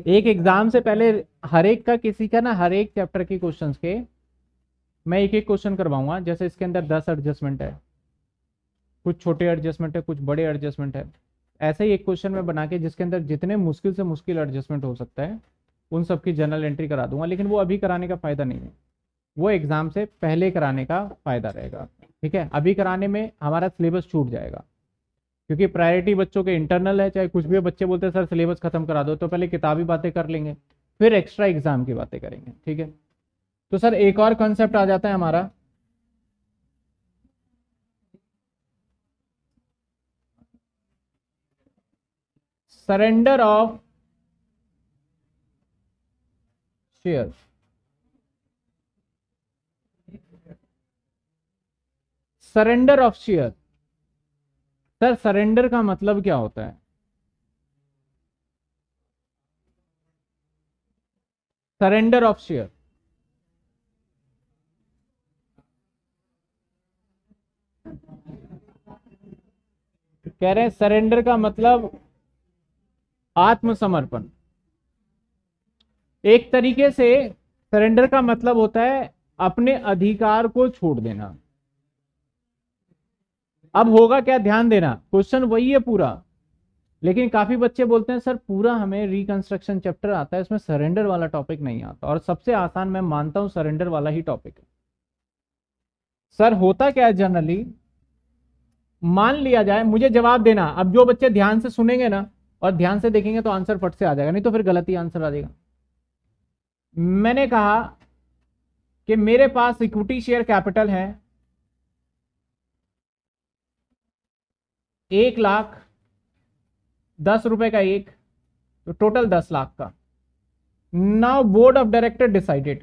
Speaker 1: एक एग्जाम से पहले हर एक का किसी का ना हर एक चैप्टर के क्वेश्चंस के मैं एक एक क्वेश्चन करवाऊंगा जैसे इसके अंदर दस एडजस्टमेंट है कुछ छोटे एडजस्टमेंट है कुछ बड़े एडजस्टमेंट है ऐसे ही एक क्वेश्चन में बना के जिसके अंदर जितने मुश्किल से मुश्किल एडजस्टमेंट हो सकता है उन सबकी जनरल एंट्री करा दूंगा लेकिन वो अभी कराने का फ़ायदा नहीं है वो एग्ज़ाम से पहले कराने का फ़ायदा रहेगा ठीक है अभी कराने में हमारा सिलेबस छूट जाएगा क्योंकि प्रायोरिटी बच्चों के इंटरनल है चाहे कुछ भी बच्चे बोलते हैं सर सिलेबस खत्म करा दो तो पहले किताबी बातें कर लेंगे फिर एक्स्ट्रा एग्जाम की बातें करेंगे ठीक है तो सर एक और कॉन्सेप्ट आ जाता है हमारा surrender of share surrender of share sir surrender का मतलब क्या होता है सरेंडर ऑफ शेयर कह रहे हैं सरेंडर का मतलब आत्मसमर्पण एक तरीके से सरेंडर का मतलब होता है अपने अधिकार को छोड़ देना अब होगा क्या ध्यान देना क्वेश्चन वही है पूरा लेकिन काफी बच्चे बोलते हैं सर पूरा हमें रिकंस्ट्रक्शन चैप्टर आता है उसमें सरेंडर वाला टॉपिक नहीं आता और सबसे आसान मैं मानता हूं सरेंडर वाला ही टॉपिक है सर होता क्या है जनरली मान लिया जाए मुझे जवाब देना अब जो बच्चे ध्यान से सुनेंगे ना और ध्यान से देखेंगे तो आंसर फट से आ जाएगा नहीं तो फिर गलत ही आंसर आ जाएगा मैंने कहा कि मेरे पास इक्विटी शेयर कैपिटल है एक लाख दस रुपए का एक तो टोटल दस लाख का now board of director decided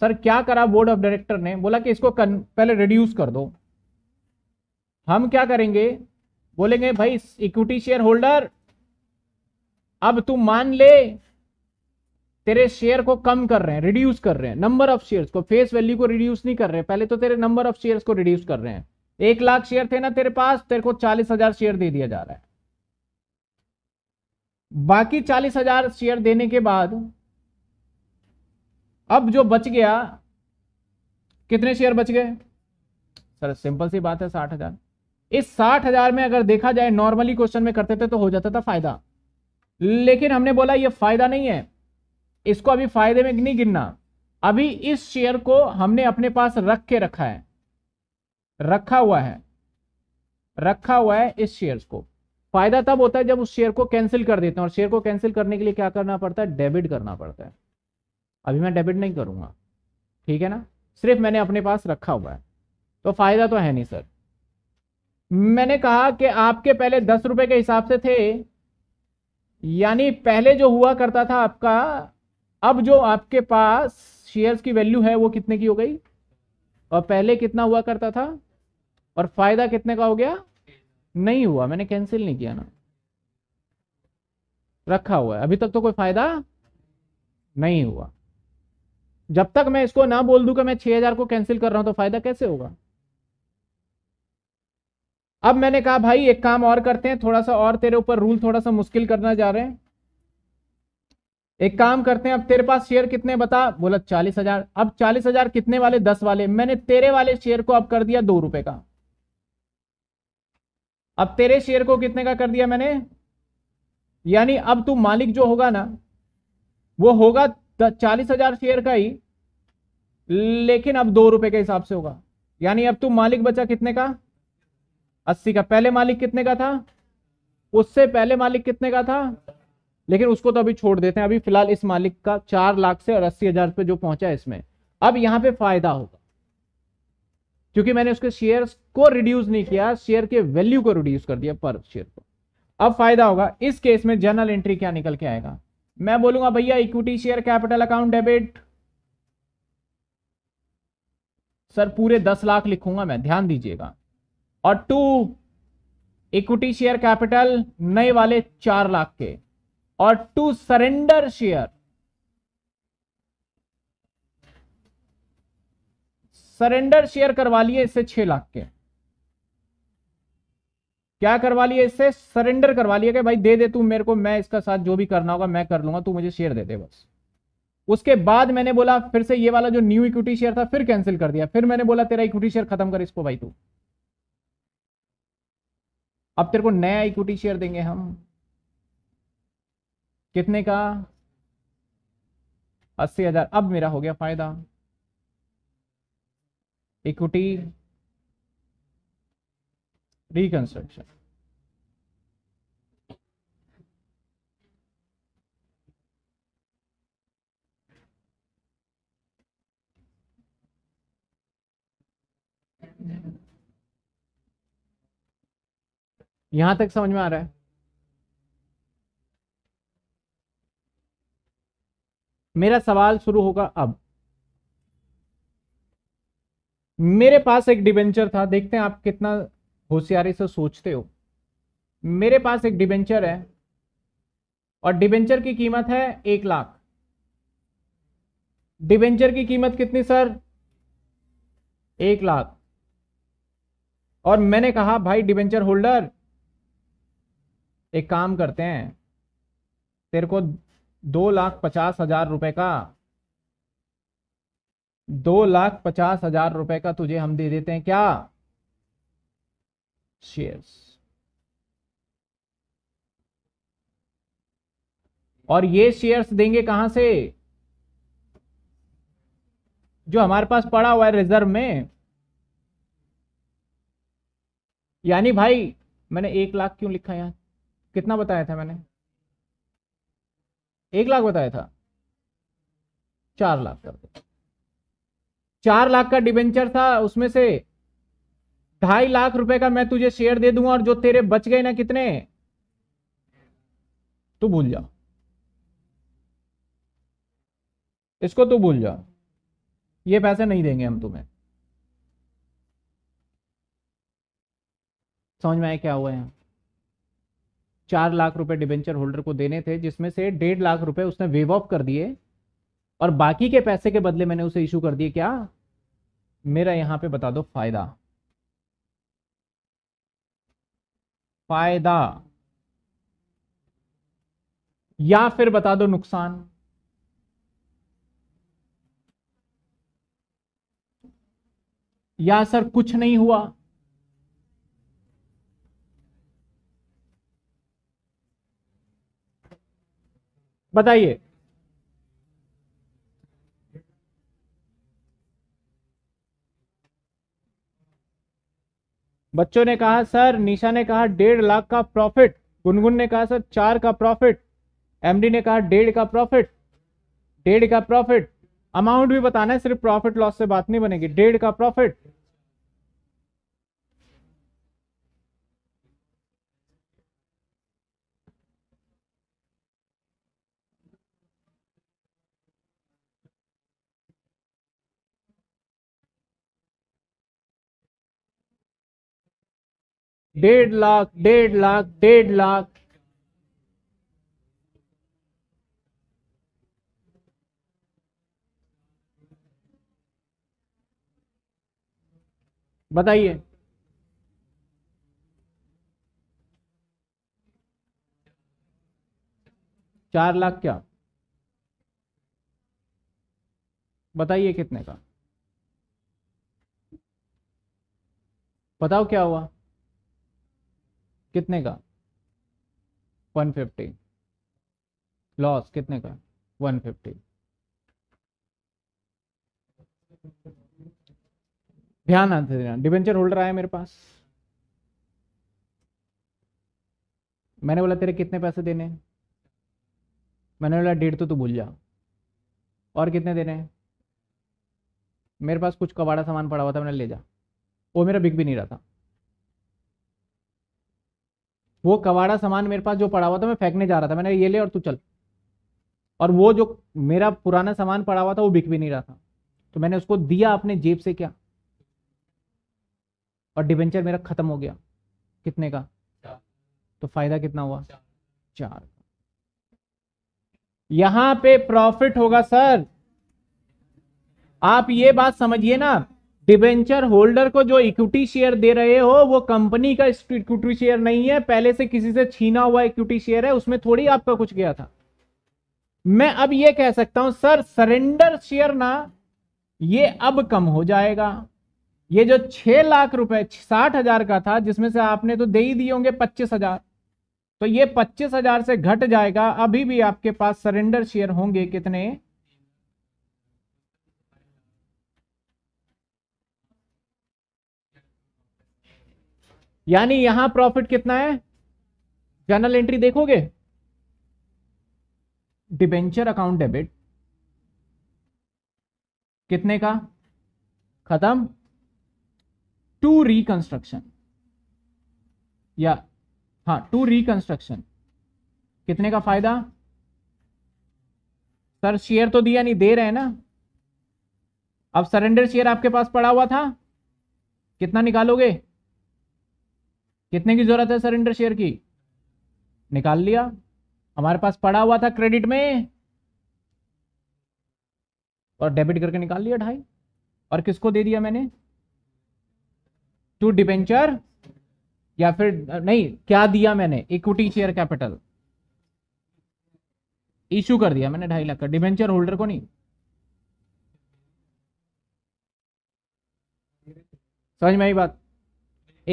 Speaker 1: sir क्या करा बोर्ड ऑफ डायरेक्टर ने बोला कि इसको कन, पहले रिड्यूस कर दो हम क्या करेंगे बोलेंगे भाई इक्विटी शेयर होल्डर अब तू मान ले तेरे शेयर को कम कर रहे हैं रिड्यूस कर रहे हैं नंबर ऑफ शेयर्स को फेस वैल्यू को रिड्यूस नहीं कर रहे पहले तो तेरे नंबर ऑफ शेयर्स को रिड्यूस कर रहे हैं एक लाख शेयर थे ना तेरे पास तेरे को चालीस हजार शेयर दे दिया जा रहा है बाकी चालीस हजार शेयर देने के बाद अब जो बच गया कितने शेयर बच गए सर सिंपल सी बात है साठ हजार इस साठ हजार में अगर देखा जाए नॉर्मली क्वेश्चन में करते थे तो हो जाता था फायदा लेकिन हमने बोला ये फायदा नहीं है इसको अभी फायदे में नहीं गिनना अभी इस शेयर को हमने अपने पास रख के रखा है रखा हुआ है रखा हुआ है इस शेयर को फायदा तब होता है जब उस शेयर को कैंसिल कर देते हैं और शेयर को कैंसिल करने के लिए क्या करना पड़ता है डेबिट करना पड़ता है अभी मैं डेबिट नहीं करूंगा ठीक है ना सिर्फ मैंने अपने पास रखा हुआ है तो फायदा तो है नहीं सर मैंने कहा कि आपके पहले दस रुपए के हिसाब से थे यानी पहले जो हुआ करता था आपका अब जो आपके पास शेयर्स की वैल्यू है वो कितने की हो गई और पहले कितना हुआ करता था और फायदा कितने का हो गया नहीं हुआ मैंने कैंसिल नहीं किया ना रखा हुआ है अभी तक तो कोई फायदा नहीं हुआ जब तक मैं इसको ना बोल दूं कि मैं 6000 को कैंसिल कर रहा हूं तो फायदा कैसे होगा अब मैंने कहा भाई एक काम और करते हैं थोड़ा सा और तेरे ऊपर रूल थोड़ा सा मुश्किल करना जा रहे हैं एक काम करते हैं अब तेरे पास शेयर कितने बता बोला चालीस हजार अब चालीस हजार कितने वाले दस वाले मैंने तेरे वाले शेयर को अब कर दिया दो रुपए का अब तेरे शेयर को कितने का कर दिया मैंने यानी अब तू मालिक जो होगा ना वो होगा चालीस हजार शेयर का ही लेकिन अब दो रुपए के हिसाब से होगा यानी अब तू मालिक बचा कितने का अस्सी का पहले मालिक कितने का था उससे पहले मालिक कितने का था लेकिन उसको तो अभी छोड़ देते हैं अभी फिलहाल इस मालिक का चार लाख से और अस्सी हजार जो पहुंचा है इसमें अब यहां पे फायदा होगा क्योंकि मैंने उसके शेयर को रिड्यूस नहीं किया शेयर के वैल्यू को रिड्यूस कर दिया पर शेयर को अब फायदा होगा इस केस में जनरल एंट्री क्या निकल के आएगा मैं बोलूंगा भैया equity share capital account debit sir पूरे दस लाख लिखूंगा मैं ध्यान दीजिएगा और टू इक्विटी शेयर कैपिटल नए वाले चार लाख के और to surrender share surrender share करवा लिए इससे छह लाख के क्या करवा लिए इससे सरेंडर करवा लिए कि भाई दे दे तू मेरे को मैं इसका साथ जो भी करना होगा मैं कर लूंगा तू मुझे शेयर दे दे बस उसके बाद मैंने बोला फिर से ये वाला जो न्यू इक्विटी शेयर था फिर कैंसिल कर दिया फिर मैंने बोला तेरा इक्विटी शेयर खत्म कर इसको भाई तू अब तेरे को नया इक्विटी शेयर देंगे हम कितने का अस्सी हजार अब मेरा हो गया फायदा equity reconstruction यहां तक समझ में आ रहा है मेरा सवाल शुरू होगा अब मेरे पास एक डिबेंचर था देखते हैं आप कितना होशियारी से सोचते हो मेरे पास एक डिबेंचर है और डिबेंचर की कीमत है एक लाख डिबेंचर की कीमत कितनी सर एक लाख और मैंने कहा भाई डिबेंचर होल्डर एक काम करते हैं तेरे को दो लाख पचास हजार रुपए का दो लाख पचास हजार रुपए का तुझे हम दे देते हैं क्या शेयर्स और ये शेयर्स देंगे कहां से जो हमारे पास पड़ा हुआ है रिजर्व में यानी भाई मैंने एक लाख क्यों लिखा यहां कितना बताया था मैंने एक लाख बताया था चार लाख कर दो चार लाख का डिबेंचर था उसमें से ढाई लाख रुपए का मैं तुझे शेयर दे दूंगा और जो तेरे बच गए ना कितने तू भूल जा इसको तू भूल जा ये पैसे नहीं देंगे हम तुम्हें समझ में आया क्या हुआ है चार लाख रुपए डिबेंचर होल्डर को देने थे जिसमें से डेढ़ लाख रुपए उसने वेव ऑफ कर दिए और बाकी के पैसे के बदले मैंने उसे इशू कर दिए क्या मेरा यहां पे बता दो फायदा फायदा या फिर बता दो नुकसान या सर कुछ नहीं हुआ बताइए बच्चों ने कहा सर निशा ने कहा डेढ़ लाख का प्रॉफिट गुनगुन ने कहा सर चार का प्रॉफिट एमडी ने कहा डेढ़ का प्रॉफिट डेढ़ का प्रॉफिट अमाउंट भी बताना है सिर्फ प्रॉफिट लॉस से बात नहीं बनेगी डेढ़ का प्रॉफिट डेढ़ लाख डेढ़ लाख डेढ़ लाख बताइए चार लाख क्या बताइए कितने का बताओ क्या हुआ कितने का 150 लॉस कितने का 150 ध्यान आते ध्यान डिवेंचर होल्डर आया मेरे पास मैंने बोला तेरे कितने पैसे देने मैंने बोला डेढ़ तो तू भूल जा और कितने देने मेरे पास कुछ कबाड़ा सामान पड़ा हुआ था मैंने ले जा वो मेरा बिक भी नहीं रहा था वो कबाड़ा सामान मेरे पास जो पड़ा हुआ था मैं फेंकने जा रहा था मैंने ये ले और तू चल और वो जो मेरा पुराना सामान पड़ा हुआ था वो बिक भी नहीं रहा था तो मैंने उसको दिया अपने जेब से क्या और डिवेंचर मेरा खत्म हो गया कितने का तो फायदा कितना हुआ चार यहां पे प्रॉफिट होगा सर आप ये बात समझिए ना डिबेंचर होल्डर को जो इक्विटी शेयर दे रहे हो वो कंपनी का इक्विटी शेयर नहीं है पहले से किसी से छीना हुआ इक्विटी शेयर है उसमें थोड़ी आपका कुछ गया था मैं अब ये कह सकता हूं सर सरेंडर शेयर ना ये अब कम हो जाएगा ये जो छह लाख रुपए साठ हजार का था जिसमें से आपने तो दे ही दिए होंगे पच्चीस हजार तो ये पच्चीस हजार से घट जाएगा अभी भी आपके पास सरेंडर शेयर होंगे कितने यानी यहां प्रॉफिट कितना है जर्नल एंट्री देखोगे डिबेंचर अकाउंट डेबिट कितने का खत्म टू रिकंस्ट्रक्शन या हाँ टू रिकंस्ट्रक्शन कितने का फायदा सर शेयर तो दिया नहीं दे रहे हैं ना अब सरेंडर शेयर आपके पास पड़ा हुआ था कितना निकालोगे कितने की जरूरत है सरेंडर शेयर की निकाल लिया हमारे पास पड़ा हुआ था क्रेडिट में और डेबिट करके निकाल लिया ढाई और किसको दे दिया मैंने टू डिबेंचर या फिर नहीं क्या दिया मैंने इक्विटी शेयर कैपिटल इशू कर दिया मैंने ढाई लाख का डिबेंचर होल्डर को नहीं समझ में आई बात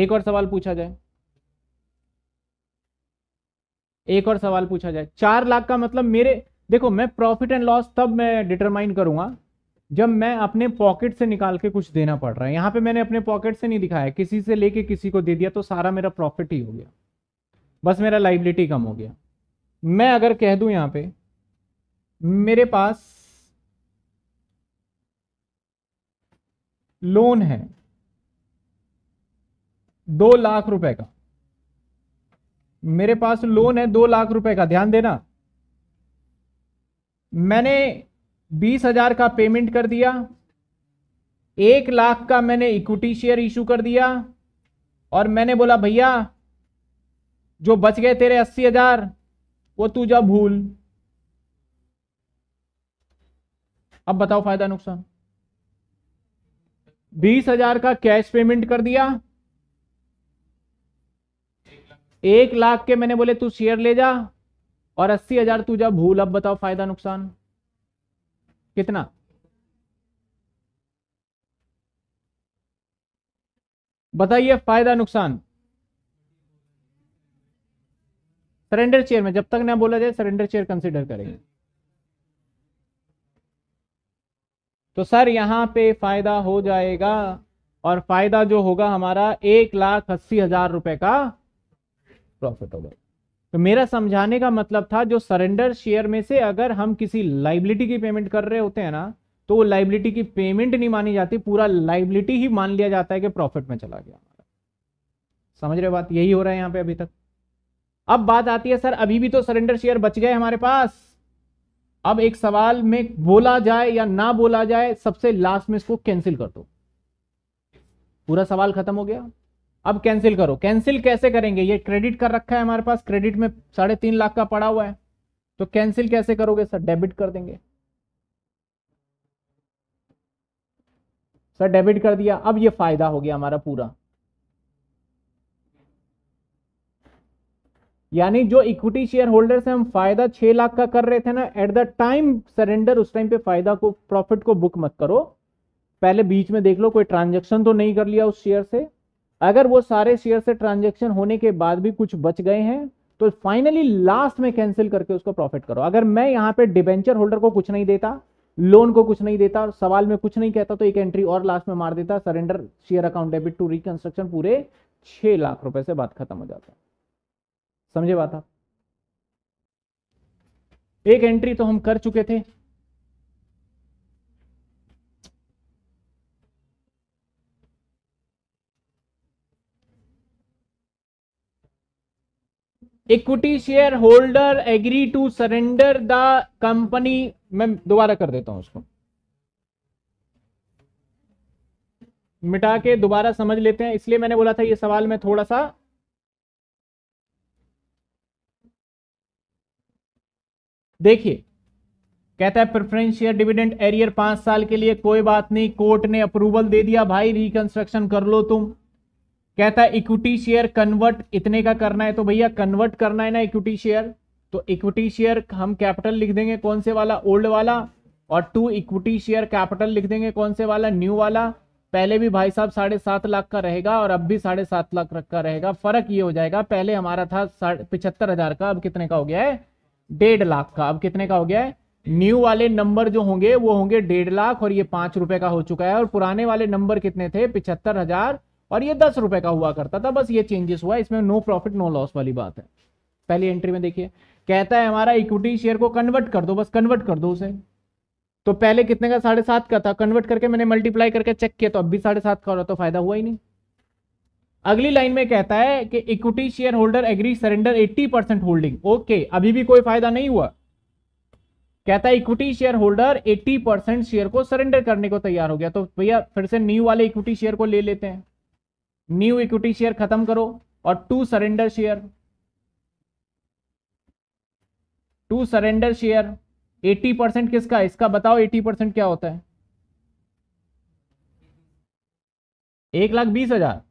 Speaker 1: एक और सवाल पूछा जाए एक और सवाल पूछा जाए चार लाख का मतलब मेरे देखो मैं प्रॉफिट एंड लॉस तब मैं डिटरमाइन करूंगा जब मैं अपने पॉकेट से निकाल के कुछ देना पड़ रहा है यहाँ पे मैंने अपने पॉकेट से नहीं दिखाया किसी से लेके किसी को दे दिया तो सारा मेरा प्रॉफिट ही हो गया बस मेरा लाइबिलिटी कम हो गया मैं अगर कह दूं यहाँ पे मेरे पास लोन है दो लाख रुपए का मेरे पास लोन है दो लाख रुपए का ध्यान देना मैंने बीस हजार का पेमेंट कर दिया एक लाख का मैंने इक्विटी शेयर इशू कर दिया और मैंने बोला भैया जो बच गए तेरे अस्सी हजार वो तू जा भूल अब बताओ फायदा नुकसान बीस हजार का कैश पेमेंट कर दिया एक लाख के मैंने बोले तू शेयर ले जा और अस्सी हजार तू जा भूल अब बताओ फायदा नुकसान कितना बताइए फायदा नुकसान सरेंडर चेयर में जब तक ना बोला जाए सरेंडर चेयर कंसिडर करेंगे तो सर यहां पे फायदा हो जाएगा और फायदा जो होगा हमारा एक लाख अस्सी हजार रुपए का प्रॉफिट होगा तो मेरा समझाने का मतलब था जो सरेंडर शेयर में से अगर हम किसी लाइबिलिटी की पेमेंट कर रहे होते हैं ना तो वो लाइबिलिटी की पेमेंट नहीं मानी जाती पूरा लाइबिलिटी ही मान लिया जाता है कि प्रॉफिट में चला गया समझ रहे बात यही हो रहा है यहां पे अभी तक अब बात आती है सर अभी भी तो सरेंडर शेयर बच गए हमारे पास अब एक सवाल में बोला जाए या ना बोला जाए सबसे लास्ट में इसको कैंसिल कर दो पूरा सवाल खत्म हो गया अब कैंसिल करो कैंसिल कैसे करेंगे ये क्रेडिट कर रखा है हमारे पास क्रेडिट में साढ़े तीन लाख का पड़ा हुआ है तो कैंसिल कैसे करोगे सर डेबिट कर देंगे सर डेबिट कर दिया अब ये फायदा हो गया हमारा पूरा यानी जो इक्विटी शेयर होल्डर से हम फायदा छह लाख का कर रहे थे ना एट द टाइम सरेंडर उस टाइम पे फायदा को प्रॉफिट को बुक मत करो पहले बीच में देख लो कोई ट्रांजेक्शन तो नहीं कर लिया उस शेयर से अगर वो सारे शेयर से ट्रांजेक्शन होने के बाद भी कुछ बच गए हैं तो फाइनली लास्ट में कैंसिल करके उसको प्रॉफिट करो अगर मैं यहां पे डिबेंचर होल्डर को कुछ नहीं देता लोन को कुछ नहीं देता और सवाल में कुछ नहीं कहता तो एक एंट्री और लास्ट में मार देता surrender share account debit to reconstruction पूरे छह लाख रुपए से बात खत्म हो जाता समझे बात आप एक एंट्री तो हम कर चुके थे equity share holder agree to surrender the company मैं दोबारा कर देता हूं उसको मिटा के दोबारा समझ लेते हैं इसलिए मैंने बोला था ये सवाल में थोड़ा सा देखिए कहता है प्रेफरेंस शेयर डिविडेंड एरियर पांच साल के लिए कोई बात नहीं कोर्ट ने अप्रूवल दे दिया भाई रिकंस्ट्रक्शन कर लो तुम कहता है इक्विटी शेयर कन्वर्ट इतने का करना है तो भैया कन्वर्ट करना है ना इक्विटी शेयर तो इक्विटी शेयर हम कैपिटल लिख देंगे कौन से वाला ओल्ड वाला और टू इक्विटी शेयर कैपिटल लिख देंगे कौन से वाला न्यू वाला पहले भी भाई साहब साढ़े सात लाख का रहेगा और अब भी साढ़े सात लाख का रहेगा फर्क ये हो जाएगा पहले हमारा था पिछहत्तर हजार का अब कितने का हो गया है डेढ़ लाख का अब कितने का हो गया है न्यू वाले नंबर जो होंगे वो होंगे डेढ़ लाख और ये पांच रुपए का हो चुका है और पुराने वाले नंबर कितने थे पिछहत्तर हजार और ये दस रुपए का हुआ करता था बस ये चेंजेस हुआ इसमें नो प्रॉफिट नो लॉस वाली बात है पहली एंट्री में देखिए कहता है हमारा इक्विटी शेयर को कन्वर्ट कर दो बस कन्वर्ट कर दो उसे तो पहले कितने का साढ़े सात का था कन्वर्ट करके मैंने मल्टीप्लाई करके चेक किया तो अब भी साढ़े सात का हो रहा तो फायदा हुआ ही नहीं अगली लाइन में कहता है कि equity share holder agree surrender 80 percent holding okay अभी भी कोई फायदा नहीं हुआ कहता है equity share holder 80 percent share को सरेंडर करने को तैयार हो गया तो भैया फिर से न्यू वाले इक्विटी शेयर को ले लेते हैं न्यू इक्विटी शेयर खत्म करो और to surrender share to surrender share 80 percent किसका इसका बताओ 80 परसेंट क्या होता है एक लाख बीस हजार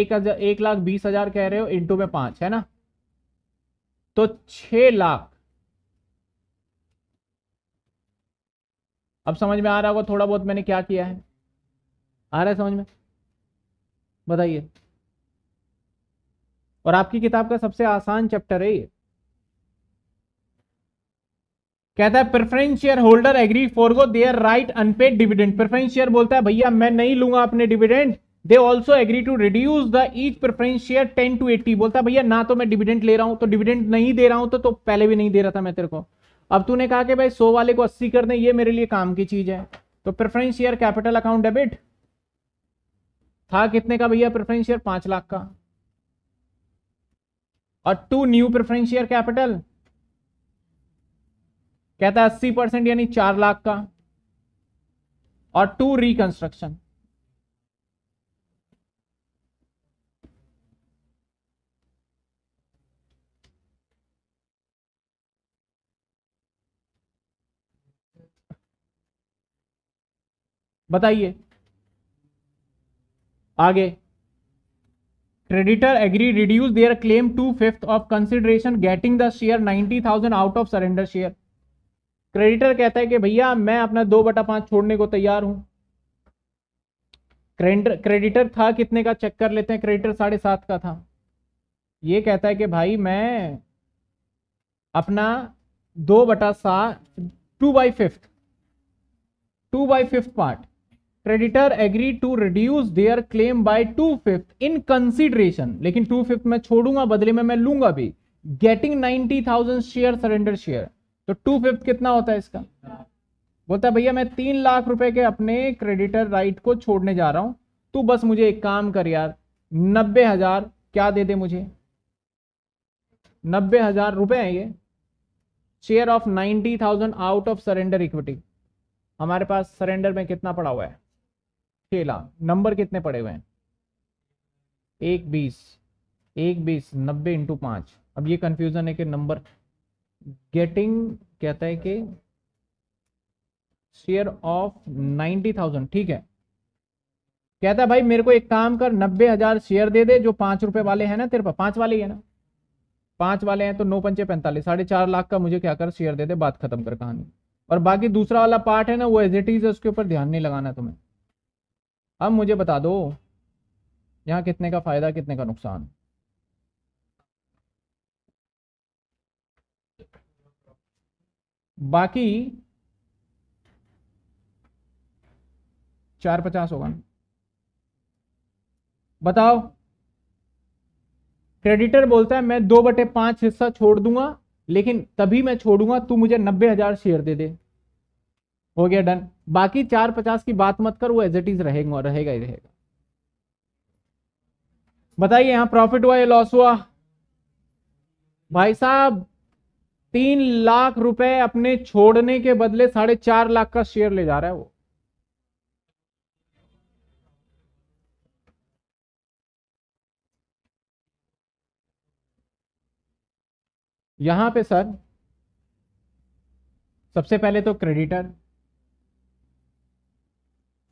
Speaker 1: एक हजार एक लाख बीस हजार कह रहे हो इंटू में पांच है ना तो छ लाख अब समझ में आ रहा होगा थोड़ा बहुत मैंने क्या किया है आ रहा है समझ में बताइए और आपकी किताब का सबसे आसान चैप्टर है ये कहता है preference share holder agree forgo their right unpaid dividend preference share बोलता है भैया मैं नहीं लूंगा अपने dividend they also agree to reduce the each preference share ten to eighty बोलता है भैया ना तो मैं डिविडेंड ले रहा हूं तो डिविडेंड नहीं दे रहा हूं तो, तो पहले भी नहीं दे रहा था मैं तेरे को अब तूने कहा कि भाई सौ वाले को अस्सी कर दे ये मेरे लिए काम की चीज है तो preference share capital account debit था कितने का भैया प्रेफरेंस शेयर पांच लाख का और to new preference share capital कहता है अस्सी परसेंट यानी चार लाख का और टू रिकंस्ट्रक्शन बताइए आगे creditor agree reduce their claim two fifth of consideration getting the share ninety thousand out of surrender share creditor कहता है कि भैया मैं अपना दो बटा पांच छोड़ने को तैयार हूं क्रेडिटर था कितने का चेक कर लेते हैं क्रेडिटर साढ़े सात का था ये कहता है कि भाई मैं अपना दो बटा सात two by fifth two by fifth part creditor agree to reduce their claim by two fifth in consideration लेकिन टू फिफ्थ मैं छोड़ूंगा बदले में मैं लूंगा भी getting ninety thousand share surrender share तो टू फिफ्थ कितना होता है इसका बोलता है भैया मैं तीन लाख रुपए के अपने क्रेडिटर राइट को छोड़ने जा रहा हूं तू बस मुझे एक काम कर यार नब्बे हजार क्या दे दे मुझे नब्बे हजार रुपए हैं ये share of ninety thousand out of surrender equity हमारे पास सरेंडर में कितना पड़ा हुआ है छः नंबर कितने पड़े हुए हैं एक बीस एक बीस नब्बे इंटू पांच अब ये कंफ्यूजन है कि नंबर गेटिंग कहता है कि शेयर ऑफ नाइन्टी थाउजेंड ठीक है कहता है भाई मेरे को एक काम कर नब्बे हजार शेयर दे दे जो पांच रुपए वाले हैं ना तेरे पास पांच वाले ही है ना पांच वाले हैं तो नौ पंचे पैंतालीस साढ़े चार लाख का मुझे क्या कर शेयर दे दे बात खत्म कर कहानी और बाकी दूसरा वाला पार्ट है ना वो एज इट इज उसके ऊपर ध्यान नहीं लगाना तुम्हें अब मुझे बता दो यहाँ कितने का फ़ायदा कितने का नुकसान बाकी चार पचास होगा बताओ क्रेडिटर बोलता है मैं दो बटे पांच हिस्सा छोड़ दूंगा लेकिन तभी मैं छोड़ूंगा तू मुझे नब्बे हजार शेयर दे दे हो गया डन बाकी चार पचास की बात मत कर वो एज इट इज रहेगा रहेगा ही रहेगा बताइए यहां प्रॉफिट हुआ या लॉस हुआ भाई साहब तीन लाख रुपए अपने छोड़ने के बदले साढ़े चार लाख का शेयर ले जा रहा है वो यहां पे सर सबसे पहले तो क्रेडिटर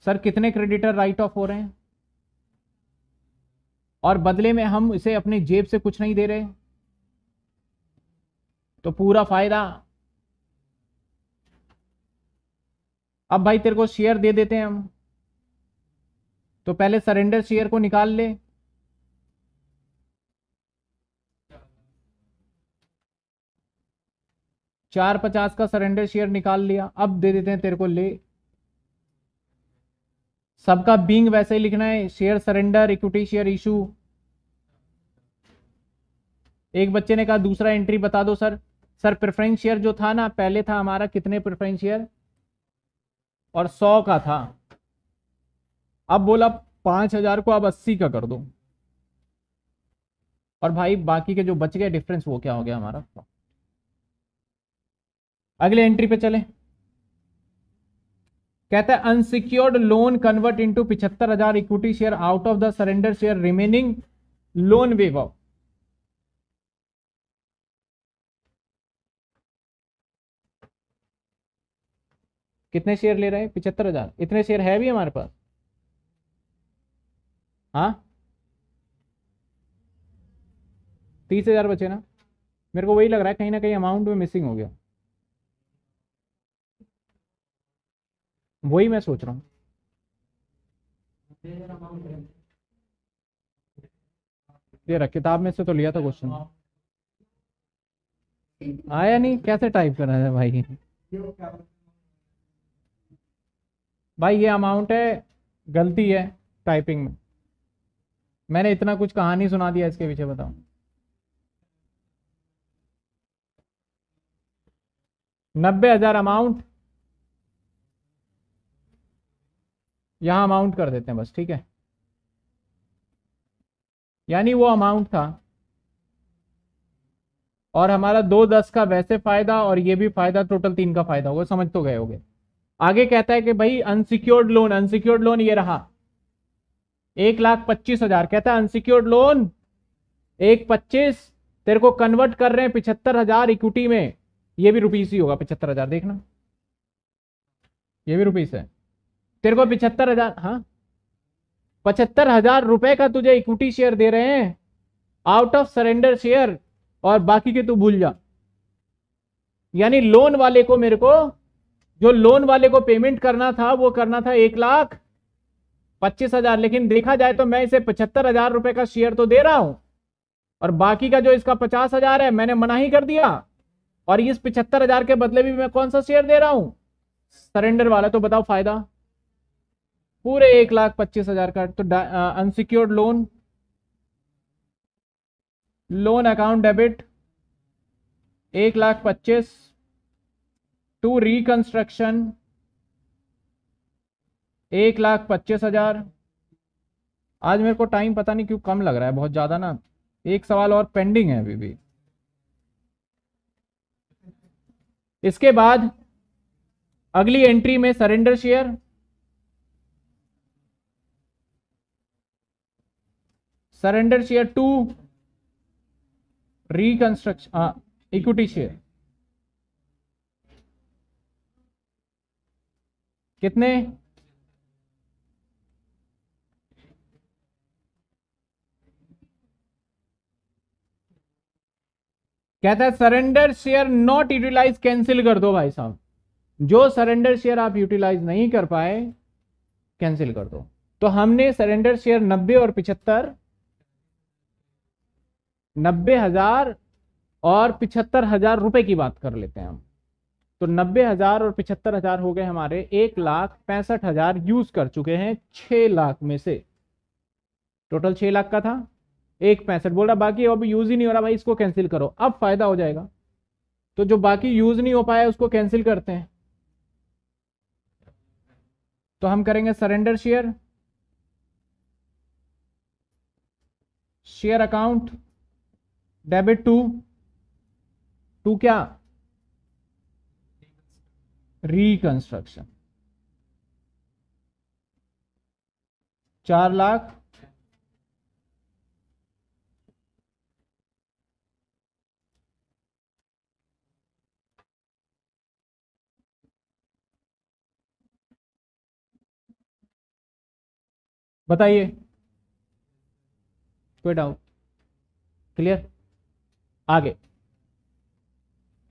Speaker 1: सर कितने क्रेडिटर राइट ऑफ हो रहे हैं और बदले में हम इसे अपने जेब से कुछ नहीं दे रहे तो पूरा फायदा अब भाई तेरे को शेयर दे देते हैं हम तो पहले सरेंडर शेयर को निकाल ले चार पचास का सरेंडर शेयर निकाल लिया अब दे देते हैं तेरे को ले सबका बींग वैसे ही लिखना है share surrender equity share issue एक बच्चे ने कहा दूसरा एंट्री बता दो सर सर प्रेफरेंस शेयर जो था ना पहले था हमारा कितने प्रेफरेंस शेयर और सौ का था अब बोला पांच हजार को आप अस्सी का कर दो और भाई बाकी के जो बच गए डिफरेंस वो क्या हो गया हमारा अगले एंट्री पे चले कहते हैं अनसिक्योर्ड लोन कन्वर्ट इनटू पिछहत्तर हजार equity share out of the surrender share remaining loan waive कितने शेयर ले रहे हैं पिछहत्तर हजार इतने शेयर है भी हमारे पास हाँ तीस हजार बचे ना मेरे को वही लग रहा है कहीं ना कहीं अमाउंट में मिसिंग हो गया वही मैं सोच रहा हूँ तेरा किताब में से तो लिया था क्वेश्चन आया नहीं कैसे टाइप करा है भाई भाई ये अमाउंट है गलती है टाइपिंग में मैंने इतना कुछ कहानी सुना दिया इसके पीछे बताओ नब्बे हजार अमाउंट यहां अमाउंट कर देते हैं बस ठीक है यानी वो अमाउंट था और हमारा दो दस का वैसे फायदा और ये भी फायदा टोटल तीन का फायदा होगा समझ तो गए होगे आगे कहता है कि भाई अनसिक्योर्ड लोन अनसिक्योर्ड लोन ये रहा एक लाख पच्चीस हजार कहता है अनसिक्योर्ड लोन एक पच्चीस तेरे को कन्वर्ट कर रहे हैं पिछहत्तर हजार इक्विटी में ये भी रुपीस ही होगा पिछहत्तर हजार देखना ये भी रुपीस है तेरे को पिछहत्तर हजार हाँ पचहत्तर हजार रुपए का तुझे इक्विटी शेयर दे रहे हैं आउट ऑफ सरेंडर शेयर और बाकी के तू भूल जा यानी लोन वाले को मेरे को जो लोन वाले को पेमेंट करना था वो करना था एक लाख पच्चीस हजार लेकिन देखा जाए तो मैं इसे पचहत्तर हजार रुपए का शेयर तो दे रहा हूं और बाकी का जो इसका पचास हजार है मैंने मना ही कर दिया और इस पचहत्तर हजार के बदले भी मैं कौन सा शेयर दे रहा हूं सरेंडर वाला तो बताओ फायदा पूरे एक लाख पच्चीस हजार का तो unsecured loan loan account debit एक लाख पच्चीस टू रिकंस्ट्रक्शन एक लाख पच्चीस हजार आज मेरे को टाइम पता नहीं क्यों कम लग रहा है बहुत ज्यादा ना एक सवाल और पेंडिंग है अभी भी इसके बाद अगली एंट्री में surrender share surrender share to reconstruction equity share कितने कहता है surrender share not utilise cancel कर दो भाई साहब जो सरेंडर शेयर आप यूटिलाइज नहीं कर पाए कैंसिल कर दो तो हमने सरेंडर शेयर 90 और नब्बे हजार और पिछहत्तर हजार रुपए की बात कर लेते हैं हम तो नब्बे हजार और पिछहत्तर हजार हो गए हमारे एक लाख पैंसठ हजार यूज कर चुके हैं छह लाख में से टोटल छह लाख का था एक पैंसठ बोल रहा बाकी अब यूज ही नहीं हो रहा भाई इसको कैंसिल करो अब फायदा हो जाएगा तो जो बाकी यूज नहीं हो पाया उसको कैंसिल करते हैं तो हम करेंगे surrender share share account debit to to क्या रिकंस्ट्रक्शन चार लाख बताइए कोई डाउट क्लियर आगे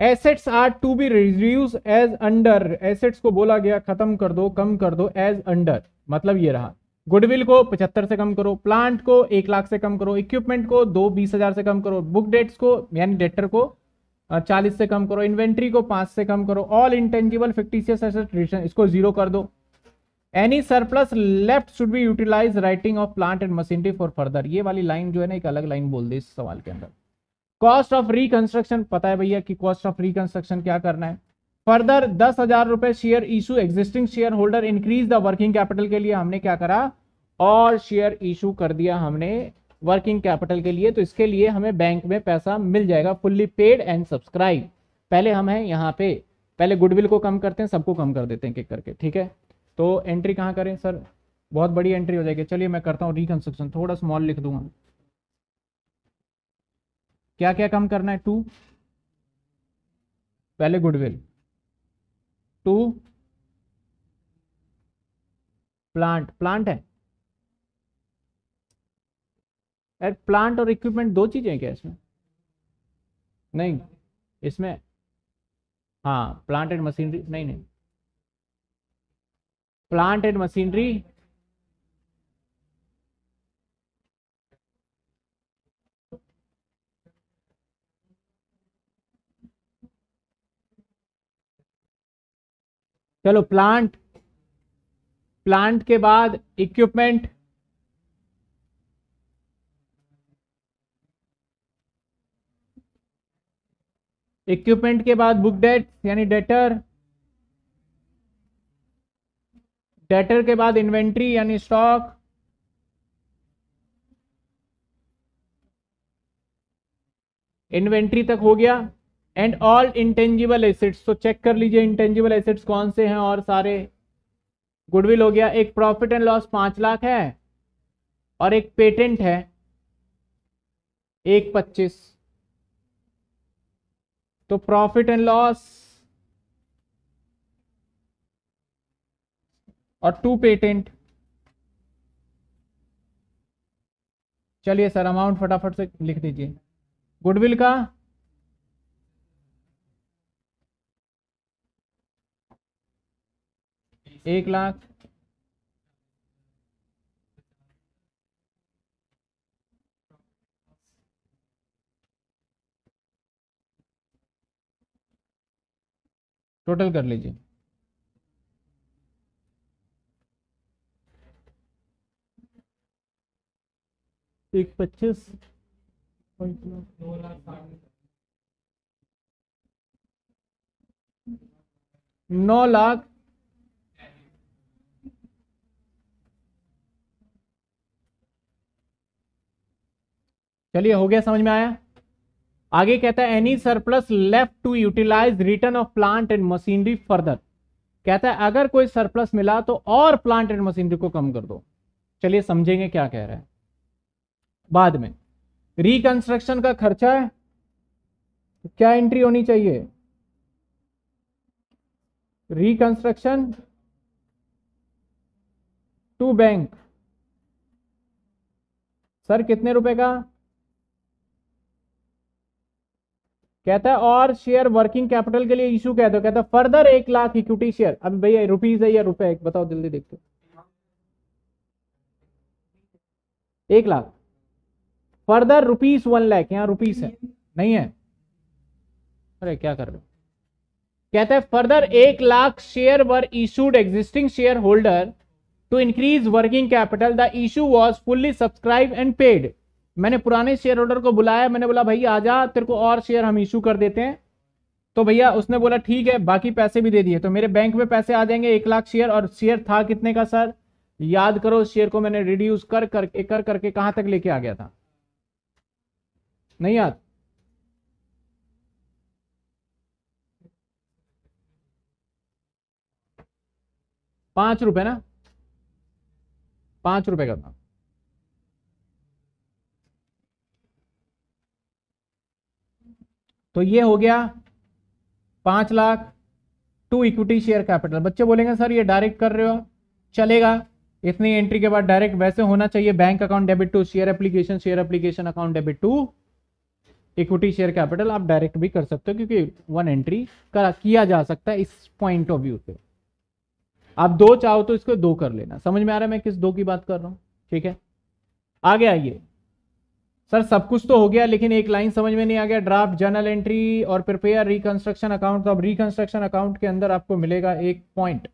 Speaker 1: assets are to be reduce as under assets को बोला गया खत्म कर दो कम कर दो एज अंडर मतलब ये रहा गुडविल को पचहत्तर से कम करो प्लांट को एक लाख से कम करो इक्विपमेंट को दो बीस हजार से कम करो बुक डेट्स को यानी डेटर को चालीस से कम करो इन्वेंट्री को पांच से कम करो ऑल इंटेंजिबल फिक्टिशियस एसेट इसको जीरो कर दो any surplus left should be utilise writing off plant and machinery for further ये वाली लाइन जो है ना एक अलग लाइन बोल दी इस सवाल के अंदर कॉस्ट ऑफ रिकंस्ट्रक्शन पता है भैया कि कॉस्ट ऑफ रिकंस्ट्रक्शन क्या करना है फर्दर दस हजार रुपए share issue existing share holder increase the working capital के लिए हमने क्या करा और शेयर इशू कर दिया हमने वर्किंग कैपिटल के लिए तो इसके लिए हमें बैंक में पैसा मिल जाएगा फुल्ली पेड एंड सब्सक्राइब पहले हम हैं यहाँ पे पहले गुडविल को कम करते हैं सबको कम कर देते हैं किक करके ठीक है तो एंट्री कहाँ करें सर बहुत बड़ी एंट्री हो जाएगी चलिए मैं करता हूँ रिकंस्ट्रक्शन थोड़ा स्मॉल लिख दूंगा क्या क्या कम करना है टू पहले गुडविल टू प्लांट प्लांट है यार प्लांट और इक्विपमेंट दो चीजें हैं क्या इसमें नहीं इसमें हाँ प्लांट एंड मशीनरी नहीं नहीं प्लांट एंड मशीनरी चलो प्लांट प्लांट के बाद इक्विपमेंट इक्विपमेंट के बाद बुक डेट यानी डेटर डेटर के बाद इन्वेंट्री यानी स्टॉक इन्वेंट्री तक हो गया एंड ऑल इंटेंजिबल एसेट्स तो चेक कर लीजिए इंटेंजिबल एसेट्स कौन से हैं और सारे गुडविल हो गया एक प्रॉफिट एंड लॉस पांच लाख है और एक पेटेंट है एक पच्चीस तो प्रॉफिट एंड लॉस और टू पेटेंट चलिए सर अमाउंट फटाफट से लिख दीजिए गुडविल का एक लाख टोटल कर लीजिए एक पच्चीस दो लाख नौ लाख चलिए हो गया समझ में आया आगे कहता है any surplus left to utilise written off plant and machinery further कहता है अगर कोई सरप्लस मिला तो और प्लांट एंड मशीनरी को कम कर दो चलिए समझेंगे क्या कह रहा है बाद में रिकंस्ट्रक्शन का खर्चा है तो क्या एंट्री होनी चाहिए रिकंस्ट्रक्शन टू बैंक सर कितने रुपए का कहता है और शेयर वर्किंग कैपिटल के लिए इशू कहते हो कहता है फर्दर एक लाख इक्विटी शेयर अभी भैया रुपीज है या रुपए बताओ जल्दी देखते एक lakh further rupees one lakh यहाँ रुपीज है नहीं है अरे क्या कर रहे हो कहता है फर्दर एक lakh share were issued existing share holder to increase working capital the issue was fully subscribe and paid मैंने पुराने शेयर होल्डर को बुलाया मैंने बोला आ आजा तेरे को और शेयर हम इशू कर देते हैं तो भैया उसने बोला ठीक है बाकी पैसे भी दे दिए तो मेरे बैंक में पैसे आ जाएंगे एक लाख शेयर और शेयर था कितने का सर याद करो शेयर को मैंने रिड्यूस कर कर कर करके कहां तक लेके आ गया था नहीं याद पांच रुपए ना पांच रुपए का था तो ये हो गया पांच lakh to equity share capital बच्चे बोलेंगे सर ये डायरेक्ट कर रहे हो चलेगा इतनी एंट्री के बाद डायरेक्ट वैसे होना चाहिए bank account debit to share application share application account debit to equity share capital आप डायरेक्ट भी कर सकते हो क्योंकि वन एंट्री कर, किया जा सकता है इस पॉइंट ऑफ व्यू से आप दो चाहो तो इसको दो कर लेना समझ में आ रहा है मैं किस दो की बात कर रहा हूं ठीक है आगे आइए सर सब कुछ तो हो गया लेकिन एक लाइन समझ में नहीं आ गया ड्राफ्ट जर्नल एंट्री और प्रिपेयर रिकंस्ट्रक्शन अकाउंट तो अब रिकंस्ट्रक्शन अकाउंट के अंदर आपको मिलेगा एक पॉइंट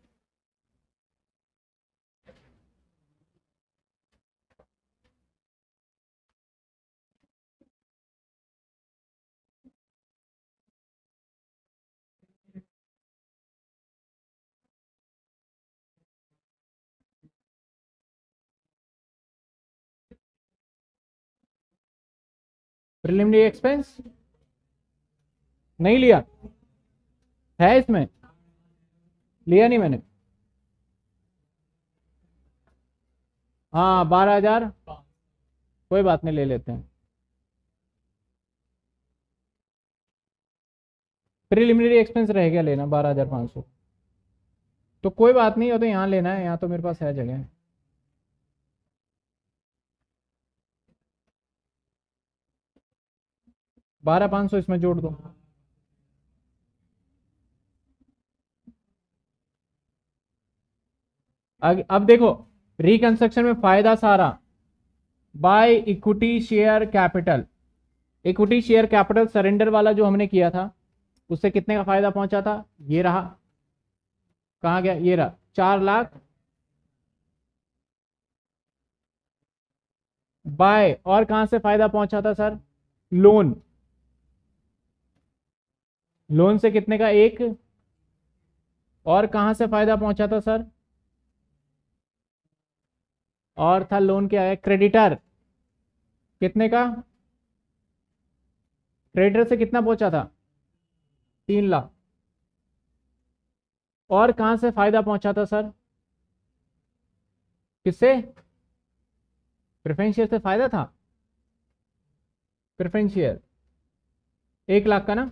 Speaker 1: प्रिलिमिनरी एक्सपेंस नहीं लिया है इसमें लिया नहीं मैंने हाँ बारह हजार कोई बात नहीं ले लेते हैं प्रिलिमिनरी एक्सपेंस रह गया लेना बारह हजार पांच सौ तो कोई बात नहीं हो तो यहाँ लेना है यहाँ तो मेरे पास है जगह बारह पाँच सौ इसमें जोड़ दो अब देखो रिकंस्ट्रक्शन में फायदा सारा by equity share capital equity share capital surrender वाला जो हमने किया था उससे कितने का फायदा पहुंचा था ये रहा कहा गया ये रहा चार लाख बाय और कहां से फायदा पहुंचा था सर लोन लोन से कितने का एक और कहाँ से फायदा पहुंचा था सर और था लोन क्या है क्रेडिटर कितने का क्रेडिटर से कितना पहुंचा था तीन लाख और कहाँ से फायदा पहुंचा था सर किससे प्रिफेंशियर से फायदा था प्रेफरेंस एक लाख का ना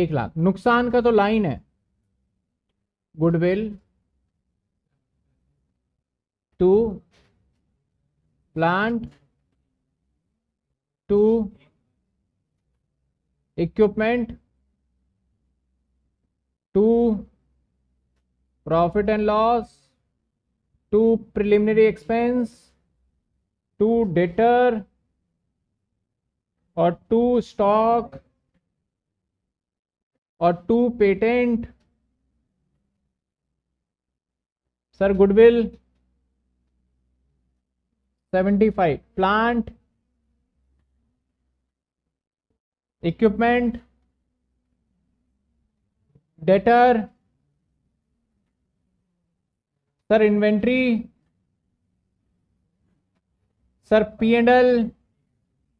Speaker 1: एक लाख नुकसान का तो लाइन है goodwill to plant to equipment to profit and loss to preliminary expense to debtor और टू स्टॉक और to patent sir goodwill seventy five plant equipment debtor sir inventory sir P and L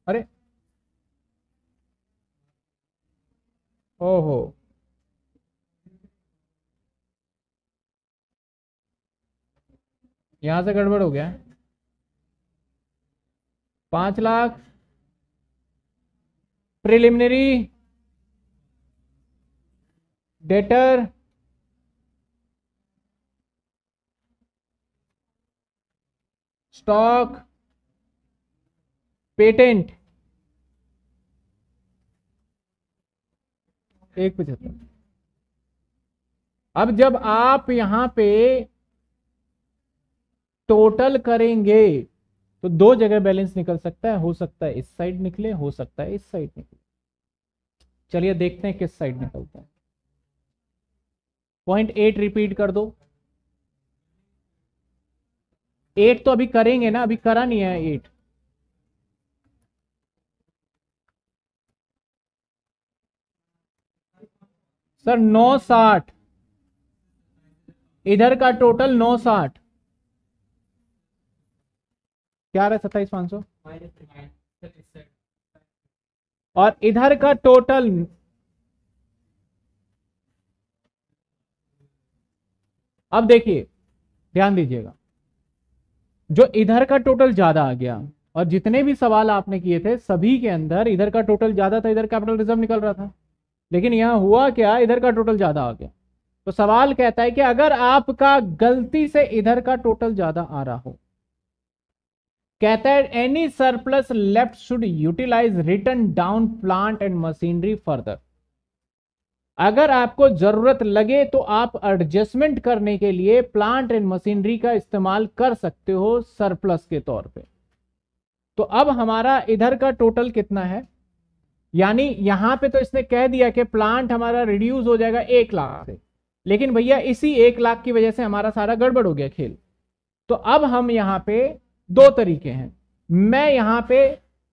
Speaker 1: अरे ओहो यहां से गड़बड़ हो गया पांच lakh preliminary debtor stock patent एक पचहत्तर अब जब आप यहां पे टोटल करेंगे तो दो जगह बैलेंस निकल सकता है हो सकता है इस साइड निकले हो सकता है इस साइड निकले चलिए देखते हैं किस साइड निकलता है पॉइंट एट रिपीट कर दो एट तो अभी करेंगे ना अभी करा नहीं है एट सर नौ साठ इधर का टोटल नौ साठ क्या रहा सत्ताईस पांच सौ और इधर का टोटल अब देखिए ध्यान दीजिएगा जो इधर का टोटल ज्यादा आ गया और जितने भी सवाल आपने किए थे सभी के अंदर इधर का टोटल ज्यादा था इधर कैपिटल रिजर्व निकल रहा था लेकिन यहाँ हुआ क्या इधर का टोटल ज़्यादा आ गया तो सवाल कहता है कि अगर आपका गलती से इधर का टोटल ज़्यादा आ रहा हो कहता है any surplus left should utilise written down plant and machinery further अगर आपको जरूरत लगे तो आप एडजस्टमेंट करने के लिए प्लांट एंड मशीनरी का इस्तेमाल कर सकते हो सरप्लस के तौर पे तो अब हमारा इधर का टोटल कितना है यानी यहां पे तो इसने कह दिया कि प्लांट हमारा रिड्यूस हो जाएगा एक लाख से लेकिन भैया इसी एक लाख की वजह से हमारा सारा गड़बड़ हो गया खेल तो अब हम यहां पे दो तरीके हैं मैं यहां पे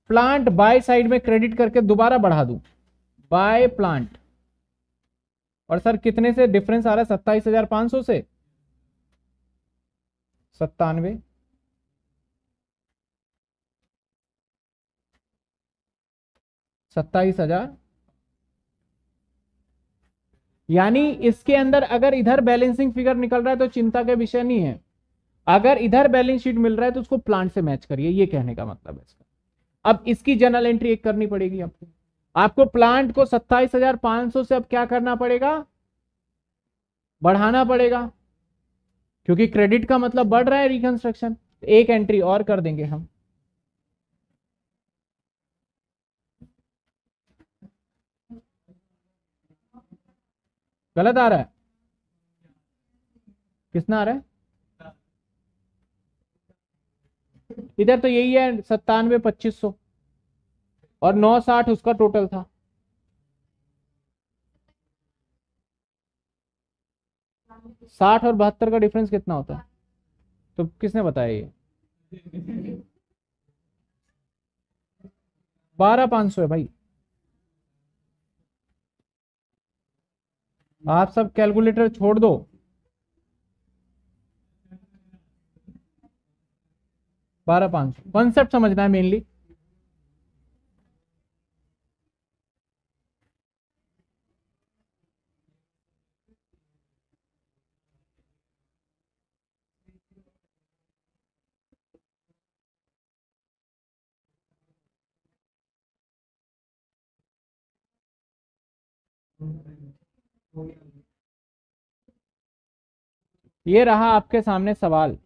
Speaker 1: प्लांट बाय साइड में क्रेडिट करके दोबारा बढ़ा दू बाय प्लांट और सर कितने से डिफरेंस आ रहा है सत्ताईस हजार पांच सौ से सत्तानवे सत्ताईस हजार यानी इसके अंदर अगर इधर बैलेंसिंग फिगर निकल रहा है तो चिंता का विषय नहीं है अगर इधर बैलेंस शीट मिल रहा है तो उसको प्लांट से मैच करिए ये कहने का मतलब है इसका अब इसकी जनरल एंट्री एक करनी पड़ेगी आपको आपको प्लांट को सत्ताईस हजार पांच सौ से अब क्या करना पड़ेगा बढ़ाना पड़ेगा क्योंकि क्रेडिट का मतलब बढ़ रहा है रिकंस्ट्रक्शन एक एंट्री और कर देंगे हम गलत आ रहा है किसना आ रहा है इधर तो यही है सत्तानवे पच्चीस सौ और नौ साठ उसका टोटल था साठ और बहत्तर का डिफरेंस कितना होता है तो किसने बताया ये बारह पांच सौ है भाई आप सब कैलकुलेटर छोड़ दो बारह पांच सौ कॉन्सेप्ट समझना है मेनली ये रहा आपके सामने सवाल